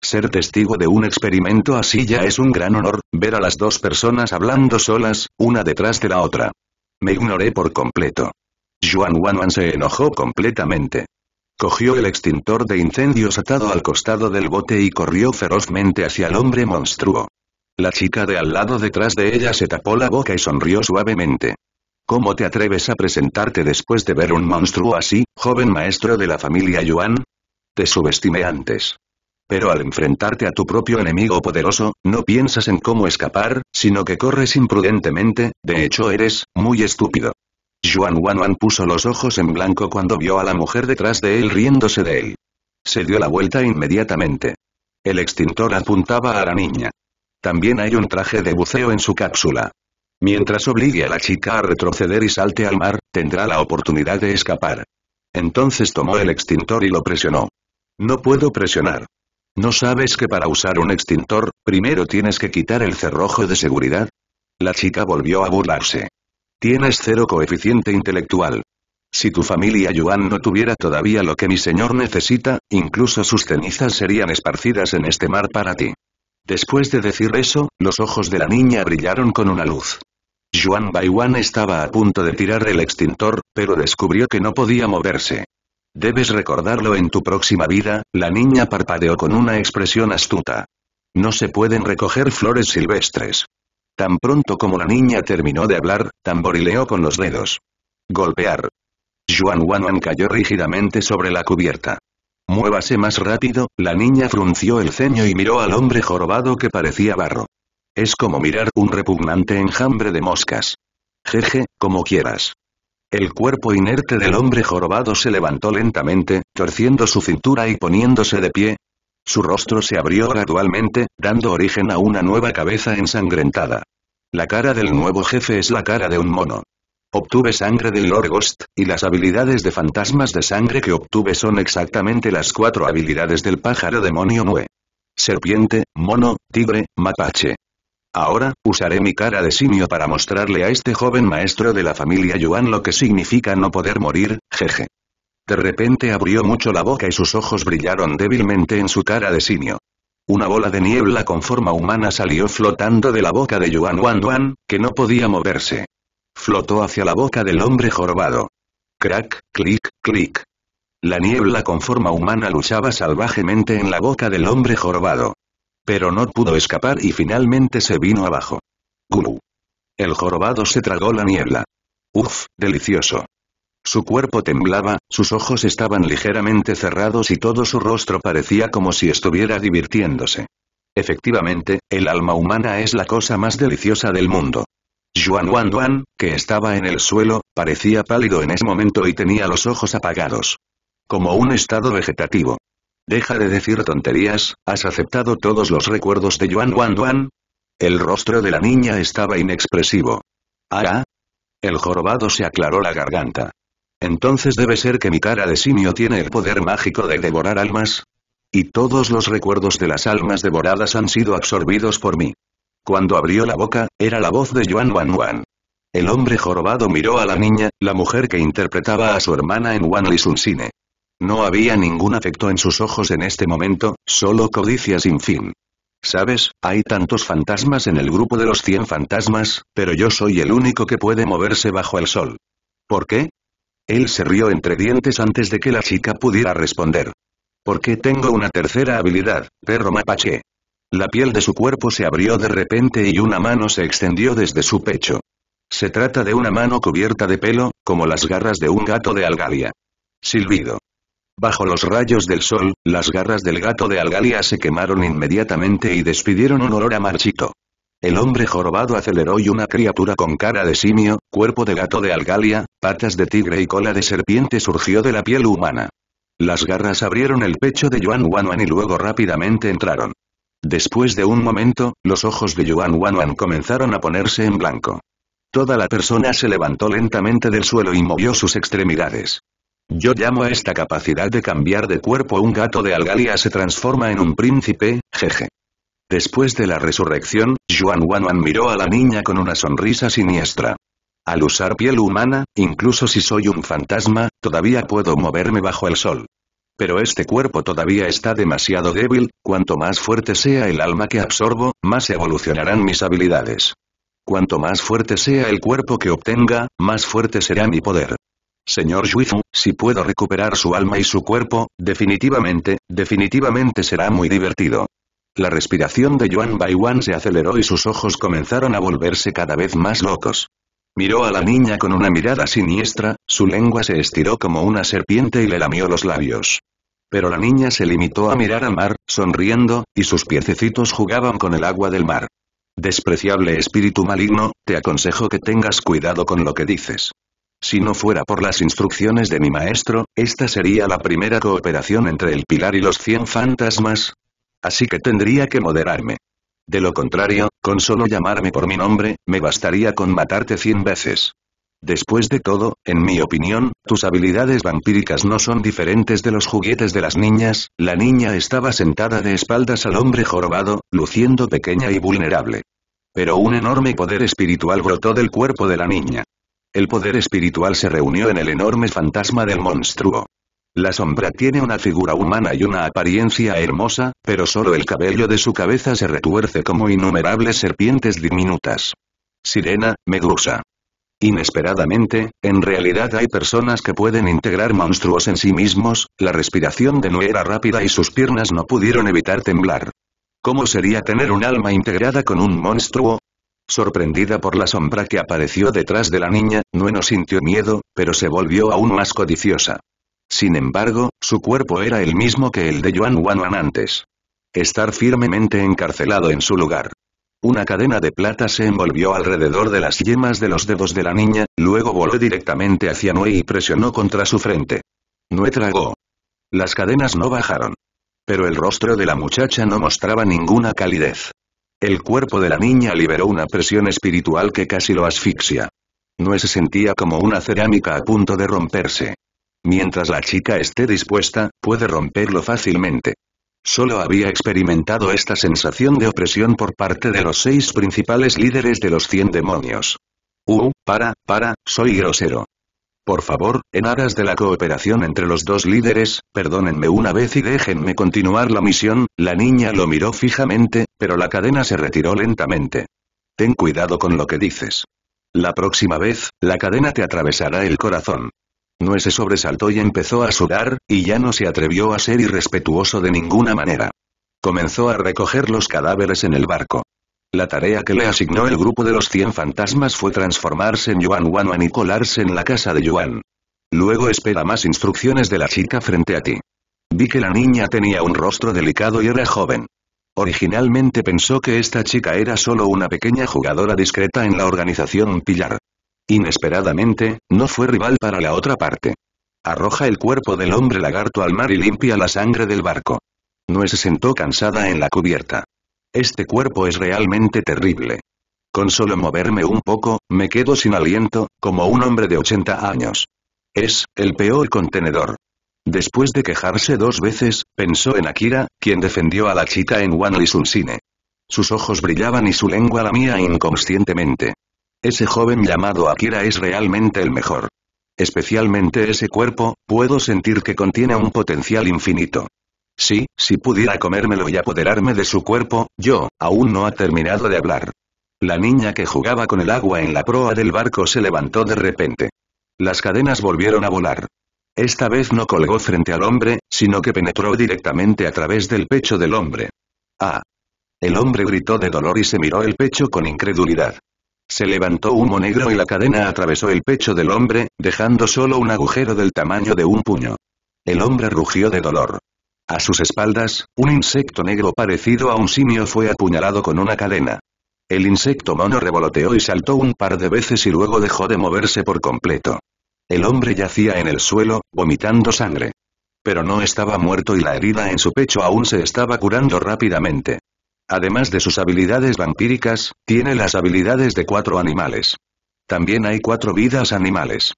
Ser testigo de un experimento así ya es un gran honor, ver a las dos personas hablando solas, una detrás de la otra. Me ignoré por completo. Juan Wanwan se enojó completamente. Cogió el extintor de incendios atado al costado del bote y corrió ferozmente hacia el hombre monstruo. La chica de al lado detrás de ella se tapó la boca y sonrió suavemente. ¿Cómo te atreves a presentarte después de ver un monstruo así, joven maestro de la familia Yuan? Te subestimé antes. Pero al enfrentarte a tu propio enemigo poderoso, no piensas en cómo escapar, sino que corres imprudentemente, de hecho eres, muy estúpido. Juan Wanwan puso los ojos en blanco cuando vio a la mujer detrás de él riéndose de él. Se dio la vuelta inmediatamente. El extintor apuntaba a la niña. También hay un traje de buceo en su cápsula. Mientras obligue a la chica a retroceder y salte al mar, tendrá la oportunidad de escapar. Entonces tomó el extintor y lo presionó. No puedo presionar. ¿No sabes que para usar un extintor, primero tienes que quitar el cerrojo de seguridad? La chica volvió a burlarse. Tienes cero coeficiente intelectual. Si tu familia Yuan no tuviera todavía lo que mi señor necesita, incluso sus cenizas serían esparcidas en este mar para ti. Después de decir eso, los ojos de la niña brillaron con una luz. Yuan Baiwan estaba a punto de tirar el extintor, pero descubrió que no podía moverse. Debes recordarlo en tu próxima vida, la niña parpadeó con una expresión astuta. No se pueden recoger flores silvestres. Tan pronto como la niña terminó de hablar, tamborileó con los dedos. Golpear. Juan Wanwan cayó rígidamente sobre la cubierta. Muévase más rápido, la niña frunció el ceño y miró al hombre jorobado que parecía barro. Es como mirar un repugnante enjambre de moscas. Jeje, como quieras. El cuerpo inerte del hombre jorobado se levantó lentamente, torciendo su cintura y poniéndose de pie, su rostro se abrió gradualmente, dando origen a una nueva cabeza ensangrentada. La cara del nuevo jefe es la cara de un mono. Obtuve sangre del Lord Ghost, y las habilidades de fantasmas de sangre que obtuve son exactamente las cuatro habilidades del pájaro demonio Mue. Serpiente, mono, tigre, mapache. Ahora, usaré mi cara de simio para mostrarle a este joven maestro de la familia Yuan lo que significa no poder morir, jeje. De repente abrió mucho la boca y sus ojos brillaron débilmente en su cara de simio. Una bola de niebla con forma humana salió flotando de la boca de Yuan Wan Wan, que no podía moverse. Flotó hacia la boca del hombre jorobado. Crack, clic, clic. La niebla con forma humana luchaba salvajemente en la boca del hombre jorobado. Pero no pudo escapar y finalmente se vino abajo. Gulu. El jorobado se tragó la niebla. Uf, delicioso. Su cuerpo temblaba, sus ojos estaban ligeramente cerrados y todo su rostro parecía como si estuviera divirtiéndose. Efectivamente, el alma humana es la cosa más deliciosa del mundo. Juan Wan Duan, que estaba en el suelo, parecía pálido en ese momento y tenía los ojos apagados. Como un estado vegetativo. Deja de decir tonterías, ¿has aceptado todos los recuerdos de Juan Wan Duan? El rostro de la niña estaba inexpresivo. ¿Ah? ah. El jorobado se aclaró la garganta. Entonces debe ser que mi cara de simio tiene el poder mágico de devorar almas. Y todos los recuerdos de las almas devoradas han sido absorbidos por mí. Cuando abrió la boca, era la voz de Yuan Wan Wan. El hombre jorobado miró a la niña, la mujer que interpretaba a su hermana en Wan Li Sun Cine. No había ningún afecto en sus ojos en este momento, solo codicia sin fin. Sabes, hay tantos fantasmas en el grupo de los 100 fantasmas, pero yo soy el único que puede moverse bajo el sol. ¿Por qué? Él se rió entre dientes antes de que la chica pudiera responder. Porque tengo una tercera habilidad, perro mapache. La piel de su cuerpo se abrió de repente y una mano se extendió desde su pecho. Se trata de una mano cubierta de pelo, como las garras de un gato de Algalia. Silbido. Bajo los rayos del sol, las garras del gato de Algalia se quemaron inmediatamente y despidieron un olor a marchito. El hombre jorobado aceleró y una criatura con cara de simio, cuerpo de gato de algalia, patas de tigre y cola de serpiente surgió de la piel humana. Las garras abrieron el pecho de Yuan Wanwan y luego rápidamente entraron. Después de un momento, los ojos de Yuan Wanwan comenzaron a ponerse en blanco. Toda la persona se levantó lentamente del suelo y movió sus extremidades. Yo llamo a esta capacidad de cambiar de cuerpo un gato de algalia se transforma en un príncipe, jeje. Después de la resurrección, Yuan Wanwan miró a la niña con una sonrisa siniestra. Al usar piel humana, incluso si soy un fantasma, todavía puedo moverme bajo el sol. Pero este cuerpo todavía está demasiado débil, cuanto más fuerte sea el alma que absorbo, más evolucionarán mis habilidades. Cuanto más fuerte sea el cuerpo que obtenga, más fuerte será mi poder. Señor Juifu, si puedo recuperar su alma y su cuerpo, definitivamente, definitivamente será muy divertido. La respiración de Yuan Baiwan se aceleró y sus ojos comenzaron a volverse cada vez más locos. Miró a la niña con una mirada siniestra, su lengua se estiró como una serpiente y le lamió los labios. Pero la niña se limitó a mirar al mar, sonriendo, y sus piececitos jugaban con el agua del mar. Despreciable espíritu maligno, te aconsejo que tengas cuidado con lo que dices. Si no fuera por las instrucciones de mi maestro, esta sería la primera cooperación entre el pilar y los cien fantasmas, Así que tendría que moderarme. De lo contrario, con solo llamarme por mi nombre, me bastaría con matarte cien veces. Después de todo, en mi opinión, tus habilidades vampíricas no son diferentes de los juguetes de las niñas, la niña estaba sentada de espaldas al hombre jorobado, luciendo pequeña y vulnerable. Pero un enorme poder espiritual brotó del cuerpo de la niña. El poder espiritual se reunió en el enorme fantasma del monstruo. La sombra tiene una figura humana y una apariencia hermosa, pero solo el cabello de su cabeza se retuerce como innumerables serpientes diminutas. Sirena, Medusa. Inesperadamente, en realidad hay personas que pueden integrar monstruos en sí mismos, la respiración de Noé era rápida y sus piernas no pudieron evitar temblar. ¿Cómo sería tener un alma integrada con un monstruo? Sorprendida por la sombra que apareció detrás de la niña, Nue no sintió miedo, pero se volvió aún más codiciosa. Sin embargo, su cuerpo era el mismo que el de Yuan Wanwan antes. Estar firmemente encarcelado en su lugar. Una cadena de plata se envolvió alrededor de las yemas de los dedos de la niña, luego voló directamente hacia Nue y presionó contra su frente. Nue tragó. Las cadenas no bajaron. Pero el rostro de la muchacha no mostraba ninguna calidez. El cuerpo de la niña liberó una presión espiritual que casi lo asfixia. Nue se sentía como una cerámica a punto de romperse. Mientras la chica esté dispuesta, puede romperlo fácilmente. Solo había experimentado esta sensación de opresión por parte de los seis principales líderes de los cien demonios. Uh, para, para, soy grosero. Por favor, en aras de la cooperación entre los dos líderes, perdónenme una vez y déjenme continuar la misión, la niña lo miró fijamente, pero la cadena se retiró lentamente. Ten cuidado con lo que dices. La próxima vez, la cadena te atravesará el corazón. Noé se sobresaltó y empezó a sudar, y ya no se atrevió a ser irrespetuoso de ninguna manera. Comenzó a recoger los cadáveres en el barco. La tarea que le asignó el grupo de los 100 fantasmas fue transformarse en Yuan Wan y colarse en la casa de Yuan. Luego espera más instrucciones de la chica frente a ti. Vi que la niña tenía un rostro delicado y era joven. Originalmente pensó que esta chica era solo una pequeña jugadora discreta en la organización Pillar. Inesperadamente, no fue rival para la otra parte. Arroja el cuerpo del hombre lagarto al mar y limpia la sangre del barco. no se sentó cansada en la cubierta. Este cuerpo es realmente terrible. Con solo moverme un poco, me quedo sin aliento, como un hombre de 80 años. Es, el peor contenedor. Después de quejarse dos veces, pensó en Akira, quien defendió a la chica en One Sun Cine. Sus ojos brillaban y su lengua lamía inconscientemente. Ese joven llamado Akira es realmente el mejor. Especialmente ese cuerpo, puedo sentir que contiene un potencial infinito. Sí, si pudiera comérmelo y apoderarme de su cuerpo, yo, aún no ha terminado de hablar. La niña que jugaba con el agua en la proa del barco se levantó de repente. Las cadenas volvieron a volar. Esta vez no colgó frente al hombre, sino que penetró directamente a través del pecho del hombre. ¡Ah! El hombre gritó de dolor y se miró el pecho con incredulidad. Se levantó humo negro y la cadena atravesó el pecho del hombre, dejando solo un agujero del tamaño de un puño. El hombre rugió de dolor. A sus espaldas, un insecto negro parecido a un simio fue apuñalado con una cadena. El insecto mono revoloteó y saltó un par de veces y luego dejó de moverse por completo. El hombre yacía en el suelo, vomitando sangre. Pero no estaba muerto y la herida en su pecho aún se estaba curando rápidamente. Además de sus habilidades vampíricas, tiene las habilidades de cuatro animales. También hay cuatro vidas animales.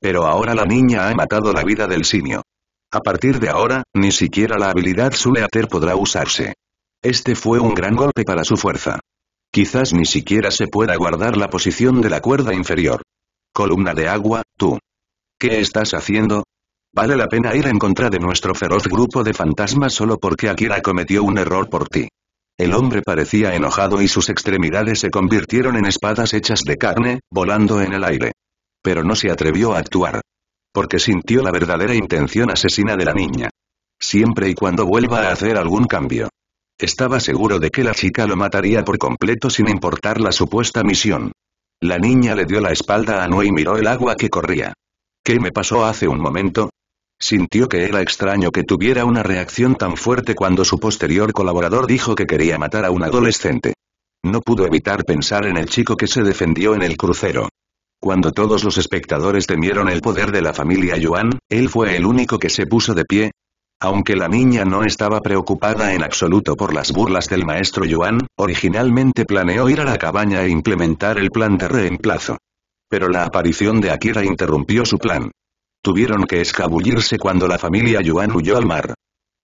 Pero ahora la niña ha matado la vida del simio. A partir de ahora, ni siquiera la habilidad Suleater podrá usarse. Este fue un gran golpe para su fuerza. Quizás ni siquiera se pueda guardar la posición de la cuerda inferior. Columna de agua, tú. ¿Qué estás haciendo? Vale la pena ir en contra de nuestro feroz grupo de fantasmas solo porque Akira cometió un error por ti. El hombre parecía enojado y sus extremidades se convirtieron en espadas hechas de carne, volando en el aire. Pero no se atrevió a actuar. Porque sintió la verdadera intención asesina de la niña. Siempre y cuando vuelva a hacer algún cambio. Estaba seguro de que la chica lo mataría por completo sin importar la supuesta misión. La niña le dio la espalda a Noé y miró el agua que corría. ¿Qué me pasó hace un momento? Sintió que era extraño que tuviera una reacción tan fuerte cuando su posterior colaborador dijo que quería matar a un adolescente. No pudo evitar pensar en el chico que se defendió en el crucero. Cuando todos los espectadores temieron el poder de la familia Yuan, él fue el único que se puso de pie. Aunque la niña no estaba preocupada en absoluto por las burlas del maestro Yuan, originalmente planeó ir a la cabaña e implementar el plan de reemplazo. Pero la aparición de Akira interrumpió su plan. Tuvieron que escabullirse cuando la familia Yuan huyó al mar.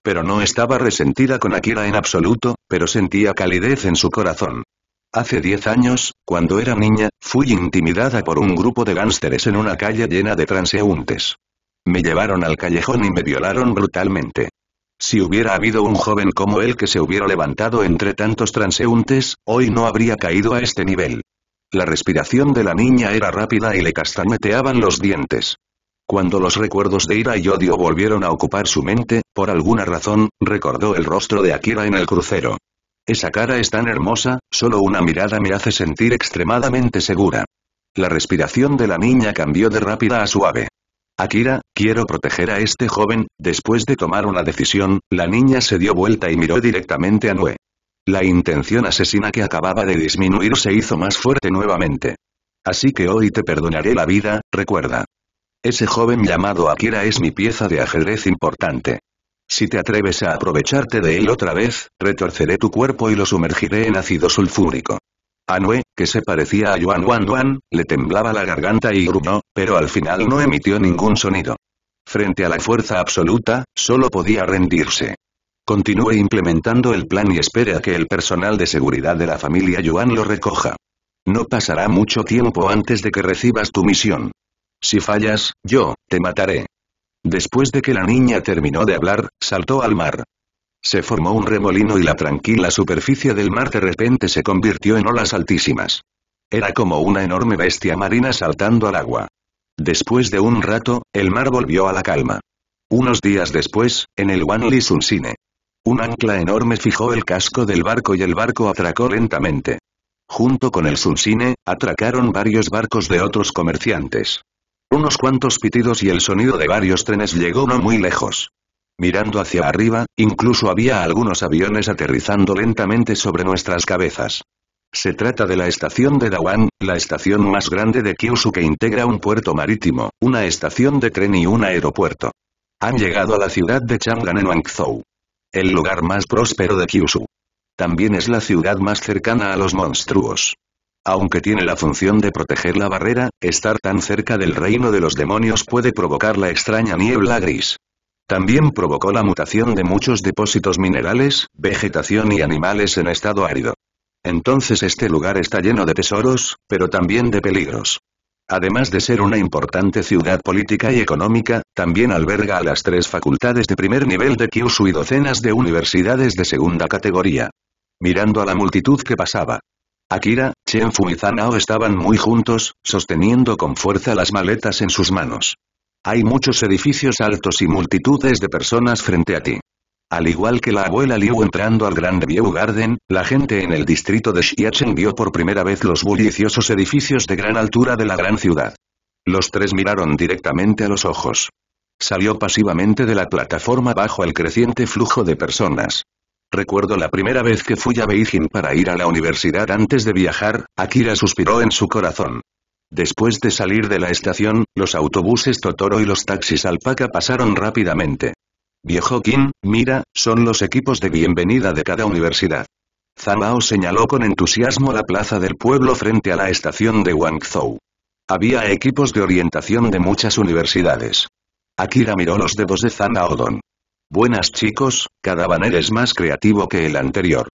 Pero no estaba resentida con Akira en absoluto, pero sentía calidez en su corazón. Hace diez años, cuando era niña, fui intimidada por un grupo de gánsteres en una calle llena de transeúntes. Me llevaron al callejón y me violaron brutalmente. Si hubiera habido un joven como él que se hubiera levantado entre tantos transeúntes, hoy no habría caído a este nivel. La respiración de la niña era rápida y le castañeteaban los dientes. Cuando los recuerdos de ira y odio volvieron a ocupar su mente, por alguna razón, recordó el rostro de Akira en el crucero. Esa cara es tan hermosa, solo una mirada me hace sentir extremadamente segura. La respiración de la niña cambió de rápida a suave. Akira, quiero proteger a este joven, después de tomar una decisión, la niña se dio vuelta y miró directamente a Nue. La intención asesina que acababa de disminuir se hizo más fuerte nuevamente. Así que hoy te perdonaré la vida, recuerda. Ese joven llamado Akira es mi pieza de ajedrez importante. Si te atreves a aprovecharte de él otra vez, retorceré tu cuerpo y lo sumergiré en ácido sulfúrico. Anue, que se parecía a Yuan Wan le temblaba la garganta y gruñó, pero al final no emitió ningún sonido. Frente a la fuerza absoluta, solo podía rendirse. Continúe implementando el plan y espere a que el personal de seguridad de la familia Yuan lo recoja. No pasará mucho tiempo antes de que recibas tu misión. Si fallas, yo, te mataré. Después de que la niña terminó de hablar, saltó al mar. Se formó un remolino y la tranquila superficie del mar de repente se convirtió en olas altísimas. Era como una enorme bestia marina saltando al agua. Después de un rato, el mar volvió a la calma. Unos días después, en el Wanli Sunsine. Un ancla enorme fijó el casco del barco y el barco atracó lentamente. Junto con el Sunsine, atracaron varios barcos de otros comerciantes. Unos cuantos pitidos y el sonido de varios trenes llegó no muy lejos. Mirando hacia arriba, incluso había algunos aviones aterrizando lentamente sobre nuestras cabezas. Se trata de la estación de Dawan, la estación más grande de Kyushu que integra un puerto marítimo, una estación de tren y un aeropuerto. Han llegado a la ciudad de Chang'an en Wangzhou. El lugar más próspero de Kyushu. También es la ciudad más cercana a los monstruos. Aunque tiene la función de proteger la barrera, estar tan cerca del reino de los demonios puede provocar la extraña niebla gris. También provocó la mutación de muchos depósitos minerales, vegetación y animales en estado árido. Entonces este lugar está lleno de tesoros, pero también de peligros. Además de ser una importante ciudad política y económica, también alberga a las tres facultades de primer nivel de Kyushu y docenas de universidades de segunda categoría. Mirando a la multitud que pasaba, Akira, Chenfu y Zanao estaban muy juntos, sosteniendo con fuerza las maletas en sus manos. Hay muchos edificios altos y multitudes de personas frente a ti. Al igual que la abuela Liu entrando al Grand View Garden, la gente en el distrito de Xiachen vio por primera vez los bulliciosos edificios de gran altura de la gran ciudad. Los tres miraron directamente a los ojos. Salió pasivamente de la plataforma bajo el creciente flujo de personas. Recuerdo la primera vez que fui a Beijing para ir a la universidad antes de viajar, Akira suspiró en su corazón. Después de salir de la estación, los autobuses Totoro y los taxis alpaca pasaron rápidamente. Viejo Kim, mira, son los equipos de bienvenida de cada universidad. Zamao señaló con entusiasmo la plaza del pueblo frente a la estación de Wangzhou. Había equipos de orientación de muchas universidades. Akira miró los dedos de Zamao Don. Buenas chicos, cada banner es más creativo que el anterior.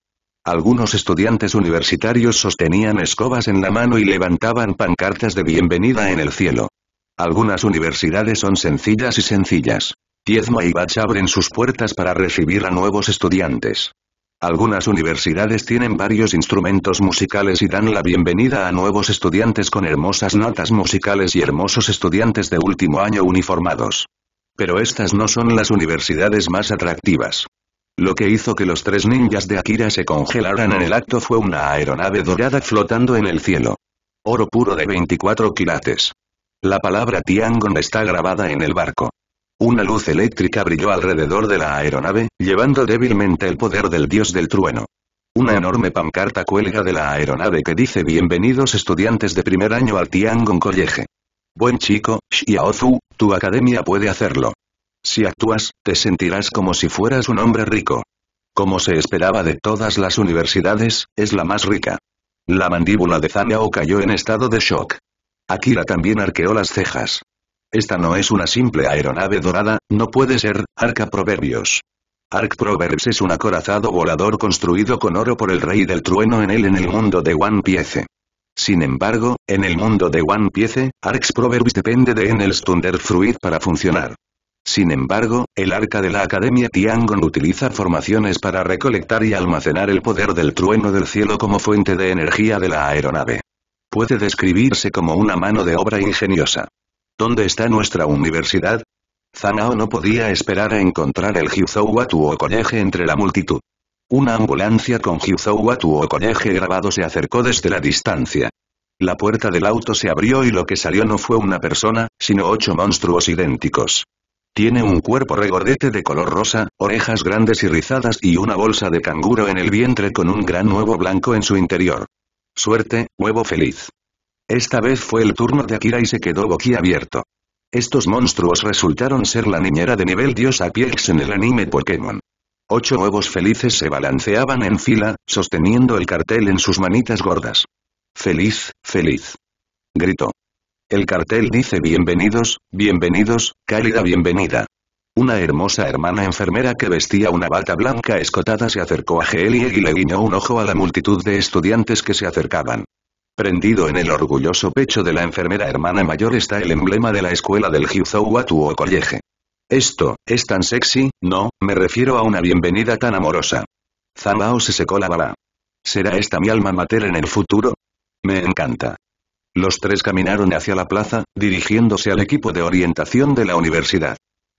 Algunos estudiantes universitarios sostenían escobas en la mano y levantaban pancartas de bienvenida en el cielo. Algunas universidades son sencillas y sencillas. Diezma y Bach abren sus puertas para recibir a nuevos estudiantes. Algunas universidades tienen varios instrumentos musicales y dan la bienvenida a nuevos estudiantes con hermosas notas musicales y hermosos estudiantes de último año uniformados. Pero estas no son las universidades más atractivas. Lo que hizo que los tres ninjas de Akira se congelaran en el acto fue una aeronave dorada flotando en el cielo. Oro puro de 24 quilates. La palabra Tiangong está grabada en el barco. Una luz eléctrica brilló alrededor de la aeronave, llevando débilmente el poder del dios del trueno. Una enorme pancarta cuelga de la aeronave que dice Bienvenidos estudiantes de primer año al Tiangong College. Buen chico, Xiaozu, tu academia puede hacerlo. Si actúas, te sentirás como si fueras un hombre rico. Como se esperaba de todas las universidades, es la más rica. La mandíbula de Zamiao cayó en estado de shock. Akira también arqueó las cejas. Esta no es una simple aeronave dorada, no puede ser, Arca Proverbios. Arc Proverbs es un acorazado volador construido con oro por el rey del trueno en él en el mundo de One Piece. Sin embargo, en el mundo de One Piece, Arx Proverbs depende de Enel's Thunder Fruit para funcionar. Sin embargo, el arca de la Academia Tiangon utiliza formaciones para recolectar y almacenar el poder del trueno del cielo como fuente de energía de la aeronave. Puede describirse como una mano de obra ingeniosa. ¿Dónde está nuestra universidad? Zanao no podía esperar a encontrar el Hyuzou Watu o entre la multitud. Una ambulancia con o eje grabado se acercó desde la distancia. La puerta del auto se abrió y lo que salió no fue una persona, sino ocho monstruos idénticos. Tiene un cuerpo regordete de color rosa, orejas grandes y rizadas y una bolsa de canguro en el vientre con un gran huevo blanco en su interior. Suerte, huevo feliz. Esta vez fue el turno de Akira y se quedó boquiabierto. Estos monstruos resultaron ser la niñera de nivel dios Apiex en el anime Pokémon. Ocho huevos felices se balanceaban en fila, sosteniendo el cartel en sus manitas gordas. Feliz, feliz. Gritó. El cartel dice bienvenidos, bienvenidos, cálida bienvenida. Una hermosa hermana enfermera que vestía una bata blanca escotada se acercó a Gelie y le guiñó un ojo a la multitud de estudiantes que se acercaban. Prendido en el orgulloso pecho de la enfermera hermana mayor está el emblema de la escuela del Hyuzou o College. Esto, es tan sexy, no, me refiero a una bienvenida tan amorosa. Zambao se secó la bala. ¿Será esta mi alma mater en el futuro? Me encanta. Los tres caminaron hacia la plaza, dirigiéndose al equipo de orientación de la universidad.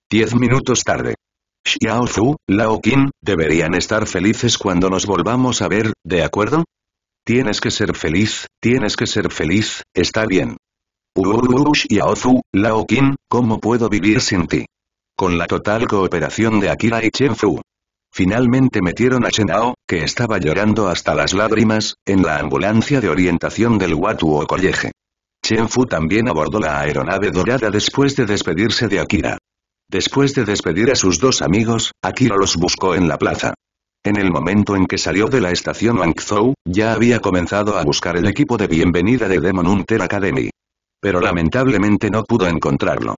Diez minutos tarde. Xiao Zhu, Lao Qin, deberían estar felices cuando nos volvamos a ver, ¿de acuerdo? Tienes que ser feliz, tienes que ser feliz, está bien. Xiao Zhu, Lao Qin, ¿cómo puedo vivir sin ti? con la total cooperación de Akira y Chen Fu. Finalmente metieron a Chenao, que estaba llorando hasta las lágrimas, en la ambulancia de orientación del Watuo College. Chen Fu también abordó la aeronave dorada después de despedirse de Akira. Después de despedir a sus dos amigos, Akira los buscó en la plaza. En el momento en que salió de la estación Wangzhou, ya había comenzado a buscar el equipo de bienvenida de Demon Hunter Academy. Pero lamentablemente no pudo encontrarlo.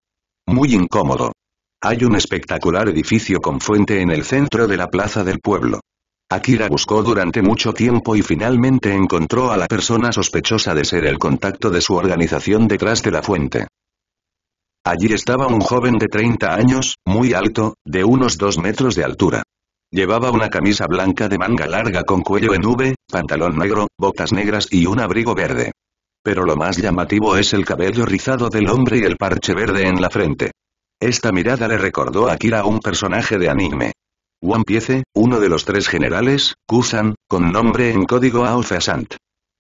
Muy incómodo. Hay un espectacular edificio con fuente en el centro de la plaza del pueblo. Akira buscó durante mucho tiempo y finalmente encontró a la persona sospechosa de ser el contacto de su organización detrás de la fuente. Allí estaba un joven de 30 años, muy alto, de unos 2 metros de altura. Llevaba una camisa blanca de manga larga con cuello en V, pantalón negro, botas negras y un abrigo verde. Pero lo más llamativo es el cabello rizado del hombre y el parche verde en la frente. Esta mirada le recordó a Akira a un personaje de anime. One Piece, uno de los tres generales, Kusan, con nombre en código Aofasant.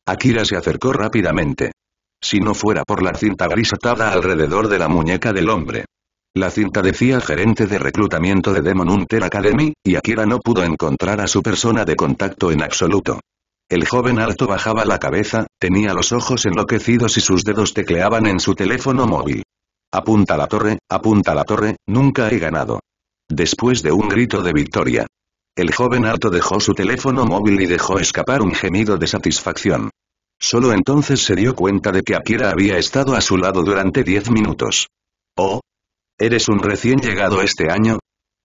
Akira se acercó rápidamente. Si no fuera por la cinta gris alrededor de la muñeca del hombre. La cinta decía gerente de reclutamiento de Demon Hunter Academy, y Akira no pudo encontrar a su persona de contacto en absoluto. El joven alto bajaba la cabeza, tenía los ojos enloquecidos y sus dedos tecleaban en su teléfono móvil. Apunta la torre, apunta la torre, nunca he ganado. Después de un grito de victoria. El joven alto dejó su teléfono móvil y dejó escapar un gemido de satisfacción. Solo entonces se dio cuenta de que Akira había estado a su lado durante diez minutos. Oh. ¿Eres un recién llegado este año?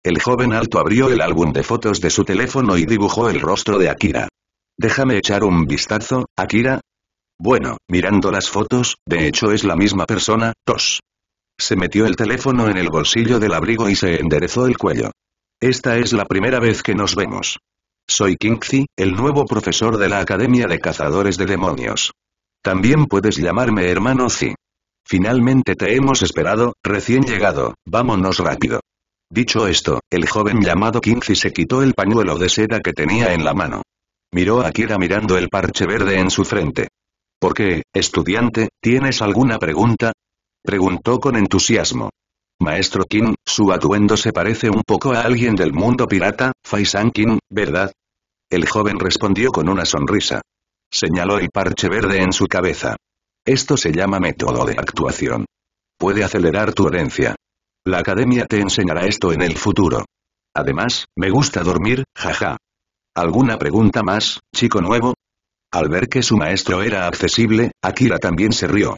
El joven alto abrió el álbum de fotos de su teléfono y dibujó el rostro de Akira. Déjame echar un vistazo, Akira. Bueno, mirando las fotos, de hecho es la misma persona, tos. Se metió el teléfono en el bolsillo del abrigo y se enderezó el cuello. Esta es la primera vez que nos vemos. Soy Zi, el nuevo profesor de la Academia de Cazadores de Demonios. También puedes llamarme hermano Zi. Finalmente te hemos esperado, recién llegado, vámonos rápido. Dicho esto, el joven llamado Zi se quitó el pañuelo de seda que tenía en la mano. Miró a Kira mirando el parche verde en su frente. ¿Por qué, estudiante, tienes alguna pregunta? Preguntó con entusiasmo. Maestro King, su atuendo se parece un poco a alguien del mundo pirata, Faisan King, ¿verdad? El joven respondió con una sonrisa. Señaló el parche verde en su cabeza. Esto se llama método de actuación. Puede acelerar tu herencia. La academia te enseñará esto en el futuro. Además, me gusta dormir, jaja. ¿Alguna pregunta más, chico nuevo? Al ver que su maestro era accesible, Akira también se rió.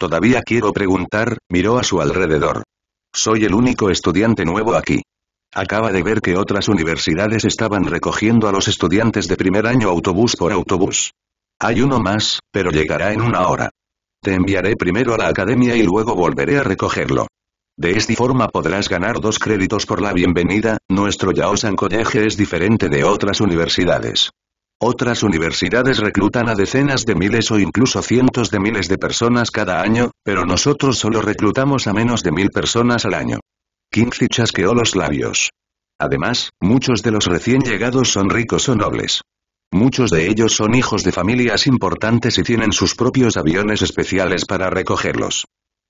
Todavía quiero preguntar, miró a su alrededor. Soy el único estudiante nuevo aquí. Acaba de ver que otras universidades estaban recogiendo a los estudiantes de primer año autobús por autobús. Hay uno más, pero llegará en una hora. Te enviaré primero a la academia y luego volveré a recogerlo. De esta forma podrás ganar dos créditos por la bienvenida, nuestro Yaosan College es diferente de otras universidades. Otras universidades reclutan a decenas de miles o incluso cientos de miles de personas cada año, pero nosotros solo reclutamos a menos de mil personas al año. Kingsley chasqueó los labios. Además, muchos de los recién llegados son ricos o nobles. Muchos de ellos son hijos de familias importantes y tienen sus propios aviones especiales para recogerlos.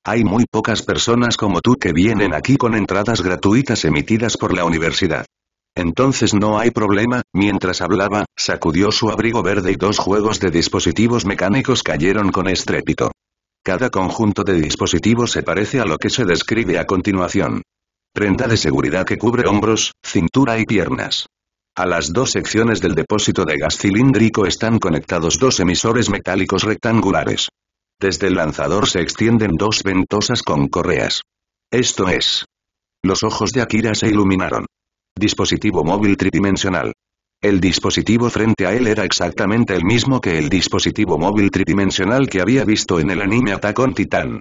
Hay muy pocas personas como tú que vienen aquí con entradas gratuitas emitidas por la universidad. Entonces no hay problema, mientras hablaba, sacudió su abrigo verde y dos juegos de dispositivos mecánicos cayeron con estrépito. Cada conjunto de dispositivos se parece a lo que se describe a continuación. Prenda de seguridad que cubre hombros, cintura y piernas. A las dos secciones del depósito de gas cilíndrico están conectados dos emisores metálicos rectangulares. Desde el lanzador se extienden dos ventosas con correas. Esto es. Los ojos de Akira se iluminaron dispositivo móvil tridimensional. El dispositivo frente a él era exactamente el mismo que el dispositivo móvil tridimensional que había visto en el anime Attack on Titan.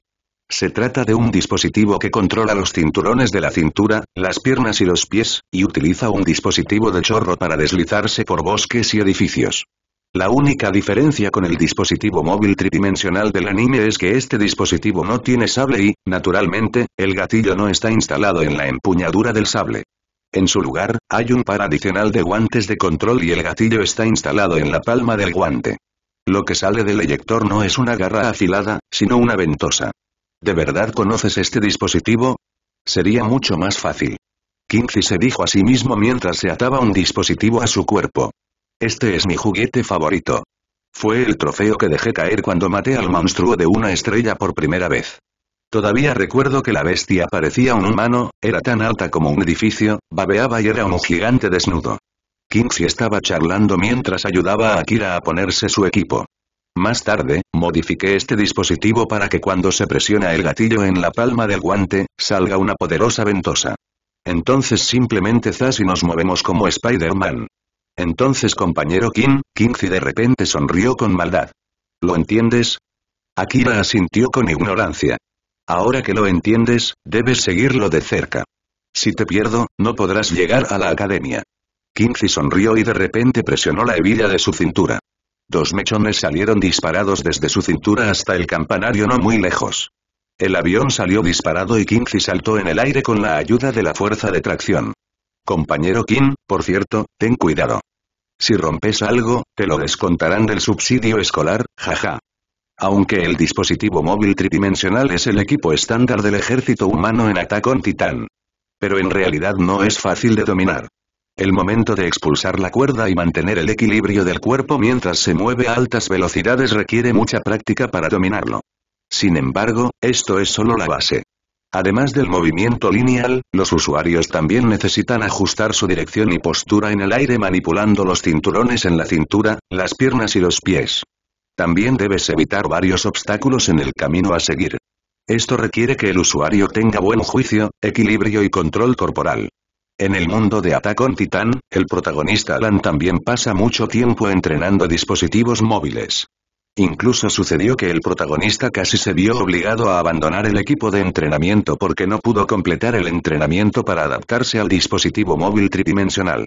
Se trata de un dispositivo que controla los cinturones de la cintura, las piernas y los pies, y utiliza un dispositivo de chorro para deslizarse por bosques y edificios. La única diferencia con el dispositivo móvil tridimensional del anime es que este dispositivo no tiene sable y, naturalmente, el gatillo no está instalado en la empuñadura del sable. En su lugar, hay un par adicional de guantes de control y el gatillo está instalado en la palma del guante. Lo que sale del eyector no es una garra afilada, sino una ventosa. ¿De verdad conoces este dispositivo? Sería mucho más fácil. Kinsey se dijo a sí mismo mientras se ataba un dispositivo a su cuerpo. Este es mi juguete favorito. Fue el trofeo que dejé caer cuando maté al monstruo de una estrella por primera vez. Todavía recuerdo que la bestia parecía un humano, era tan alta como un edificio, babeaba y era un gigante desnudo. Kinsey estaba charlando mientras ayudaba a Akira a ponerse su equipo. Más tarde, modifiqué este dispositivo para que cuando se presiona el gatillo en la palma del guante, salga una poderosa ventosa. Entonces simplemente zas y nos movemos como Spider-Man. Entonces compañero Kim, Kinsey de repente sonrió con maldad. ¿Lo entiendes? Akira asintió con ignorancia. Ahora que lo entiendes, debes seguirlo de cerca. Si te pierdo, no podrás llegar a la academia. Kinsey sonrió y de repente presionó la hebilla de su cintura. Dos mechones salieron disparados desde su cintura hasta el campanario no muy lejos. El avión salió disparado y Kinsey saltó en el aire con la ayuda de la fuerza de tracción. Compañero Kim, por cierto, ten cuidado. Si rompes algo, te lo descontarán del subsidio escolar, jaja. Aunque el dispositivo móvil tridimensional es el equipo estándar del ejército humano en Ataque on Titan. Pero en realidad no es fácil de dominar. El momento de expulsar la cuerda y mantener el equilibrio del cuerpo mientras se mueve a altas velocidades requiere mucha práctica para dominarlo. Sin embargo, esto es solo la base. Además del movimiento lineal, los usuarios también necesitan ajustar su dirección y postura en el aire manipulando los cinturones en la cintura, las piernas y los pies. También debes evitar varios obstáculos en el camino a seguir. Esto requiere que el usuario tenga buen juicio, equilibrio y control corporal. En el mundo de Attack on Titan, el protagonista Alan también pasa mucho tiempo entrenando dispositivos móviles. Incluso sucedió que el protagonista casi se vio obligado a abandonar el equipo de entrenamiento porque no pudo completar el entrenamiento para adaptarse al dispositivo móvil tridimensional.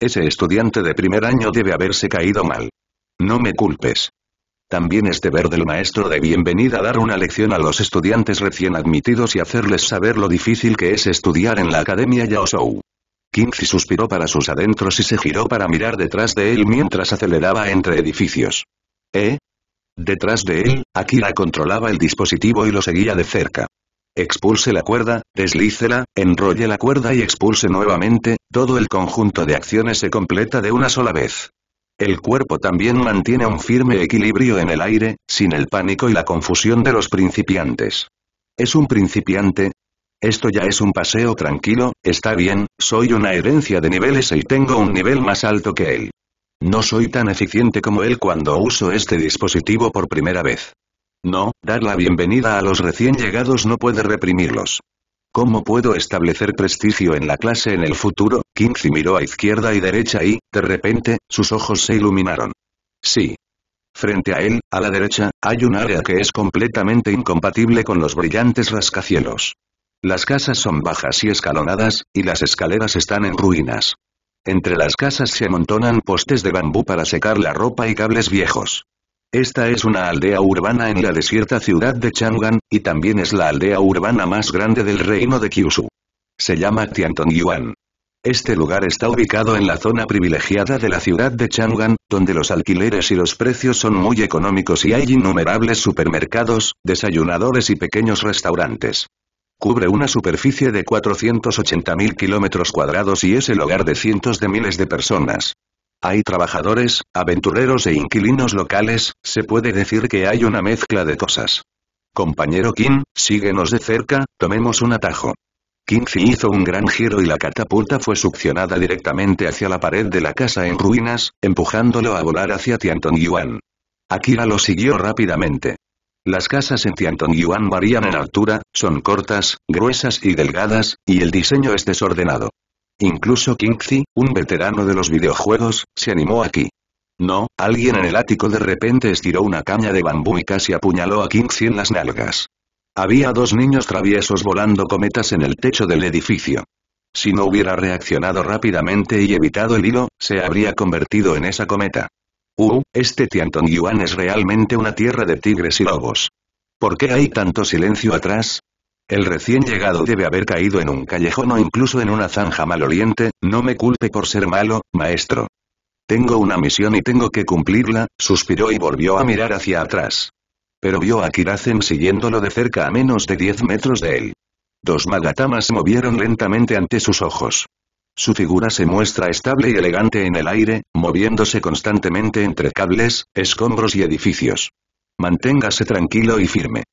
Ese estudiante de primer año debe haberse caído mal. No me culpes. También es este deber del maestro de bienvenida dar una lección a los estudiantes recién admitidos y hacerles saber lo difícil que es estudiar en la Academia Yaosou. Kingsi suspiró para sus adentros y se giró para mirar detrás de él mientras aceleraba entre edificios. ¿Eh? Detrás de él, Akira controlaba el dispositivo y lo seguía de cerca. Expulse la cuerda, deslícela, enrolle la cuerda y expulse nuevamente, todo el conjunto de acciones se completa de una sola vez. El cuerpo también mantiene un firme equilibrio en el aire, sin el pánico y la confusión de los principiantes. ¿Es un principiante? Esto ya es un paseo tranquilo, está bien, soy una herencia de niveles y tengo un nivel más alto que él. No soy tan eficiente como él cuando uso este dispositivo por primera vez. No, dar la bienvenida a los recién llegados no puede reprimirlos. ¿Cómo puedo establecer prestigio en la clase en el futuro? Kinsey miró a izquierda y derecha y, de repente, sus ojos se iluminaron. Sí. Frente a él, a la derecha, hay un área que es completamente incompatible con los brillantes rascacielos. Las casas son bajas y escalonadas, y las escaleras están en ruinas. Entre las casas se amontonan postes de bambú para secar la ropa y cables viejos. Esta es una aldea urbana en la desierta ciudad de Chang'an, y también es la aldea urbana más grande del reino de Kyushu. Se llama Yuan. Este lugar está ubicado en la zona privilegiada de la ciudad de Chang'an, donde los alquileres y los precios son muy económicos y hay innumerables supermercados, desayunadores y pequeños restaurantes. Cubre una superficie de 480.000 kilómetros cuadrados y es el hogar de cientos de miles de personas. Hay trabajadores, aventureros e inquilinos locales, se puede decir que hay una mezcla de cosas. Compañero Kim, síguenos de cerca, tomemos un atajo. Fi hizo un gran giro y la catapulta fue succionada directamente hacia la pared de la casa en ruinas, empujándolo a volar hacia Yuan. Akira lo siguió rápidamente. Las casas en Yuan varían en altura, son cortas, gruesas y delgadas, y el diseño es desordenado. Incluso Kingzi, un veterano de los videojuegos, se animó aquí. No, alguien en el ático de repente estiró una caña de bambú y casi apuñaló a Kingzi en las nalgas. Había dos niños traviesos volando cometas en el techo del edificio. Si no hubiera reaccionado rápidamente y evitado el hilo, se habría convertido en esa cometa. Uh, este Tiantong Yuan es realmente una tierra de tigres y lobos. ¿Por qué hay tanto silencio atrás? El recién llegado debe haber caído en un callejón o incluso en una zanja maloliente, no me culpe por ser malo, maestro. Tengo una misión y tengo que cumplirla, suspiró y volvió a mirar hacia atrás. Pero vio a Kirazen siguiéndolo de cerca a menos de 10 metros de él. Dos magatamas movieron lentamente ante sus ojos. Su figura se muestra estable y elegante en el aire, moviéndose constantemente entre cables, escombros y edificios. Manténgase tranquilo y firme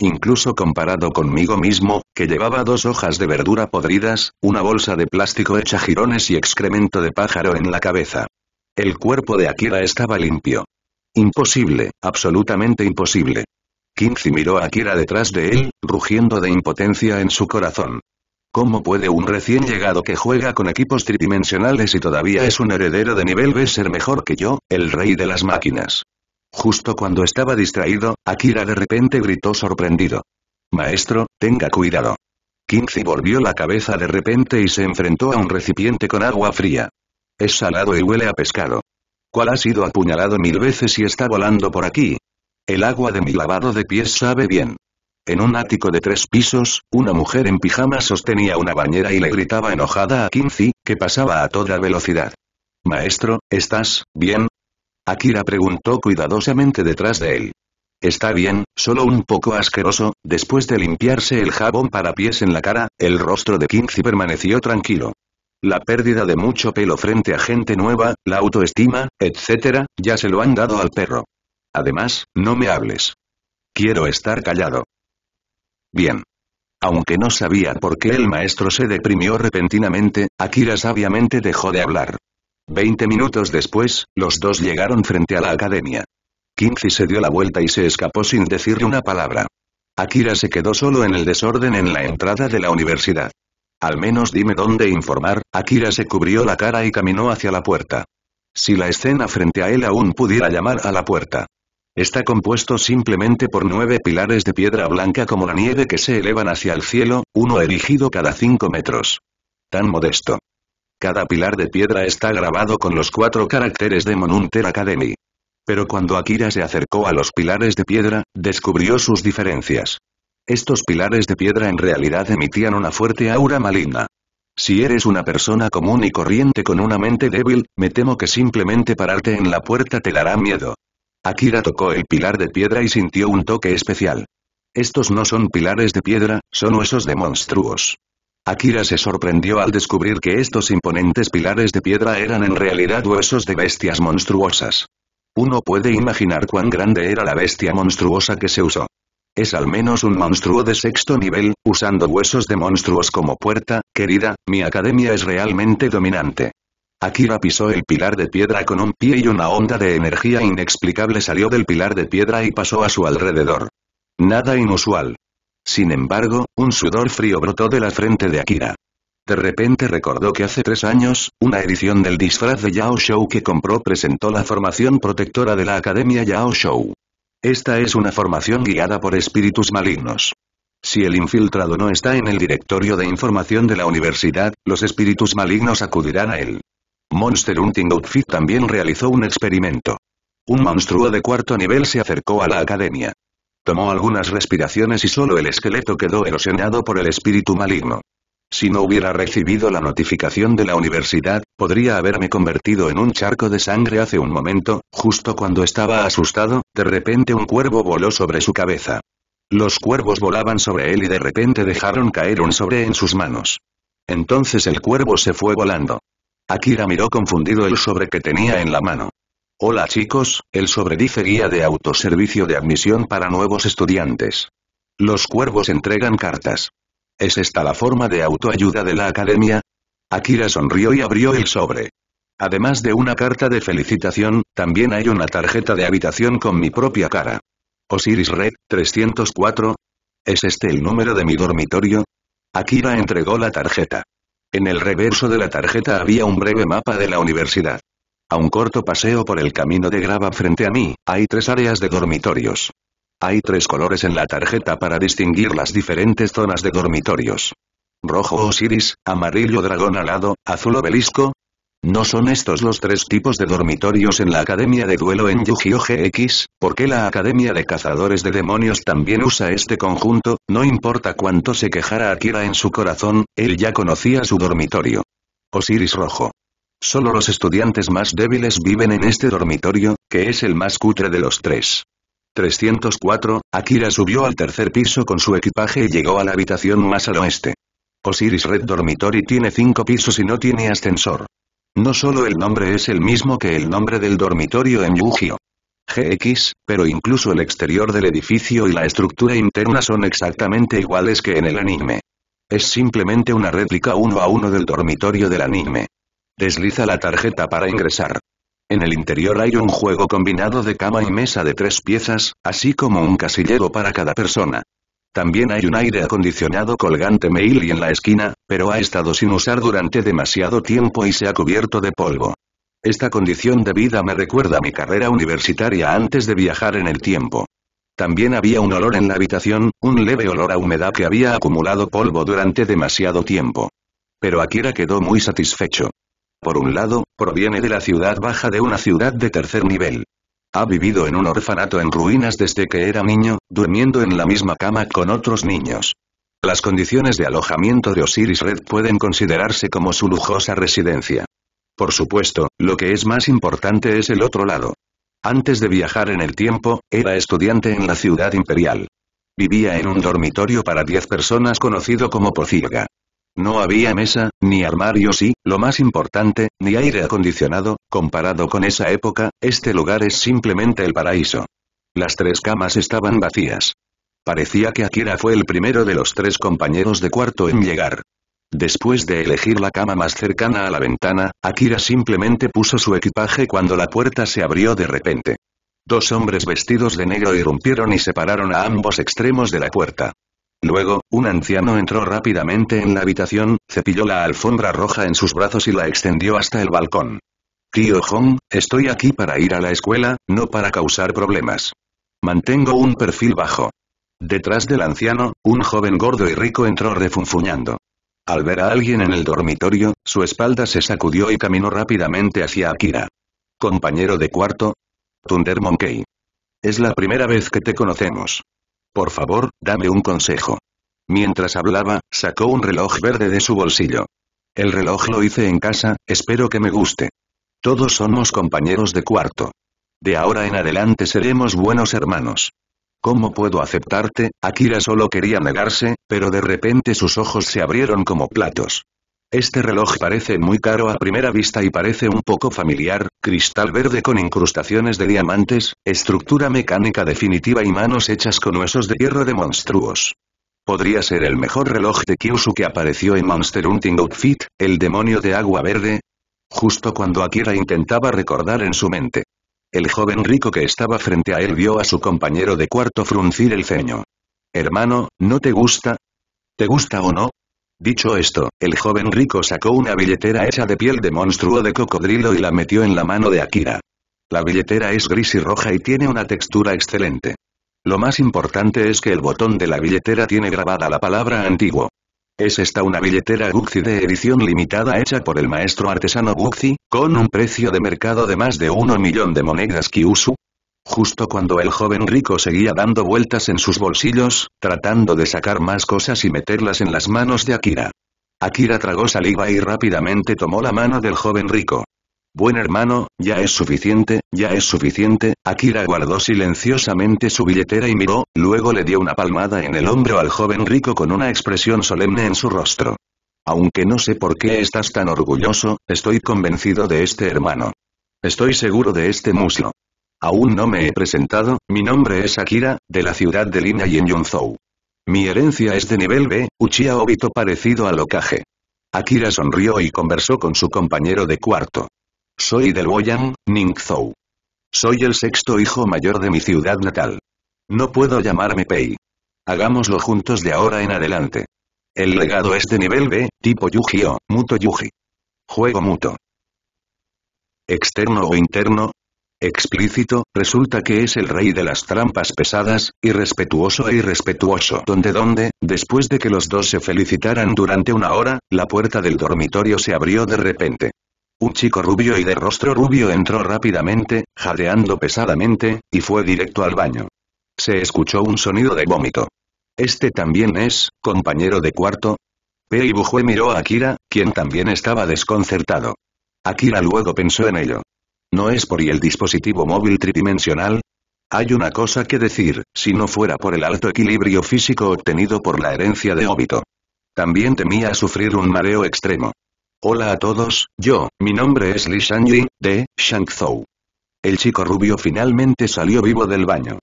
incluso comparado conmigo mismo, que llevaba dos hojas de verdura podridas, una bolsa de plástico hecha jirones y excremento de pájaro en la cabeza. El cuerpo de Akira estaba limpio. Imposible, absolutamente imposible. Kinzi miró a Akira detrás de él, rugiendo de impotencia en su corazón. ¿Cómo puede un recién llegado que juega con equipos tridimensionales y todavía es un heredero de nivel B ser mejor que yo, el rey de las máquinas? Justo cuando estaba distraído, Akira de repente gritó sorprendido. Maestro, tenga cuidado. Kinzi volvió la cabeza de repente y se enfrentó a un recipiente con agua fría. Es salado y huele a pescado. ¿Cuál ha sido apuñalado mil veces y está volando por aquí? El agua de mi lavado de pies sabe bien. En un ático de tres pisos, una mujer en pijama sostenía una bañera y le gritaba enojada a Kinzi, que pasaba a toda velocidad. Maestro, ¿estás bien? Akira preguntó cuidadosamente detrás de él. Está bien, solo un poco asqueroso, después de limpiarse el jabón para pies en la cara, el rostro de Kinsey permaneció tranquilo. La pérdida de mucho pelo frente a gente nueva, la autoestima, etc., ya se lo han dado al perro. Además, no me hables. Quiero estar callado. Bien. Aunque no sabía por qué el maestro se deprimió repentinamente, Akira sabiamente dejó de hablar. Veinte minutos después, los dos llegaron frente a la academia. Kinsey se dio la vuelta y se escapó sin decirle una palabra. Akira se quedó solo en el desorden en la entrada de la universidad. Al menos dime dónde informar, Akira se cubrió la cara y caminó hacia la puerta. Si la escena frente a él aún pudiera llamar a la puerta. Está compuesto simplemente por nueve pilares de piedra blanca como la nieve que se elevan hacia el cielo, uno erigido cada cinco metros. Tan modesto. Cada pilar de piedra está grabado con los cuatro caracteres de Monunter Academy. Pero cuando Akira se acercó a los pilares de piedra, descubrió sus diferencias. Estos pilares de piedra en realidad emitían una fuerte aura maligna. Si eres una persona común y corriente con una mente débil, me temo que simplemente pararte en la puerta te dará miedo. Akira tocó el pilar de piedra y sintió un toque especial. Estos no son pilares de piedra, son huesos de monstruos. Akira se sorprendió al descubrir que estos imponentes pilares de piedra eran en realidad huesos de bestias monstruosas. Uno puede imaginar cuán grande era la bestia monstruosa que se usó. Es al menos un monstruo de sexto nivel, usando huesos de monstruos como puerta, querida, mi academia es realmente dominante. Akira pisó el pilar de piedra con un pie y una onda de energía inexplicable salió del pilar de piedra y pasó a su alrededor. Nada inusual. Sin embargo, un sudor frío brotó de la frente de Akira. De repente recordó que hace tres años, una edición del disfraz de Yao Show que compró presentó la formación protectora de la Academia Yao Show. Esta es una formación guiada por espíritus malignos. Si el infiltrado no está en el directorio de información de la universidad, los espíritus malignos acudirán a él. Monster Hunting Outfit también realizó un experimento. Un monstruo de cuarto nivel se acercó a la academia. Tomó algunas respiraciones y solo el esqueleto quedó erosionado por el espíritu maligno. Si no hubiera recibido la notificación de la universidad, podría haberme convertido en un charco de sangre hace un momento, justo cuando estaba asustado, de repente un cuervo voló sobre su cabeza. Los cuervos volaban sobre él y de repente dejaron caer un sobre en sus manos. Entonces el cuervo se fue volando. Akira miró confundido el sobre que tenía en la mano. Hola chicos, el dice guía de autoservicio de admisión para nuevos estudiantes. Los cuervos entregan cartas. ¿Es esta la forma de autoayuda de la academia? Akira sonrió y abrió el sobre. Además de una carta de felicitación, también hay una tarjeta de habitación con mi propia cara. Osiris Red, 304. ¿Es este el número de mi dormitorio? Akira entregó la tarjeta. En el reverso de la tarjeta había un breve mapa de la universidad. A un corto paseo por el camino de grava frente a mí, hay tres áreas de dormitorios. Hay tres colores en la tarjeta para distinguir las diferentes zonas de dormitorios. Rojo Osiris, amarillo dragón alado, azul obelisco. ¿No son estos los tres tipos de dormitorios en la Academia de Duelo en Yu-Gi-Oh! GX? ¿Por qué la Academia de Cazadores de Demonios también usa este conjunto? No importa cuánto se quejara Akira en su corazón, él ya conocía su dormitorio. Osiris rojo. Solo los estudiantes más débiles viven en este dormitorio, que es el más cutre de los tres. 304, Akira subió al tercer piso con su equipaje y llegó a la habitación más al oeste. Osiris Red Dormitory tiene cinco pisos y no tiene ascensor. No solo el nombre es el mismo que el nombre del dormitorio en Yugio. GX, pero incluso el exterior del edificio y la estructura interna son exactamente iguales que en el anime. Es simplemente una réplica uno a uno del dormitorio del anime. Desliza la tarjeta para ingresar. En el interior hay un juego combinado de cama y mesa de tres piezas, así como un casillero para cada persona. También hay un aire acondicionado colgante mail y en la esquina, pero ha estado sin usar durante demasiado tiempo y se ha cubierto de polvo. Esta condición de vida me recuerda a mi carrera universitaria antes de viajar en el tiempo. También había un olor en la habitación, un leve olor a humedad que había acumulado polvo durante demasiado tiempo. Pero Akira quedó muy satisfecho por un lado, proviene de la ciudad baja de una ciudad de tercer nivel. Ha vivido en un orfanato en ruinas desde que era niño, durmiendo en la misma cama con otros niños. Las condiciones de alojamiento de Osiris Red pueden considerarse como su lujosa residencia. Por supuesto, lo que es más importante es el otro lado. Antes de viajar en el tiempo, era estudiante en la ciudad imperial. Vivía en un dormitorio para 10 personas conocido como Pocilga. No había mesa, ni armarios y, lo más importante, ni aire acondicionado, comparado con esa época, este lugar es simplemente el paraíso. Las tres camas estaban vacías. Parecía que Akira fue el primero de los tres compañeros de cuarto en llegar. Después de elegir la cama más cercana a la ventana, Akira simplemente puso su equipaje cuando la puerta se abrió de repente. Dos hombres vestidos de negro irrumpieron y separaron a ambos extremos de la puerta. Luego, un anciano entró rápidamente en la habitación, cepilló la alfombra roja en sus brazos y la extendió hasta el balcón. Tío Hong, estoy aquí para ir a la escuela, no para causar problemas. Mantengo un perfil bajo. Detrás del anciano, un joven gordo y rico entró refunfuñando. Al ver a alguien en el dormitorio, su espalda se sacudió y caminó rápidamente hacia Akira. Compañero de cuarto. Thunder Monkey. Es la primera vez que te conocemos. Por favor, dame un consejo. Mientras hablaba, sacó un reloj verde de su bolsillo. El reloj lo hice en casa, espero que me guste. Todos somos compañeros de cuarto. De ahora en adelante seremos buenos hermanos. ¿Cómo puedo aceptarte? Akira solo quería negarse, pero de repente sus ojos se abrieron como platos. Este reloj parece muy caro a primera vista y parece un poco familiar, cristal verde con incrustaciones de diamantes, estructura mecánica definitiva y manos hechas con huesos de hierro de monstruos. Podría ser el mejor reloj de Kyusu que apareció en Monster Hunting Outfit, el demonio de agua verde. Justo cuando Akira intentaba recordar en su mente. El joven rico que estaba frente a él vio a su compañero de cuarto fruncir el ceño. Hermano, ¿no te gusta? ¿Te gusta o no? Dicho esto, el joven rico sacó una billetera hecha de piel de monstruo de cocodrilo y la metió en la mano de Akira. La billetera es gris y roja y tiene una textura excelente. Lo más importante es que el botón de la billetera tiene grabada la palabra antiguo. ¿Es esta una billetera Gucci de edición limitada hecha por el maestro artesano Gucci, con un precio de mercado de más de 1 millón de monedas kyusu? Justo cuando el joven rico seguía dando vueltas en sus bolsillos, tratando de sacar más cosas y meterlas en las manos de Akira. Akira tragó saliva y rápidamente tomó la mano del joven rico. Buen hermano, ya es suficiente, ya es suficiente, Akira guardó silenciosamente su billetera y miró, luego le dio una palmada en el hombro al joven rico con una expresión solemne en su rostro. Aunque no sé por qué estás tan orgulloso, estoy convencido de este hermano. Estoy seguro de este muslo. Aún no me he presentado, mi nombre es Akira, de la ciudad de Lina y en Yunzhou. Mi herencia es de nivel B, Uchiha Obito parecido al Okage. Akira sonrió y conversó con su compañero de cuarto. Soy del Boyan, Ningzhou. Soy el sexto hijo mayor de mi ciudad natal. No puedo llamarme Pei. Hagámoslo juntos de ahora en adelante. El legado es de nivel B, tipo Yuji o, Muto Yuji. Juego muto. Externo o interno, explícito, resulta que es el rey de las trampas pesadas, irrespetuoso e irrespetuoso. Donde donde, después de que los dos se felicitaran durante una hora, la puerta del dormitorio se abrió de repente. Un chico rubio y de rostro rubio entró rápidamente, jadeando pesadamente, y fue directo al baño. Se escuchó un sonido de vómito. Este también es, compañero de cuarto. Pei Bujue miró a Akira, quien también estaba desconcertado. Akira luego pensó en ello. ¿No es por y el dispositivo móvil tridimensional? Hay una cosa que decir, si no fuera por el alto equilibrio físico obtenido por la herencia de óbito, También temía sufrir un mareo extremo. Hola a todos, yo, mi nombre es Li Shangyi, de Shangzhou. El chico rubio finalmente salió vivo del baño.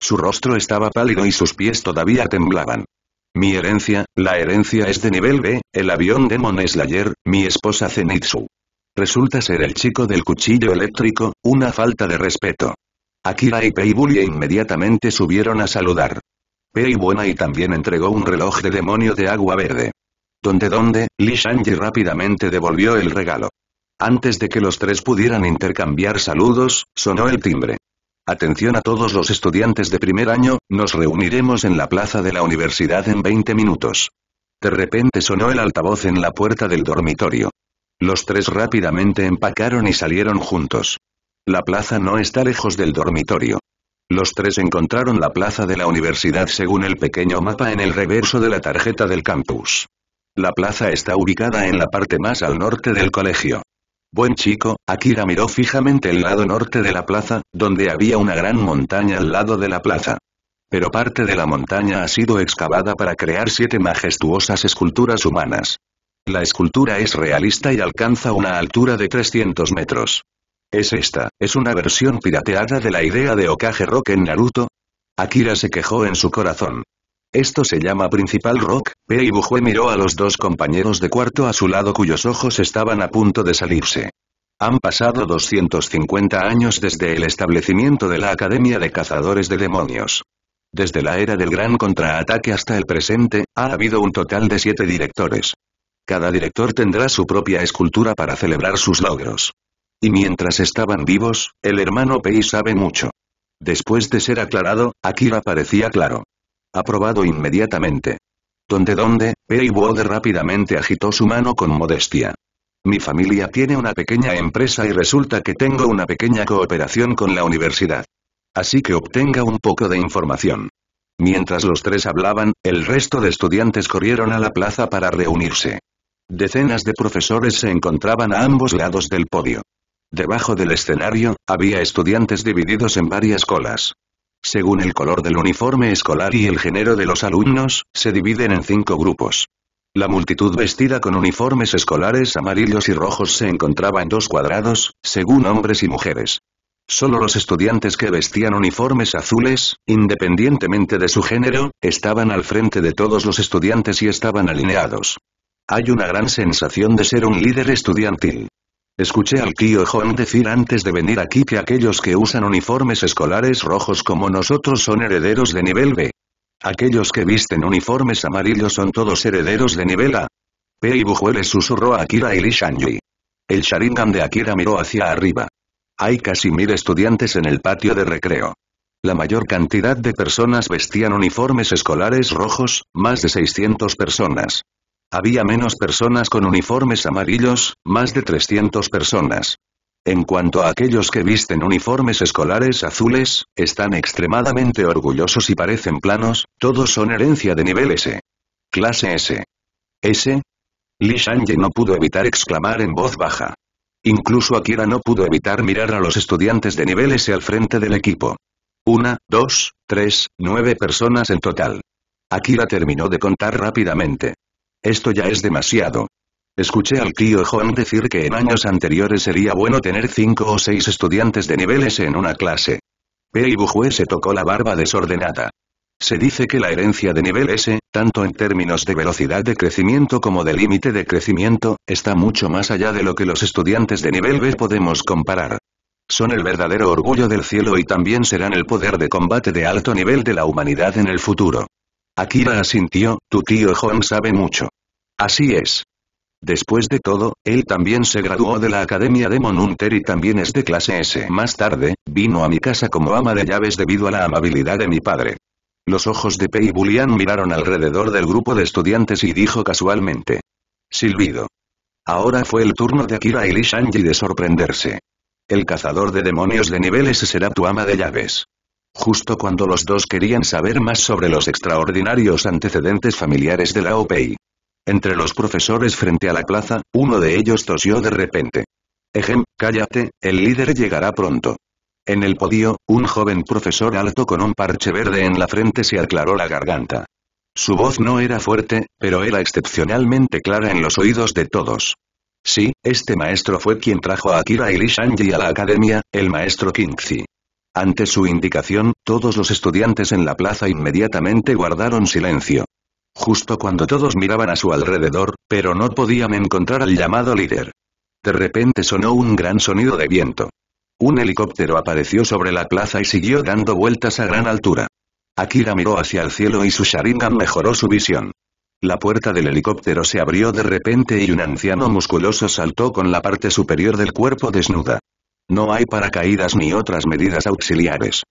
Su rostro estaba pálido y sus pies todavía temblaban. Mi herencia, la herencia es de nivel B, el avión Demon Slayer, mi esposa Zenitsu. Resulta ser el chico del cuchillo eléctrico, una falta de respeto. Akira y Pei Bully inmediatamente subieron a saludar. Pei Buena y también entregó un reloj de demonio de agua verde. Donde donde, Li ji rápidamente devolvió el regalo. Antes de que los tres pudieran intercambiar saludos, sonó el timbre. Atención a todos los estudiantes de primer año, nos reuniremos en la plaza de la universidad en 20 minutos. De repente sonó el altavoz en la puerta del dormitorio. Los tres rápidamente empacaron y salieron juntos. La plaza no está lejos del dormitorio. Los tres encontraron la plaza de la universidad según el pequeño mapa en el reverso de la tarjeta del campus. La plaza está ubicada en la parte más al norte del colegio. Buen chico, Akira miró fijamente el lado norte de la plaza, donde había una gran montaña al lado de la plaza. Pero parte de la montaña ha sido excavada para crear siete majestuosas esculturas humanas. La escultura es realista y alcanza una altura de 300 metros. ¿Es esta, es una versión pirateada de la idea de Okage Rock en Naruto? Akira se quejó en su corazón. Esto se llama Principal Rock, Pei Bujue miró a los dos compañeros de cuarto a su lado cuyos ojos estaban a punto de salirse. Han pasado 250 años desde el establecimiento de la Academia de Cazadores de Demonios. Desde la era del gran contraataque hasta el presente, ha habido un total de siete directores. Cada director tendrá su propia escultura para celebrar sus logros. Y mientras estaban vivos, el hermano Pei sabe mucho. Después de ser aclarado, Akira parecía claro. Aprobado inmediatamente. Donde donde, Pei Wode rápidamente agitó su mano con modestia. Mi familia tiene una pequeña empresa y resulta que tengo una pequeña cooperación con la universidad. Así que obtenga un poco de información. Mientras los tres hablaban, el resto de estudiantes corrieron a la plaza para reunirse. Decenas de profesores se encontraban a ambos lados del podio. Debajo del escenario, había estudiantes divididos en varias colas. Según el color del uniforme escolar y el género de los alumnos, se dividen en cinco grupos. La multitud vestida con uniformes escolares amarillos y rojos se encontraba en dos cuadrados, según hombres y mujeres. Solo los estudiantes que vestían uniformes azules, independientemente de su género, estaban al frente de todos los estudiantes y estaban alineados. Hay una gran sensación de ser un líder estudiantil. Escuché al tío John decir antes de venir aquí que aquellos que usan uniformes escolares rojos como nosotros son herederos de nivel B. Aquellos que visten uniformes amarillos son todos herederos de nivel A. Pei Bujueles susurró a Akira y Li El Sharingan de Akira miró hacia arriba. Hay casi mil estudiantes en el patio de recreo. La mayor cantidad de personas vestían uniformes escolares rojos, más de 600 personas. Había menos personas con uniformes amarillos, más de 300 personas. En cuanto a aquellos que visten uniformes escolares azules, están extremadamente orgullosos y parecen planos, todos son herencia de nivel S. Clase S. S. Li no pudo evitar exclamar en voz baja. Incluso Akira no pudo evitar mirar a los estudiantes de nivel S al frente del equipo. Una, dos, tres, nueve personas en total. Akira terminó de contar rápidamente. Esto ya es demasiado. Escuché al tío Juan decir que en años anteriores sería bueno tener cinco o seis estudiantes de nivel S en una clase. Pei Bujue se tocó la barba desordenada. Se dice que la herencia de nivel S, tanto en términos de velocidad de crecimiento como de límite de crecimiento, está mucho más allá de lo que los estudiantes de nivel B podemos comparar. Son el verdadero orgullo del cielo y también serán el poder de combate de alto nivel de la humanidad en el futuro. Akira asintió, tu tío John sabe mucho. Así es. Después de todo, él también se graduó de la Academia de Monunter y también es de clase S. Más tarde, vino a mi casa como ama de llaves debido a la amabilidad de mi padre. Los ojos de Pei Bulian miraron alrededor del grupo de estudiantes y dijo casualmente. Silbido. Ahora fue el turno de Akira y Li Shanji de sorprenderse. El cazador de demonios de niveles será tu ama de llaves justo cuando los dos querían saber más sobre los extraordinarios antecedentes familiares de la OPI. Entre los profesores frente a la plaza, uno de ellos tosió de repente. Ejem, cállate, el líder llegará pronto. En el podio, un joven profesor alto con un parche verde en la frente se aclaró la garganta. Su voz no era fuerte, pero era excepcionalmente clara en los oídos de todos. Sí, este maestro fue quien trajo a Akira y Li a la academia, el maestro Kingzi. Ante su indicación, todos los estudiantes en la plaza inmediatamente guardaron silencio. Justo cuando todos miraban a su alrededor, pero no podían encontrar al llamado líder. De repente sonó un gran sonido de viento. Un helicóptero apareció sobre la plaza y siguió dando vueltas a gran altura. Akira miró hacia el cielo y su Sharingan mejoró su visión. La puerta del helicóptero se abrió de repente y un anciano musculoso saltó con la parte superior del cuerpo desnuda. No hay paracaídas ni otras medidas auxiliares.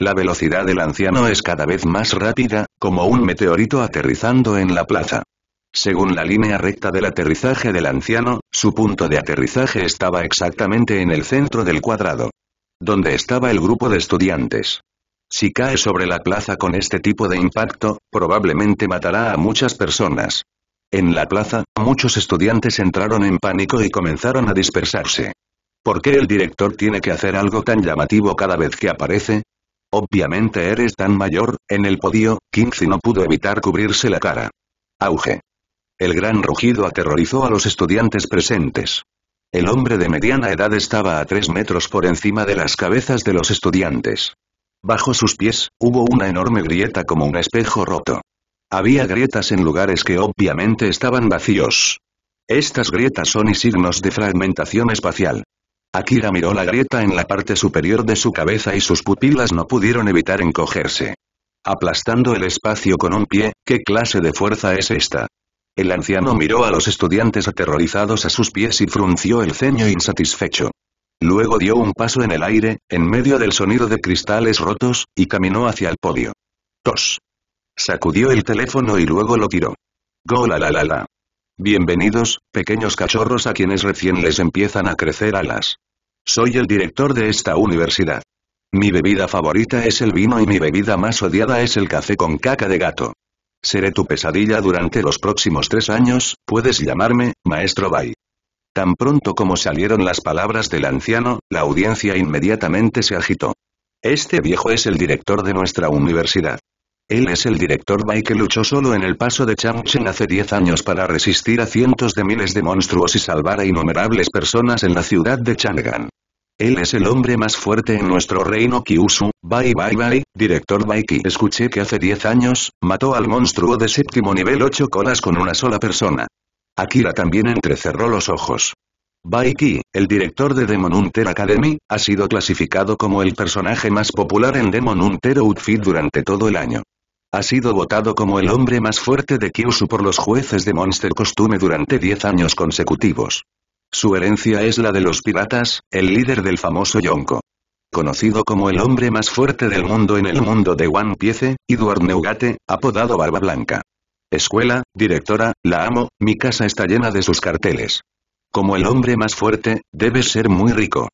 La velocidad del anciano es cada vez más rápida, como un meteorito aterrizando en la plaza. Según la línea recta del aterrizaje del anciano, su punto de aterrizaje estaba exactamente en el centro del cuadrado. Donde estaba el grupo de estudiantes. Si cae sobre la plaza con este tipo de impacto, probablemente matará a muchas personas. En la plaza, muchos estudiantes entraron en pánico y comenzaron a dispersarse. ¿Por qué el director tiene que hacer algo tan llamativo cada vez que aparece? Obviamente eres tan mayor, en el podio, Kinsey no pudo evitar cubrirse la cara. Auge. El gran rugido aterrorizó a los estudiantes presentes. El hombre de mediana edad estaba a tres metros por encima de las cabezas de los estudiantes. Bajo sus pies, hubo una enorme grieta como un espejo roto. Había grietas en lugares que obviamente estaban vacíos. Estas grietas son y signos de fragmentación espacial. Akira miró la grieta en la parte superior de su cabeza y sus pupilas no pudieron evitar encogerse. Aplastando el espacio con un pie, ¿qué clase de fuerza es esta? El anciano miró a los estudiantes aterrorizados a sus pies y frunció el ceño insatisfecho. Luego dio un paso en el aire, en medio del sonido de cristales rotos, y caminó hacia el podio. Tos. Sacudió el teléfono y luego lo tiró. Go la la la. Bienvenidos, pequeños cachorros a quienes recién les empiezan a crecer alas. Soy el director de esta universidad. Mi bebida favorita es el vino y mi bebida más odiada es el café con caca de gato. Seré tu pesadilla durante los próximos tres años, puedes llamarme, maestro Bai. Tan pronto como salieron las palabras del anciano, la audiencia inmediatamente se agitó. Este viejo es el director de nuestra universidad. Él es el director Bai que luchó solo en el paso de Changchen hace 10 años para resistir a cientos de miles de monstruos y salvar a innumerables personas en la ciudad de Chang'an. Él es el hombre más fuerte en nuestro reino Kyushu, Bai Bai Bai, director Qi. Escuché que hace 10 años, mató al monstruo de séptimo nivel 8 colas con una sola persona. Akira también entrecerró los ojos. Baiki, el director de Demon Hunter Academy, ha sido clasificado como el personaje más popular en Demon Hunter Outfit durante todo el año. Ha sido votado como el hombre más fuerte de Kyushu por los jueces de Monster Costume durante 10 años consecutivos. Su herencia es la de los piratas, el líder del famoso Yonko. Conocido como el hombre más fuerte del mundo en el mundo de One Piece, Edward Neugate, apodado Barba Blanca. Escuela, directora, la amo, mi casa está llena de sus carteles. Como el hombre más fuerte, debes ser muy rico.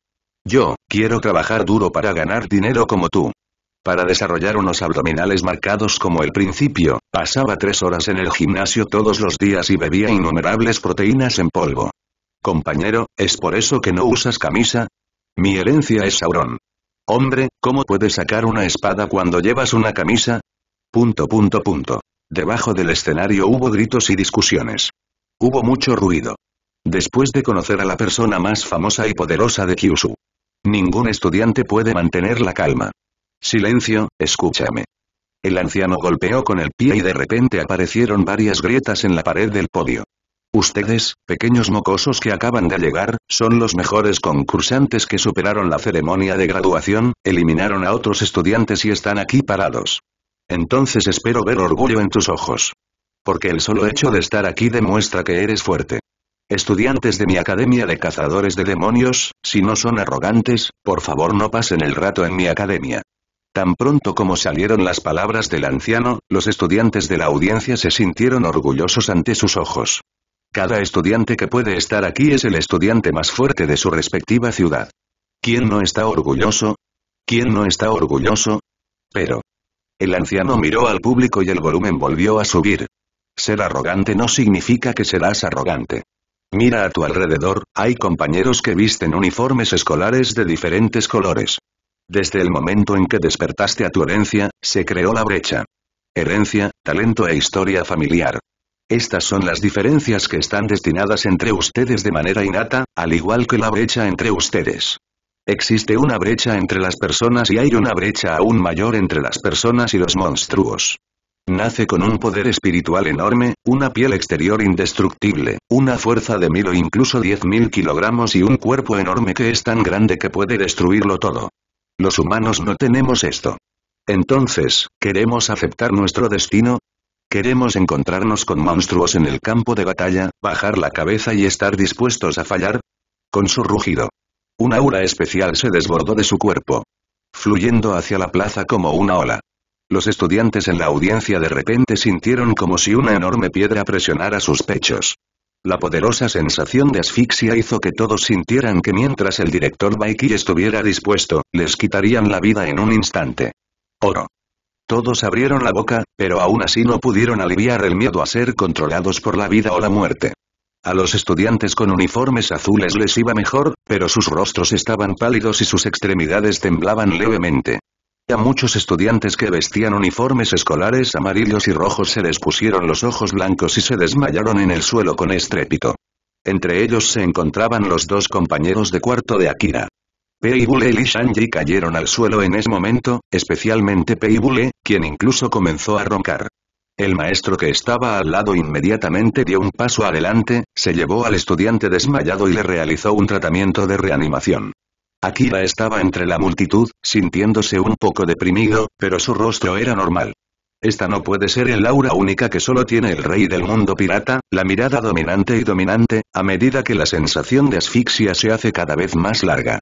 Yo, quiero trabajar duro para ganar dinero como tú para desarrollar unos abdominales marcados como el principio, pasaba tres horas en el gimnasio todos los días y bebía innumerables proteínas en polvo. Compañero, ¿es por eso que no usas camisa? Mi herencia es saurón. Hombre, ¿cómo puedes sacar una espada cuando llevas una camisa? Punto punto punto. Debajo del escenario hubo gritos y discusiones. Hubo mucho ruido. Después de conocer a la persona más famosa y poderosa de Kyushu. Ningún estudiante puede mantener la calma. Silencio, escúchame. El anciano golpeó con el pie y de repente aparecieron varias grietas en la pared del podio. Ustedes, pequeños mocosos que acaban de llegar, son los mejores concursantes que superaron la ceremonia de graduación, eliminaron a otros estudiantes y están aquí parados. Entonces espero ver orgullo en tus ojos. Porque el solo hecho de estar aquí demuestra que eres fuerte. Estudiantes de mi academia de cazadores de demonios, si no son arrogantes, por favor no pasen el rato en mi academia. Tan pronto como salieron las palabras del anciano, los estudiantes de la audiencia se sintieron orgullosos ante sus ojos. Cada estudiante que puede estar aquí es el estudiante más fuerte de su respectiva ciudad. ¿Quién no está orgulloso? ¿Quién no está orgulloso? Pero. El anciano miró al público y el volumen volvió a subir. Ser arrogante no significa que serás arrogante. Mira a tu alrededor, hay compañeros que visten uniformes escolares de diferentes colores. Desde el momento en que despertaste a tu herencia, se creó la brecha. Herencia, talento e historia familiar. Estas son las diferencias que están destinadas entre ustedes de manera innata, al igual que la brecha entre ustedes. Existe una brecha entre las personas y hay una brecha aún mayor entre las personas y los monstruos. Nace con un poder espiritual enorme, una piel exterior indestructible, una fuerza de mil o incluso diez mil kilogramos y un cuerpo enorme que es tan grande que puede destruirlo todo. Los humanos no tenemos esto. Entonces, ¿queremos aceptar nuestro destino? ¿Queremos encontrarnos con monstruos en el campo de batalla, bajar la cabeza y estar dispuestos a fallar? Con su rugido. Un aura especial se desbordó de su cuerpo. Fluyendo hacia la plaza como una ola. Los estudiantes en la audiencia de repente sintieron como si una enorme piedra presionara sus pechos. La poderosa sensación de asfixia hizo que todos sintieran que mientras el director Baiki estuviera dispuesto, les quitarían la vida en un instante. Oro. Todos abrieron la boca, pero aún así no pudieron aliviar el miedo a ser controlados por la vida o la muerte. A los estudiantes con uniformes azules les iba mejor, pero sus rostros estaban pálidos y sus extremidades temblaban levemente. A muchos estudiantes que vestían uniformes escolares amarillos y rojos se les pusieron los ojos blancos y se desmayaron en el suelo con estrépito. Entre ellos se encontraban los dos compañeros de cuarto de Akira. Pei y Shanji cayeron al suelo en ese momento, especialmente Pei quien incluso comenzó a roncar. El maestro que estaba al lado inmediatamente dio un paso adelante, se llevó al estudiante desmayado y le realizó un tratamiento de reanimación. Akira estaba entre la multitud, sintiéndose un poco deprimido, pero su rostro era normal. Esta no puede ser el aura única que solo tiene el rey del mundo pirata, la mirada dominante y dominante, a medida que la sensación de asfixia se hace cada vez más larga.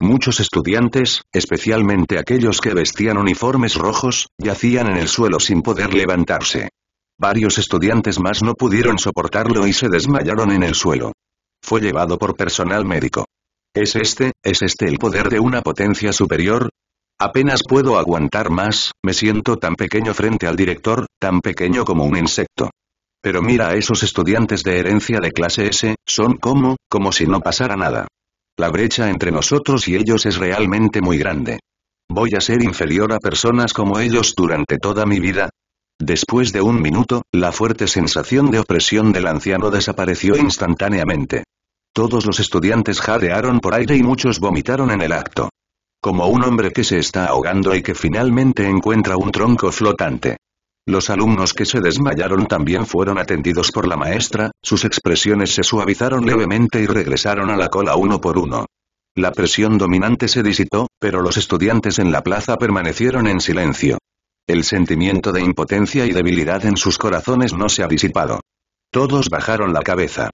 Muchos estudiantes, especialmente aquellos que vestían uniformes rojos, yacían en el suelo sin poder levantarse. Varios estudiantes más no pudieron soportarlo y se desmayaron en el suelo. Fue llevado por personal médico. ¿Es este, es este el poder de una potencia superior? Apenas puedo aguantar más, me siento tan pequeño frente al director, tan pequeño como un insecto. Pero mira a esos estudiantes de herencia de clase S, son como, como si no pasara nada. La brecha entre nosotros y ellos es realmente muy grande. ¿Voy a ser inferior a personas como ellos durante toda mi vida? Después de un minuto, la fuerte sensación de opresión del anciano desapareció instantáneamente. Todos los estudiantes jadearon por aire y muchos vomitaron en el acto. Como un hombre que se está ahogando y que finalmente encuentra un tronco flotante. Los alumnos que se desmayaron también fueron atendidos por la maestra, sus expresiones se suavizaron levemente y regresaron a la cola uno por uno. La presión dominante se disipó, pero los estudiantes en la plaza permanecieron en silencio. El sentimiento de impotencia y debilidad en sus corazones no se ha disipado. Todos bajaron la cabeza.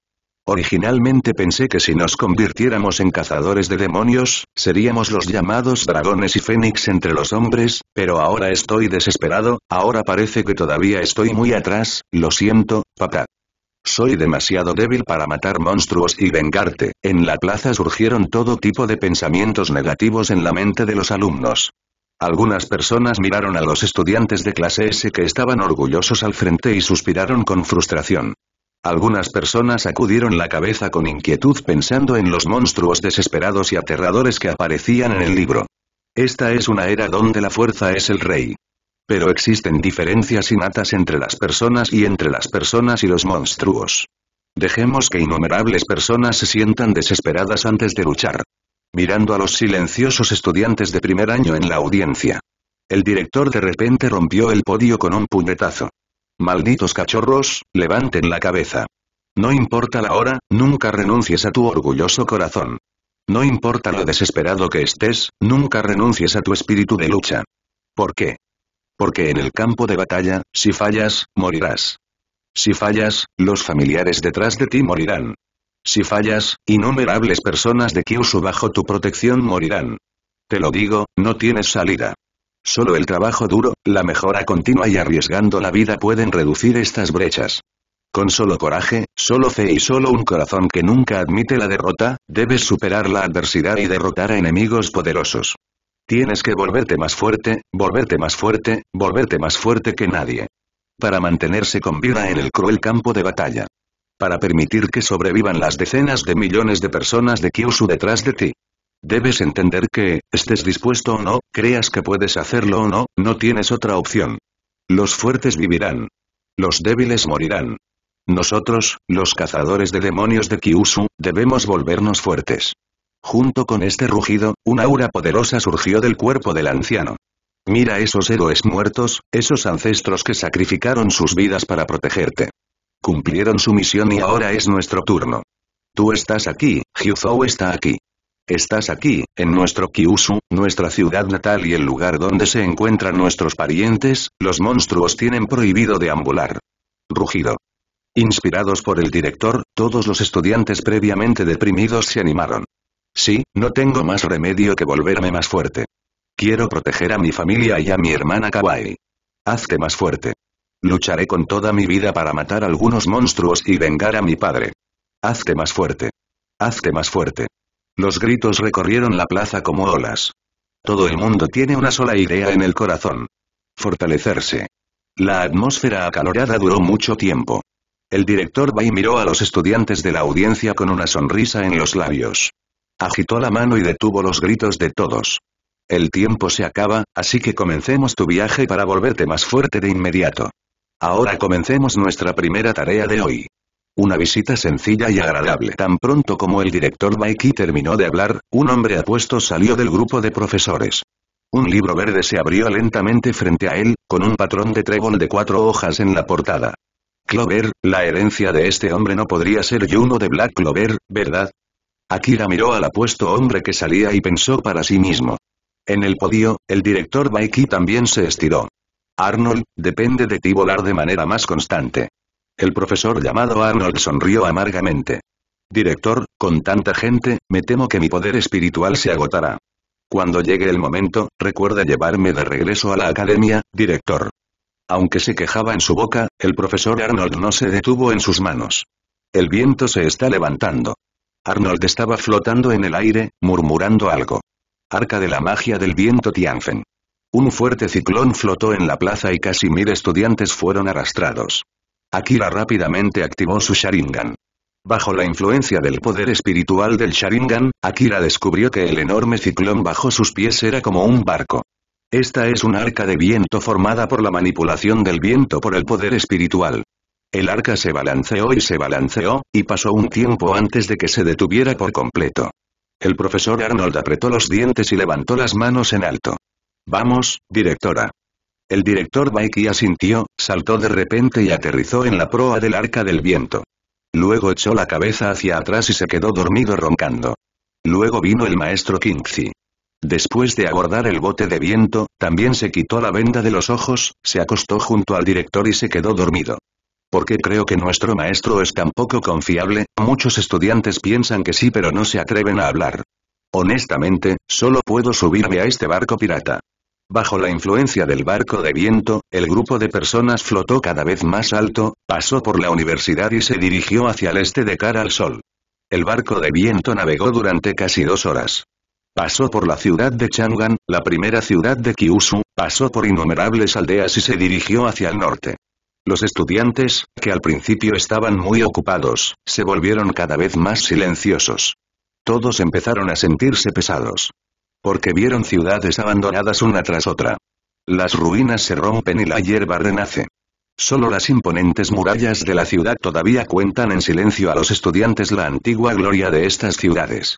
Originalmente pensé que si nos convirtiéramos en cazadores de demonios, seríamos los llamados dragones y fénix entre los hombres, pero ahora estoy desesperado, ahora parece que todavía estoy muy atrás, lo siento, papá. Soy demasiado débil para matar monstruos y vengarte. En la plaza surgieron todo tipo de pensamientos negativos en la mente de los alumnos. Algunas personas miraron a los estudiantes de clase S que estaban orgullosos al frente y suspiraron con frustración. Algunas personas acudieron la cabeza con inquietud pensando en los monstruos desesperados y aterradores que aparecían en el libro. Esta es una era donde la fuerza es el rey. Pero existen diferencias innatas entre las personas y entre las personas y los monstruos. Dejemos que innumerables personas se sientan desesperadas antes de luchar. Mirando a los silenciosos estudiantes de primer año en la audiencia. El director de repente rompió el podio con un puñetazo. Malditos cachorros, levanten la cabeza. No importa la hora, nunca renuncies a tu orgulloso corazón. No importa lo desesperado que estés, nunca renuncies a tu espíritu de lucha. ¿Por qué? Porque en el campo de batalla, si fallas, morirás. Si fallas, los familiares detrás de ti morirán. Si fallas, innumerables personas de Kyushu bajo tu protección morirán. Te lo digo, no tienes salida. Solo el trabajo duro, la mejora continua y arriesgando la vida pueden reducir estas brechas. Con solo coraje, solo fe y solo un corazón que nunca admite la derrota, debes superar la adversidad y derrotar a enemigos poderosos. Tienes que volverte más fuerte, volverte más fuerte, volverte más fuerte que nadie. Para mantenerse con vida en el cruel campo de batalla. Para permitir que sobrevivan las decenas de millones de personas de Kyushu detrás de ti. Debes entender que, estés dispuesto o no, creas que puedes hacerlo o no, no tienes otra opción. Los fuertes vivirán. Los débiles morirán. Nosotros, los cazadores de demonios de Kyushu, debemos volvernos fuertes. Junto con este rugido, una aura poderosa surgió del cuerpo del anciano. Mira esos héroes muertos, esos ancestros que sacrificaron sus vidas para protegerte. Cumplieron su misión y ahora es nuestro turno. Tú estás aquí, Hyuzou está aquí. Estás aquí, en nuestro Kyushu, nuestra ciudad natal y el lugar donde se encuentran nuestros parientes, los monstruos tienen prohibido deambular. Rugido. Inspirados por el director, todos los estudiantes previamente deprimidos se animaron. Sí, no tengo más remedio que volverme más fuerte. Quiero proteger a mi familia y a mi hermana Kawaii. Hazte más fuerte. Lucharé con toda mi vida para matar algunos monstruos y vengar a mi padre. Hazte más fuerte. Hazte más fuerte. Los gritos recorrieron la plaza como olas. Todo el mundo tiene una sola idea en el corazón. Fortalecerse. La atmósfera acalorada duró mucho tiempo. El director y miró a los estudiantes de la audiencia con una sonrisa en los labios. Agitó la mano y detuvo los gritos de todos. El tiempo se acaba, así que comencemos tu viaje para volverte más fuerte de inmediato. Ahora comencemos nuestra primera tarea de hoy. Una visita sencilla y agradable. Tan pronto como el director Baiki terminó de hablar, un hombre apuesto salió del grupo de profesores. Un libro verde se abrió lentamente frente a él, con un patrón de trébol de cuatro hojas en la portada. Clover, la herencia de este hombre no podría ser Juno de Black Clover, ¿verdad? Akira miró al apuesto hombre que salía y pensó para sí mismo. En el podio, el director Baiki también se estiró. Arnold, depende de ti volar de manera más constante. El profesor llamado Arnold sonrió amargamente. Director, con tanta gente, me temo que mi poder espiritual se agotará. Cuando llegue el momento, recuerda llevarme de regreso a la academia, director. Aunque se quejaba en su boca, el profesor Arnold no se detuvo en sus manos. El viento se está levantando. Arnold estaba flotando en el aire, murmurando algo. Arca de la magia del viento Tianfen. Un fuerte ciclón flotó en la plaza y casi mil estudiantes fueron arrastrados. Akira rápidamente activó su Sharingan. Bajo la influencia del poder espiritual del Sharingan, Akira descubrió que el enorme ciclón bajo sus pies era como un barco. Esta es un arca de viento formada por la manipulación del viento por el poder espiritual. El arca se balanceó y se balanceó, y pasó un tiempo antes de que se detuviera por completo. El profesor Arnold apretó los dientes y levantó las manos en alto. Vamos, directora. El director Baiki asintió, saltó de repente y aterrizó en la proa del arca del viento. Luego echó la cabeza hacia atrás y se quedó dormido roncando. Luego vino el maestro Kingzi. Después de abordar el bote de viento, también se quitó la venda de los ojos, se acostó junto al director y se quedó dormido. Porque creo que nuestro maestro es tan poco confiable, muchos estudiantes piensan que sí pero no se atreven a hablar. Honestamente, solo puedo subirme a este barco pirata. Bajo la influencia del barco de viento, el grupo de personas flotó cada vez más alto, pasó por la universidad y se dirigió hacia el este de cara al sol. El barco de viento navegó durante casi dos horas. Pasó por la ciudad de Chang'an, la primera ciudad de Kyushu, pasó por innumerables aldeas y se dirigió hacia el norte. Los estudiantes, que al principio estaban muy ocupados, se volvieron cada vez más silenciosos. Todos empezaron a sentirse pesados. Porque vieron ciudades abandonadas una tras otra. Las ruinas se rompen y la hierba renace. Solo las imponentes murallas de la ciudad todavía cuentan en silencio a los estudiantes la antigua gloria de estas ciudades.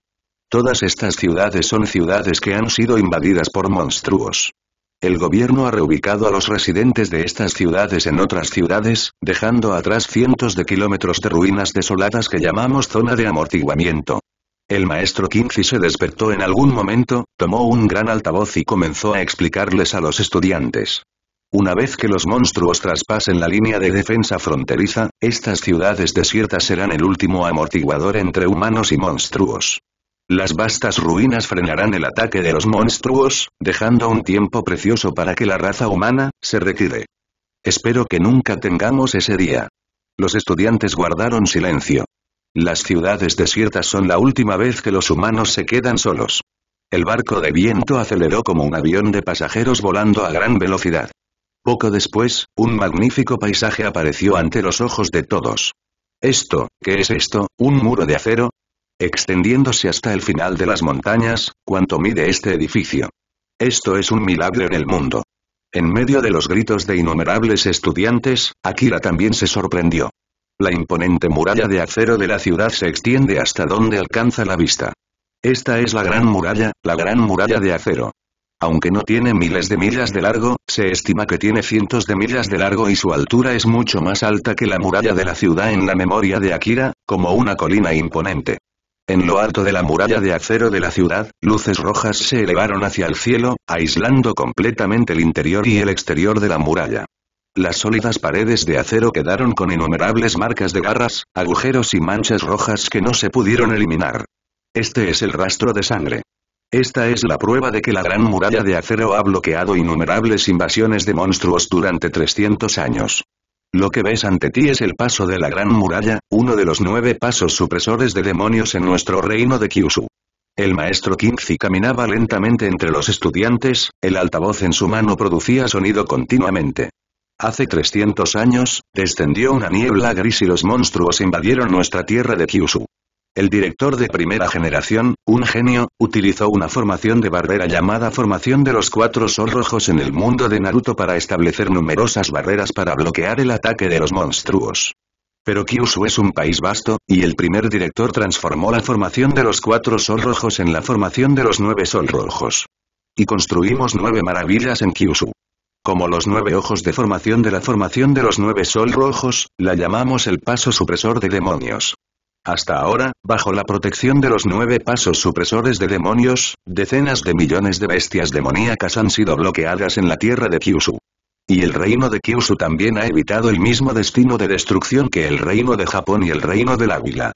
Todas estas ciudades son ciudades que han sido invadidas por monstruos. El gobierno ha reubicado a los residentes de estas ciudades en otras ciudades, dejando atrás cientos de kilómetros de ruinas desoladas que llamamos zona de amortiguamiento. El maestro King se despertó en algún momento, tomó un gran altavoz y comenzó a explicarles a los estudiantes. Una vez que los monstruos traspasen la línea de defensa fronteriza, estas ciudades desiertas serán el último amortiguador entre humanos y monstruos. Las vastas ruinas frenarán el ataque de los monstruos, dejando un tiempo precioso para que la raza humana se retire. Espero que nunca tengamos ese día. Los estudiantes guardaron silencio. Las ciudades desiertas son la última vez que los humanos se quedan solos. El barco de viento aceleró como un avión de pasajeros volando a gran velocidad. Poco después, un magnífico paisaje apareció ante los ojos de todos. ¿Esto, qué es esto, un muro de acero? Extendiéndose hasta el final de las montañas, ¿cuánto mide este edificio. Esto es un milagro en el mundo. En medio de los gritos de innumerables estudiantes, Akira también se sorprendió. La imponente muralla de acero de la ciudad se extiende hasta donde alcanza la vista. Esta es la Gran Muralla, la Gran Muralla de Acero. Aunque no tiene miles de millas de largo, se estima que tiene cientos de millas de largo y su altura es mucho más alta que la muralla de la ciudad en la memoria de Akira, como una colina imponente. En lo alto de la muralla de acero de la ciudad, luces rojas se elevaron hacia el cielo, aislando completamente el interior y el exterior de la muralla. Las sólidas paredes de acero quedaron con innumerables marcas de garras, agujeros y manchas rojas que no se pudieron eliminar. Este es el rastro de sangre. Esta es la prueba de que la gran muralla de acero ha bloqueado innumerables invasiones de monstruos durante 300 años. Lo que ves ante ti es el paso de la gran muralla, uno de los nueve pasos supresores de demonios en nuestro reino de Kyushu. El maestro Kingzi caminaba lentamente entre los estudiantes, el altavoz en su mano producía sonido continuamente. Hace 300 años, descendió una niebla gris y los monstruos invadieron nuestra tierra de Kyushu. El director de primera generación, un genio, utilizó una formación de barrera llamada Formación de los Cuatro Sol Rojos en el mundo de Naruto para establecer numerosas barreras para bloquear el ataque de los monstruos. Pero Kyushu es un país vasto, y el primer director transformó la formación de los Cuatro Sol Rojos en la formación de los Nueve Sol Rojos. Y construimos nueve maravillas en Kyushu. Como los nueve ojos de formación de la formación de los nueve sol rojos, la llamamos el paso supresor de demonios. Hasta ahora, bajo la protección de los nueve pasos supresores de demonios, decenas de millones de bestias demoníacas han sido bloqueadas en la tierra de Kyushu. Y el reino de Kyushu también ha evitado el mismo destino de destrucción que el reino de Japón y el reino del Águila.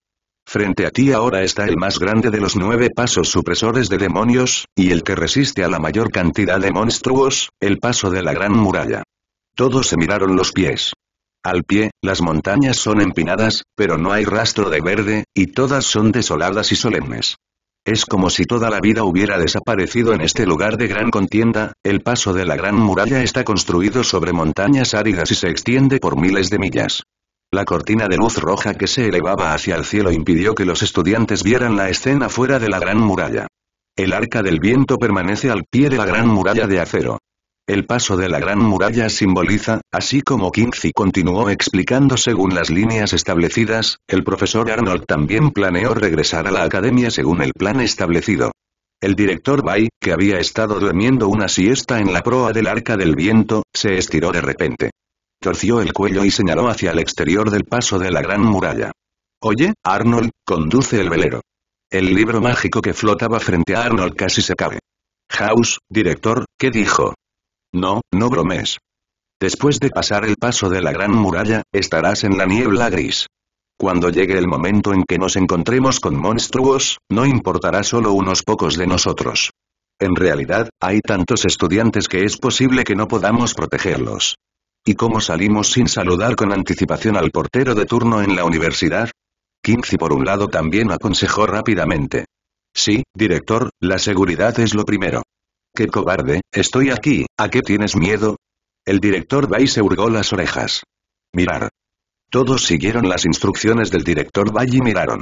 Frente a ti ahora está el más grande de los nueve pasos supresores de demonios, y el que resiste a la mayor cantidad de monstruos, el paso de la gran muralla. Todos se miraron los pies. Al pie, las montañas son empinadas, pero no hay rastro de verde, y todas son desoladas y solemnes. Es como si toda la vida hubiera desaparecido en este lugar de gran contienda, el paso de la gran muralla está construido sobre montañas áridas y se extiende por miles de millas. La cortina de luz roja que se elevaba hacia el cielo impidió que los estudiantes vieran la escena fuera de la gran muralla. El arca del viento permanece al pie de la gran muralla de acero. El paso de la gran muralla simboliza, así como Kinsey continuó explicando según las líneas establecidas, el profesor Arnold también planeó regresar a la academia según el plan establecido. El director Bay, que había estado durmiendo una siesta en la proa del arca del viento, se estiró de repente torció el cuello y señaló hacia el exterior del paso de la gran muralla. Oye, Arnold, conduce el velero. El libro mágico que flotaba frente a Arnold casi se cae. House, director, ¿qué dijo? No, no bromes. Después de pasar el paso de la gran muralla, estarás en la niebla gris. Cuando llegue el momento en que nos encontremos con monstruos, no importará solo unos pocos de nosotros. En realidad, hay tantos estudiantes que es posible que no podamos protegerlos. ¿Y cómo salimos sin saludar con anticipación al portero de turno en la universidad? Kinsey por un lado también aconsejó rápidamente. Sí, director, la seguridad es lo primero. ¡Qué cobarde, estoy aquí, ¿a qué tienes miedo? El director Bay se hurgó las orejas. Mirar. Todos siguieron las instrucciones del director Bay y miraron.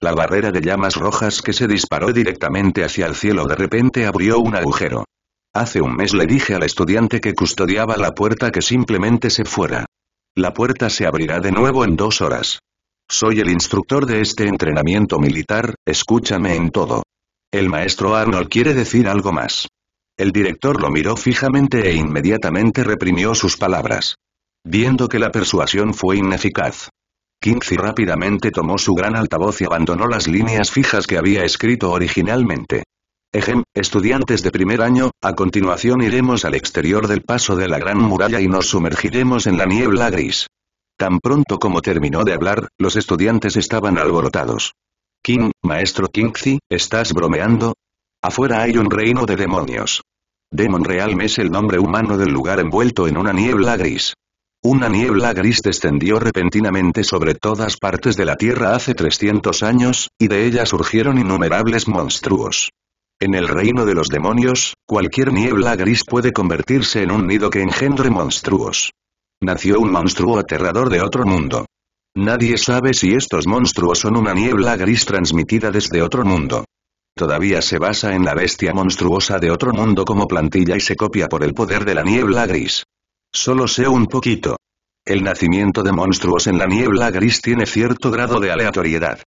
La barrera de llamas rojas que se disparó directamente hacia el cielo de repente abrió un agujero. Hace un mes le dije al estudiante que custodiaba la puerta que simplemente se fuera. La puerta se abrirá de nuevo en dos horas. Soy el instructor de este entrenamiento militar, escúchame en todo. El maestro Arnold quiere decir algo más. El director lo miró fijamente e inmediatamente reprimió sus palabras. Viendo que la persuasión fue ineficaz, Kinsey rápidamente tomó su gran altavoz y abandonó las líneas fijas que había escrito originalmente. Ejem, estudiantes de primer año, a continuación iremos al exterior del paso de la gran muralla y nos sumergiremos en la niebla gris. Tan pronto como terminó de hablar, los estudiantes estaban alborotados. King, maestro Kingzi, ¿estás bromeando? Afuera hay un reino de demonios. Demon Realm es el nombre humano del lugar envuelto en una niebla gris. Una niebla gris descendió repentinamente sobre todas partes de la Tierra hace 300 años, y de ella surgieron innumerables monstruos. En el reino de los demonios, cualquier niebla gris puede convertirse en un nido que engendre monstruos. Nació un monstruo aterrador de otro mundo. Nadie sabe si estos monstruos son una niebla gris transmitida desde otro mundo. Todavía se basa en la bestia monstruosa de otro mundo como plantilla y se copia por el poder de la niebla gris. Solo sé un poquito. El nacimiento de monstruos en la niebla gris tiene cierto grado de aleatoriedad.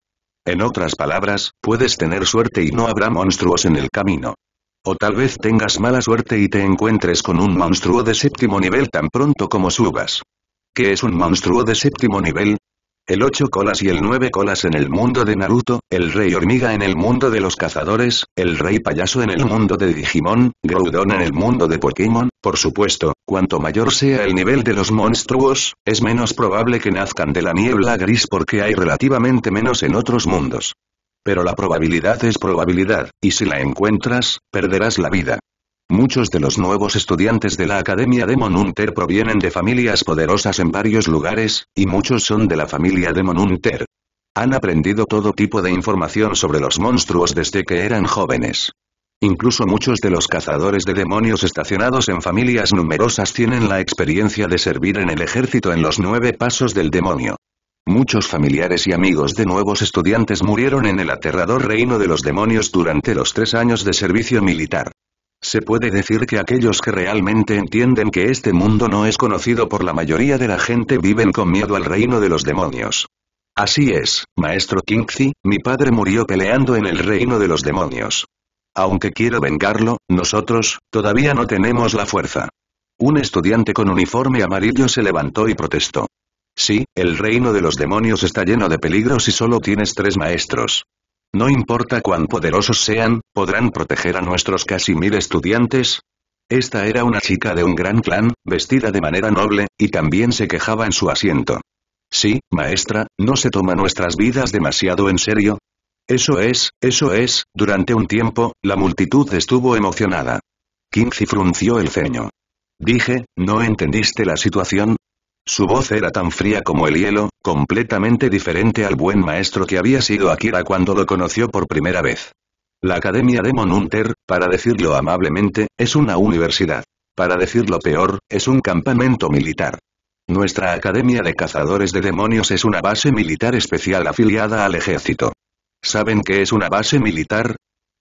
En otras palabras, puedes tener suerte y no habrá monstruos en el camino. O tal vez tengas mala suerte y te encuentres con un monstruo de séptimo nivel tan pronto como subas. ¿Qué es un monstruo de séptimo nivel? el 8 colas y el 9 colas en el mundo de Naruto, el rey hormiga en el mundo de los cazadores, el rey payaso en el mundo de Digimon, Groudon en el mundo de Pokémon, por supuesto, cuanto mayor sea el nivel de los monstruos, es menos probable que nazcan de la niebla gris porque hay relativamente menos en otros mundos. Pero la probabilidad es probabilidad, y si la encuentras, perderás la vida. Muchos de los nuevos estudiantes de la Academia de Monunter provienen de familias poderosas en varios lugares, y muchos son de la familia de Monunter. Han aprendido todo tipo de información sobre los monstruos desde que eran jóvenes. Incluso muchos de los cazadores de demonios estacionados en familias numerosas tienen la experiencia de servir en el ejército en los nueve pasos del demonio. Muchos familiares y amigos de nuevos estudiantes murieron en el aterrador reino de los demonios durante los tres años de servicio militar. Se puede decir que aquellos que realmente entienden que este mundo no es conocido por la mayoría de la gente viven con miedo al reino de los demonios. Así es, maestro Kingzi, mi padre murió peleando en el reino de los demonios. Aunque quiero vengarlo, nosotros, todavía no tenemos la fuerza. Un estudiante con uniforme amarillo se levantó y protestó. Sí, el reino de los demonios está lleno de peligros y solo tienes tres maestros. No importa cuán poderosos sean, ¿podrán proteger a nuestros casi mil estudiantes? Esta era una chica de un gran clan, vestida de manera noble, y también se quejaba en su asiento. Sí, maestra, ¿no se toma nuestras vidas demasiado en serio? Eso es, eso es, durante un tiempo, la multitud estuvo emocionada. Quincy frunció el ceño. Dije, ¿no entendiste la situación? Su voz era tan fría como el hielo, completamente diferente al buen maestro que había sido Akira cuando lo conoció por primera vez. La Academia de Monunter, para decirlo amablemente, es una universidad. Para decirlo peor, es un campamento militar. Nuestra Academia de Cazadores de Demonios es una base militar especial afiliada al ejército. ¿Saben qué es una base militar?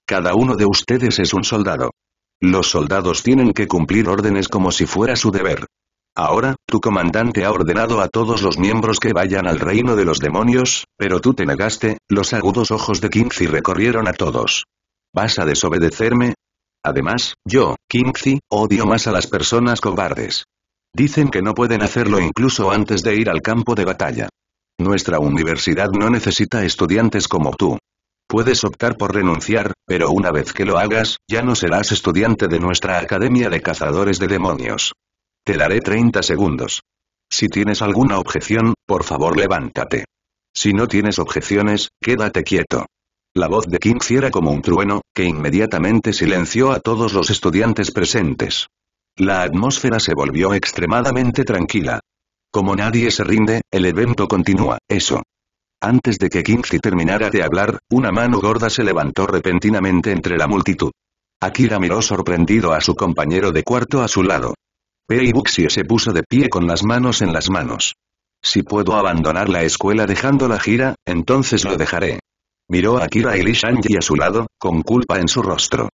Cada uno de ustedes es un soldado. Los soldados tienen que cumplir órdenes como si fuera su deber. Ahora, tu comandante ha ordenado a todos los miembros que vayan al reino de los demonios, pero tú te negaste, los agudos ojos de Quincy recorrieron a todos. ¿Vas a desobedecerme? Además, yo, Quincy, odio más a las personas cobardes. Dicen que no pueden hacerlo incluso antes de ir al campo de batalla. Nuestra universidad no necesita estudiantes como tú. Puedes optar por renunciar, pero una vez que lo hagas, ya no serás estudiante de nuestra Academia de Cazadores de Demonios. Te daré 30 segundos. Si tienes alguna objeción, por favor levántate. Si no tienes objeciones, quédate quieto. La voz de King era como un trueno, que inmediatamente silenció a todos los estudiantes presentes. La atmósfera se volvió extremadamente tranquila. Como nadie se rinde, el evento continúa, eso. Antes de que Kingsley terminara de hablar, una mano gorda se levantó repentinamente entre la multitud. Akira miró sorprendido a su compañero de cuarto a su lado. Pei Buxie se puso de pie con las manos en las manos. Si puedo abandonar la escuela dejando la gira, entonces lo dejaré. Miró a Kira y Li a su lado, con culpa en su rostro.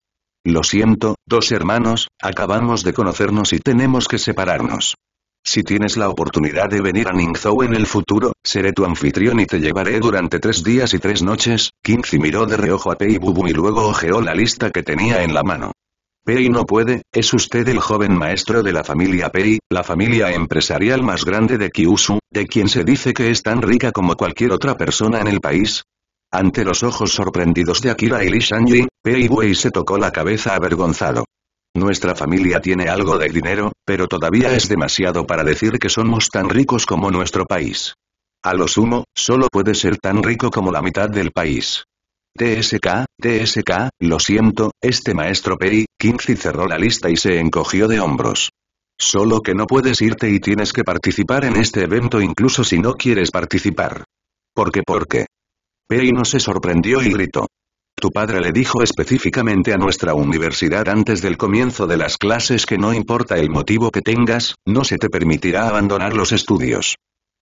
Lo siento, dos hermanos, acabamos de conocernos y tenemos que separarnos. Si tienes la oportunidad de venir a Ningzhou en el futuro, seré tu anfitrión y te llevaré durante tres días y tres noches. Kinzi miró de reojo a Pei Bubu y luego ojeó la lista que tenía en la mano. Pei no puede, es usted el joven maestro de la familia Pei, la familia empresarial más grande de Kyushu, de quien se dice que es tan rica como cualquier otra persona en el país. Ante los ojos sorprendidos de Akira y Li Pei Wei se tocó la cabeza avergonzado. Nuestra familia tiene algo de dinero, pero todavía es demasiado para decir que somos tan ricos como nuestro país. A lo sumo, solo puede ser tan rico como la mitad del país. TSK, TSK, lo siento, este maestro Pei, Kingsley cerró la lista y se encogió de hombros. Solo que no puedes irte y tienes que participar en este evento incluso si no quieres participar. por qué? Pei no se sorprendió y gritó. Tu padre le dijo específicamente a nuestra universidad antes del comienzo de las clases que no importa el motivo que tengas, no se te permitirá abandonar los estudios.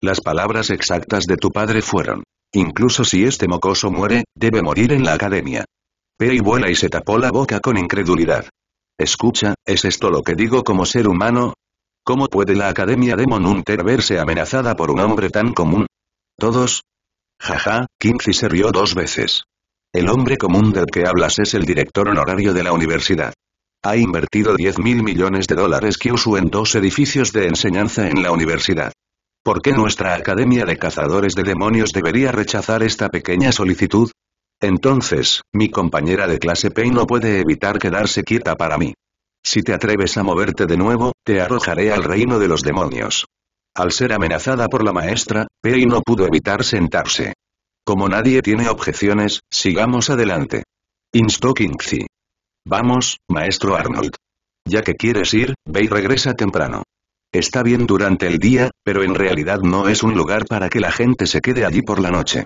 Las palabras exactas de tu padre fueron. Incluso si este mocoso muere, debe morir en la academia. Pei vuela y se tapó la boca con incredulidad. Escucha, ¿es esto lo que digo como ser humano? ¿Cómo puede la academia de Monunter verse amenazada por un hombre tan común? ¿Todos? Jaja, Kinsey se rió dos veces. El hombre común del que hablas es el director honorario de la universidad. Ha invertido 10 mil millones de dólares Kyushu en dos edificios de enseñanza en la universidad. ¿Por qué nuestra Academia de Cazadores de Demonios debería rechazar esta pequeña solicitud? Entonces, mi compañera de clase Pei no puede evitar quedarse quieta para mí. Si te atreves a moverte de nuevo, te arrojaré al reino de los demonios. Al ser amenazada por la maestra, Pei no pudo evitar sentarse. Como nadie tiene objeciones, sigamos adelante. Instó Kingzi. Vamos, maestro Arnold. Ya que quieres ir, ve regresa temprano. Está bien durante el día, pero en realidad no es un lugar para que la gente se quede allí por la noche.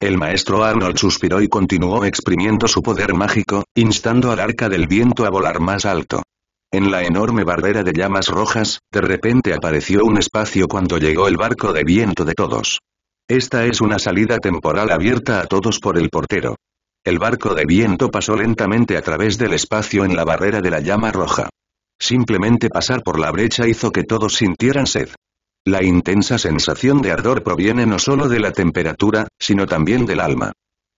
El maestro Arnold suspiró y continuó exprimiendo su poder mágico, instando al arca del viento a volar más alto. En la enorme barrera de llamas rojas, de repente apareció un espacio cuando llegó el barco de viento de todos. Esta es una salida temporal abierta a todos por el portero. El barco de viento pasó lentamente a través del espacio en la barrera de la llama roja. Simplemente pasar por la brecha hizo que todos sintieran sed. La intensa sensación de ardor proviene no solo de la temperatura, sino también del alma.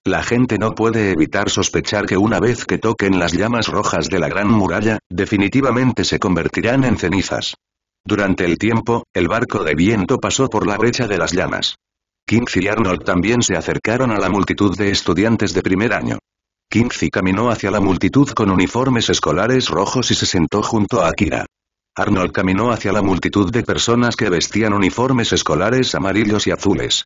La gente no puede evitar sospechar que una vez que toquen las llamas rojas de la gran muralla, definitivamente se convertirán en cenizas. Durante el tiempo, el barco de viento pasó por la brecha de las llamas. King y Arnold también se acercaron a la multitud de estudiantes de primer año. Kinzi caminó hacia la multitud con uniformes escolares rojos y se sentó junto a Akira. Arnold caminó hacia la multitud de personas que vestían uniformes escolares amarillos y azules.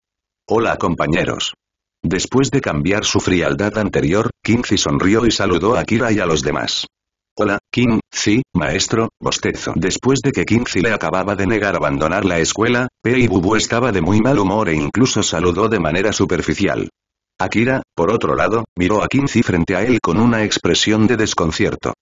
Hola compañeros. Después de cambiar su frialdad anterior, Kinzi sonrió y saludó a Akira y a los demás. Hola, Kinzi, maestro, bostezo. Después de que Kinzi le acababa de negar abandonar la escuela, Pei Bubu estaba de muy mal humor e incluso saludó de manera superficial. Akira, por otro lado, miró a Kinzi frente a él con una expresión de desconcierto.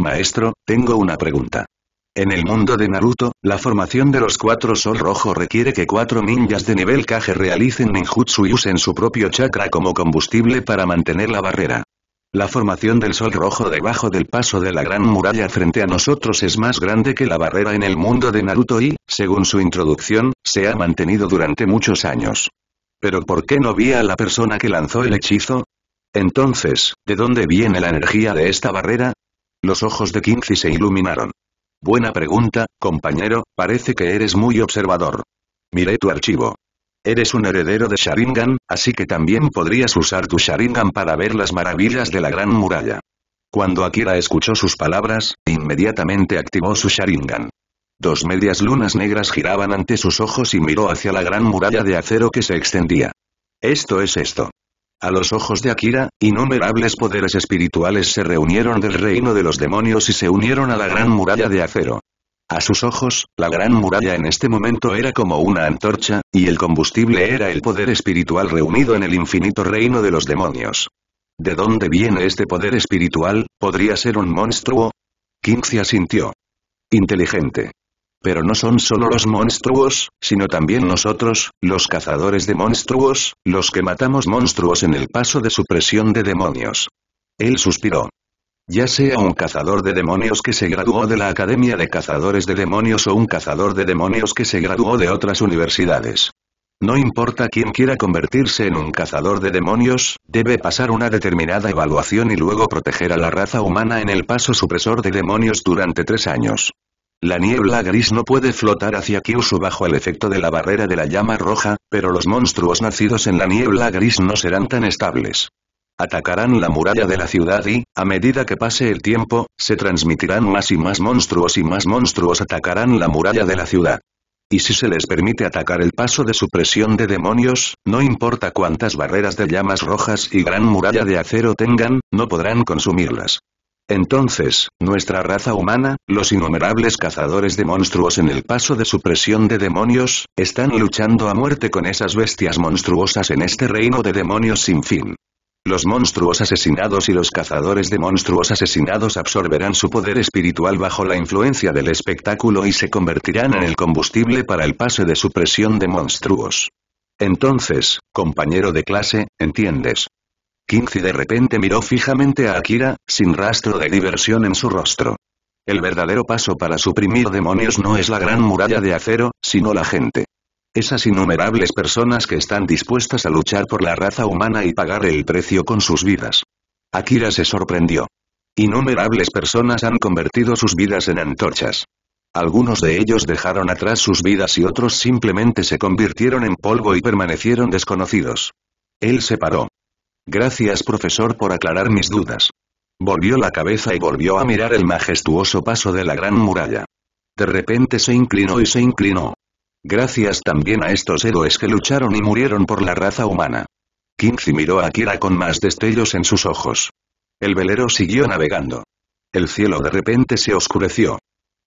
Maestro, tengo una pregunta. En el mundo de Naruto, la formación de los cuatro sol rojo requiere que cuatro ninjas de nivel Kage realicen ninjutsu y usen su propio chakra como combustible para mantener la barrera. La formación del sol rojo debajo del paso de la gran muralla frente a nosotros es más grande que la barrera en el mundo de Naruto y, según su introducción, se ha mantenido durante muchos años. ¿Pero por qué no vi a la persona que lanzó el hechizo? Entonces, ¿de dónde viene la energía de esta barrera? Los ojos de Kinzi se iluminaron. Buena pregunta, compañero, parece que eres muy observador. Miré tu archivo. Eres un heredero de Sharingan, así que también podrías usar tu Sharingan para ver las maravillas de la Gran Muralla. Cuando Akira escuchó sus palabras, inmediatamente activó su Sharingan. Dos medias lunas negras giraban ante sus ojos y miró hacia la gran muralla de acero que se extendía. Esto es esto. A los ojos de Akira, innumerables poderes espirituales se reunieron del reino de los demonios y se unieron a la gran muralla de acero. A sus ojos, la gran muralla en este momento era como una antorcha, y el combustible era el poder espiritual reunido en el infinito reino de los demonios. ¿De dónde viene este poder espiritual? ¿Podría ser un monstruo? Kinxia sintió. Inteligente. Pero no son solo los monstruos, sino también nosotros, los cazadores de monstruos, los que matamos monstruos en el paso de supresión de demonios. Él suspiró. Ya sea un cazador de demonios que se graduó de la Academia de Cazadores de Demonios o un cazador de demonios que se graduó de otras universidades. No importa quién quiera convertirse en un cazador de demonios, debe pasar una determinada evaluación y luego proteger a la raza humana en el paso supresor de demonios durante tres años. La niebla gris no puede flotar hacia Kyushu bajo el efecto de la barrera de la llama roja, pero los monstruos nacidos en la niebla gris no serán tan estables. Atacarán la muralla de la ciudad y, a medida que pase el tiempo, se transmitirán más y más monstruos y más monstruos atacarán la muralla de la ciudad. Y si se les permite atacar el paso de supresión de demonios, no importa cuántas barreras de llamas rojas y gran muralla de acero tengan, no podrán consumirlas. Entonces, nuestra raza humana, los innumerables cazadores de monstruos en el paso de supresión de demonios, están luchando a muerte con esas bestias monstruosas en este reino de demonios sin fin. Los monstruos asesinados y los cazadores de monstruos asesinados absorberán su poder espiritual bajo la influencia del espectáculo y se convertirán en el combustible para el paso de supresión de monstruos. Entonces, compañero de clase, ¿entiendes? Kinsey de repente miró fijamente a Akira, sin rastro de diversión en su rostro. El verdadero paso para suprimir demonios no es la gran muralla de acero, sino la gente. Esas innumerables personas que están dispuestas a luchar por la raza humana y pagar el precio con sus vidas. Akira se sorprendió. Innumerables personas han convertido sus vidas en antorchas. Algunos de ellos dejaron atrás sus vidas y otros simplemente se convirtieron en polvo y permanecieron desconocidos. Él se paró. Gracias profesor por aclarar mis dudas. Volvió la cabeza y volvió a mirar el majestuoso paso de la gran muralla. De repente se inclinó y se inclinó. Gracias también a estos héroes que lucharon y murieron por la raza humana. si miró a Kira con más destellos en sus ojos. El velero siguió navegando. El cielo de repente se oscureció.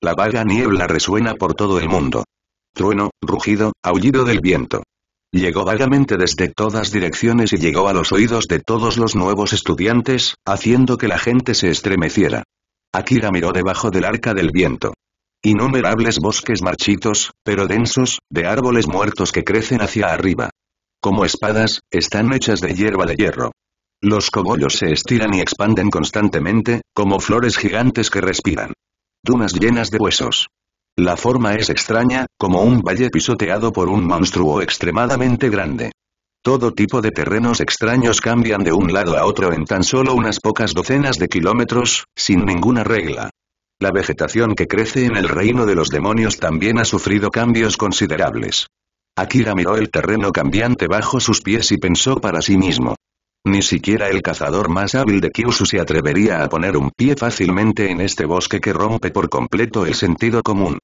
La vaga niebla resuena por todo el mundo. Trueno, rugido, aullido del viento. Llegó vagamente desde todas direcciones y llegó a los oídos de todos los nuevos estudiantes, haciendo que la gente se estremeciera. Akira miró debajo del arca del viento. Innumerables bosques marchitos, pero densos, de árboles muertos que crecen hacia arriba. Como espadas, están hechas de hierba de hierro. Los cogollos se estiran y expanden constantemente, como flores gigantes que respiran. Dunas llenas de huesos. La forma es extraña, como un valle pisoteado por un monstruo extremadamente grande. Todo tipo de terrenos extraños cambian de un lado a otro en tan solo unas pocas docenas de kilómetros, sin ninguna regla. La vegetación que crece en el reino de los demonios también ha sufrido cambios considerables. Akira miró el terreno cambiante bajo sus pies y pensó para sí mismo. Ni siquiera el cazador más hábil de Kyushu se atrevería a poner un pie fácilmente en este bosque que rompe por completo el sentido común.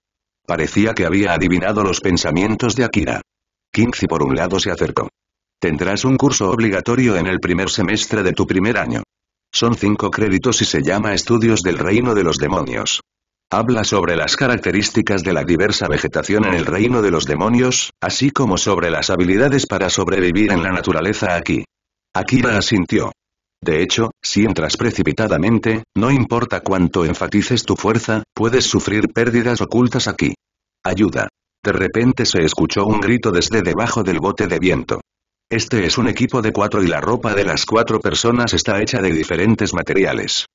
Parecía que había adivinado los pensamientos de Akira. Kinzi por un lado se acercó. Tendrás un curso obligatorio en el primer semestre de tu primer año. Son cinco créditos y se llama Estudios del Reino de los Demonios. Habla sobre las características de la diversa vegetación en el reino de los demonios, así como sobre las habilidades para sobrevivir en la naturaleza aquí. Akira asintió. De hecho, si entras precipitadamente, no importa cuánto enfatices tu fuerza, puedes sufrir pérdidas ocultas aquí. Ayuda. De repente se escuchó un grito desde debajo del bote de viento. Este es un equipo de cuatro y la ropa de las cuatro personas está hecha de diferentes materiales.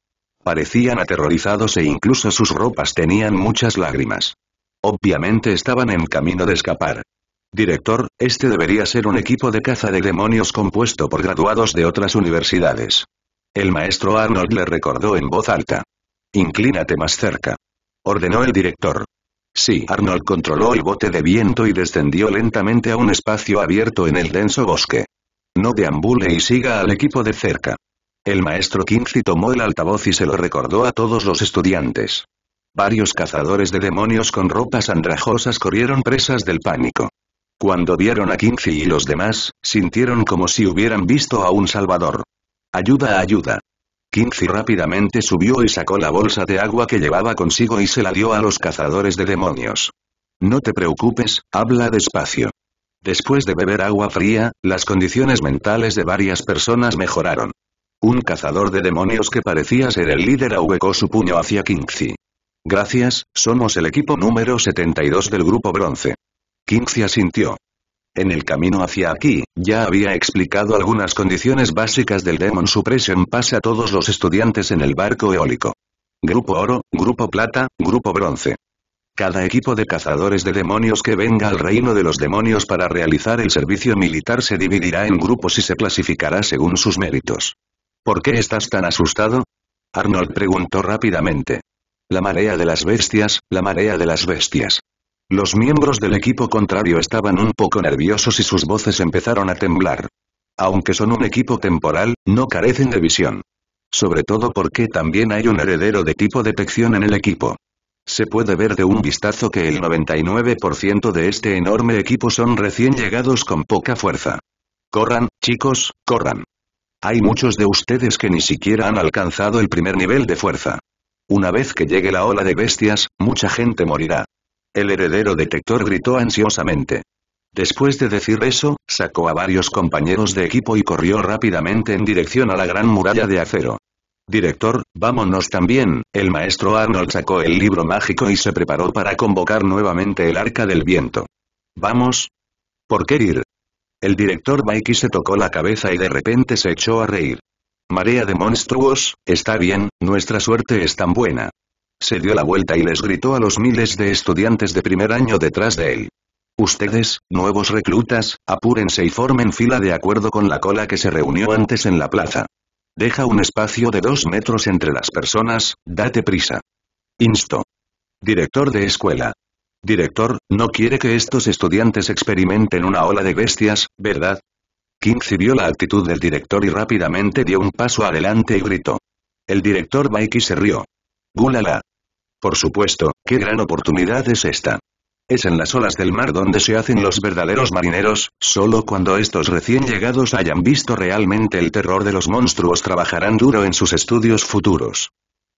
Parecían aterrorizados e incluso sus ropas tenían muchas lágrimas. Obviamente estaban en camino de escapar. Director, este debería ser un equipo de caza de demonios compuesto por graduados de otras universidades. El maestro Arnold le recordó en voz alta. Inclínate más cerca. Ordenó el director. Sí, Arnold controló el bote de viento y descendió lentamente a un espacio abierto en el denso bosque. No deambule y siga al equipo de cerca. El maestro Kingsley tomó el altavoz y se lo recordó a todos los estudiantes. Varios cazadores de demonios con ropas andrajosas corrieron presas del pánico. Cuando vieron a Quincy y los demás, sintieron como si hubieran visto a un salvador. Ayuda, ayuda. Quincy rápidamente subió y sacó la bolsa de agua que llevaba consigo y se la dio a los cazadores de demonios. No te preocupes, habla despacio. Después de beber agua fría, las condiciones mentales de varias personas mejoraron. Un cazador de demonios que parecía ser el líder ahuecó su puño hacia Quincy. Gracias, somos el equipo número 72 del grupo bronce se asintió. En el camino hacia aquí, ya había explicado algunas condiciones básicas del Demon Suppression Pass a todos los estudiantes en el barco eólico. Grupo Oro, Grupo Plata, Grupo Bronce. Cada equipo de cazadores de demonios que venga al reino de los demonios para realizar el servicio militar se dividirá en grupos y se clasificará según sus méritos. ¿Por qué estás tan asustado? Arnold preguntó rápidamente. La marea de las bestias, la marea de las bestias. Los miembros del equipo contrario estaban un poco nerviosos y sus voces empezaron a temblar. Aunque son un equipo temporal, no carecen de visión. Sobre todo porque también hay un heredero de tipo detección en el equipo. Se puede ver de un vistazo que el 99% de este enorme equipo son recién llegados con poca fuerza. Corran, chicos, corran. Hay muchos de ustedes que ni siquiera han alcanzado el primer nivel de fuerza. Una vez que llegue la ola de bestias, mucha gente morirá. El heredero detector gritó ansiosamente. Después de decir eso, sacó a varios compañeros de equipo y corrió rápidamente en dirección a la gran muralla de acero. Director, vámonos también, el maestro Arnold sacó el libro mágico y se preparó para convocar nuevamente el arca del viento. ¿Vamos? ¿Por qué ir? El director Mikey se tocó la cabeza y de repente se echó a reír. Marea de monstruos, está bien, nuestra suerte es tan buena. Se dio la vuelta y les gritó a los miles de estudiantes de primer año detrás de él. Ustedes, nuevos reclutas, apúrense y formen fila de acuerdo con la cola que se reunió antes en la plaza. Deja un espacio de dos metros entre las personas, date prisa. Insto. Director de escuela. Director, no quiere que estos estudiantes experimenten una ola de bestias, ¿verdad? Kingci vio la actitud del director y rápidamente dio un paso adelante y gritó. El director Mikey se rió. Gulala. Por supuesto, qué gran oportunidad es esta. Es en las olas del mar donde se hacen los verdaderos marineros, solo cuando estos recién llegados hayan visto realmente el terror de los monstruos trabajarán duro en sus estudios futuros.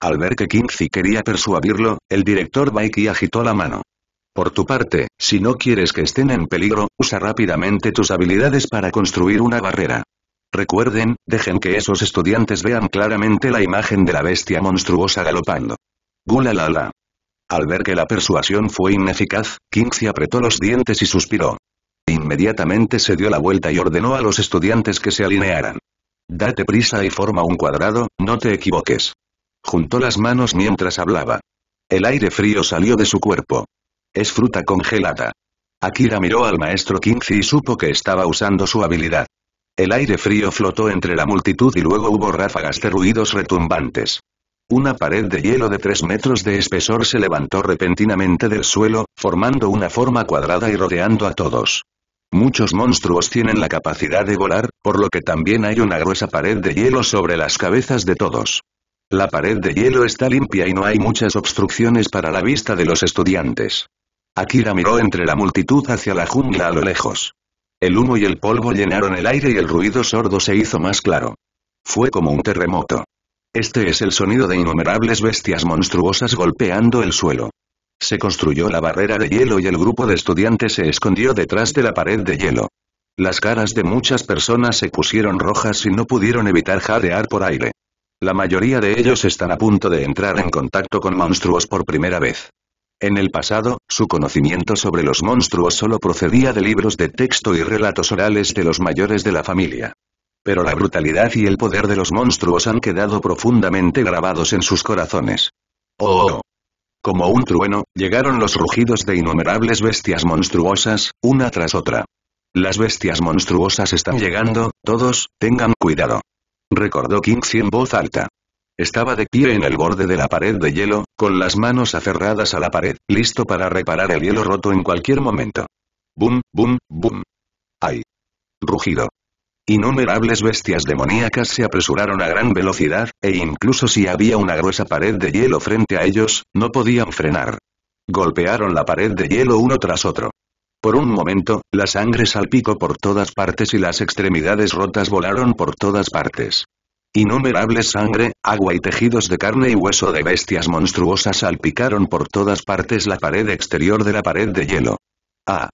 Al ver que Kinsey quería persuadirlo, el director Baiki agitó la mano. Por tu parte, si no quieres que estén en peligro, usa rápidamente tus habilidades para construir una barrera. Recuerden, dejen que esos estudiantes vean claramente la imagen de la bestia monstruosa galopando. Gulalala. Al ver que la persuasión fue ineficaz, King apretó los dientes y suspiró. Inmediatamente se dio la vuelta y ordenó a los estudiantes que se alinearan. Date prisa y forma un cuadrado, no te equivoques. Juntó las manos mientras hablaba. El aire frío salió de su cuerpo. Es fruta congelada. Akira miró al maestro Kingzi y supo que estaba usando su habilidad. El aire frío flotó entre la multitud y luego hubo ráfagas de ruidos retumbantes. Una pared de hielo de 3 metros de espesor se levantó repentinamente del suelo, formando una forma cuadrada y rodeando a todos. Muchos monstruos tienen la capacidad de volar, por lo que también hay una gruesa pared de hielo sobre las cabezas de todos. La pared de hielo está limpia y no hay muchas obstrucciones para la vista de los estudiantes. Akira miró entre la multitud hacia la jungla a lo lejos. El humo y el polvo llenaron el aire y el ruido sordo se hizo más claro. Fue como un terremoto. Este es el sonido de innumerables bestias monstruosas golpeando el suelo. Se construyó la barrera de hielo y el grupo de estudiantes se escondió detrás de la pared de hielo. Las caras de muchas personas se pusieron rojas y no pudieron evitar jadear por aire. La mayoría de ellos están a punto de entrar en contacto con monstruos por primera vez. En el pasado, su conocimiento sobre los monstruos solo procedía de libros de texto y relatos orales de los mayores de la familia pero la brutalidad y el poder de los monstruos han quedado profundamente grabados en sus corazones. Oh, oh, Como un trueno, llegaron los rugidos de innumerables bestias monstruosas, una tras otra. Las bestias monstruosas están llegando, todos, tengan cuidado. Recordó Xi en voz alta. Estaba de pie en el borde de la pared de hielo, con las manos aferradas a la pared, listo para reparar el hielo roto en cualquier momento. bum, bum! bum ¡Ay! Rugido. Innumerables bestias demoníacas se apresuraron a gran velocidad, e incluso si había una gruesa pared de hielo frente a ellos, no podían frenar. Golpearon la pared de hielo uno tras otro. Por un momento, la sangre salpicó por todas partes y las extremidades rotas volaron por todas partes. Innumerables sangre, agua y tejidos de carne y hueso de bestias monstruosas salpicaron por todas partes la pared exterior de la pared de hielo. Ah,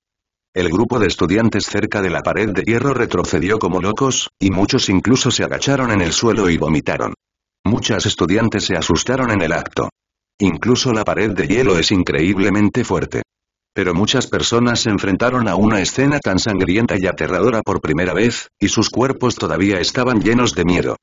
el grupo de estudiantes cerca de la pared de hierro retrocedió como locos, y muchos incluso se agacharon en el suelo y vomitaron. Muchas estudiantes se asustaron en el acto. Incluso la pared de hielo es increíblemente fuerte. Pero muchas personas se enfrentaron a una escena tan sangrienta y aterradora por primera vez, y sus cuerpos todavía estaban llenos de miedo.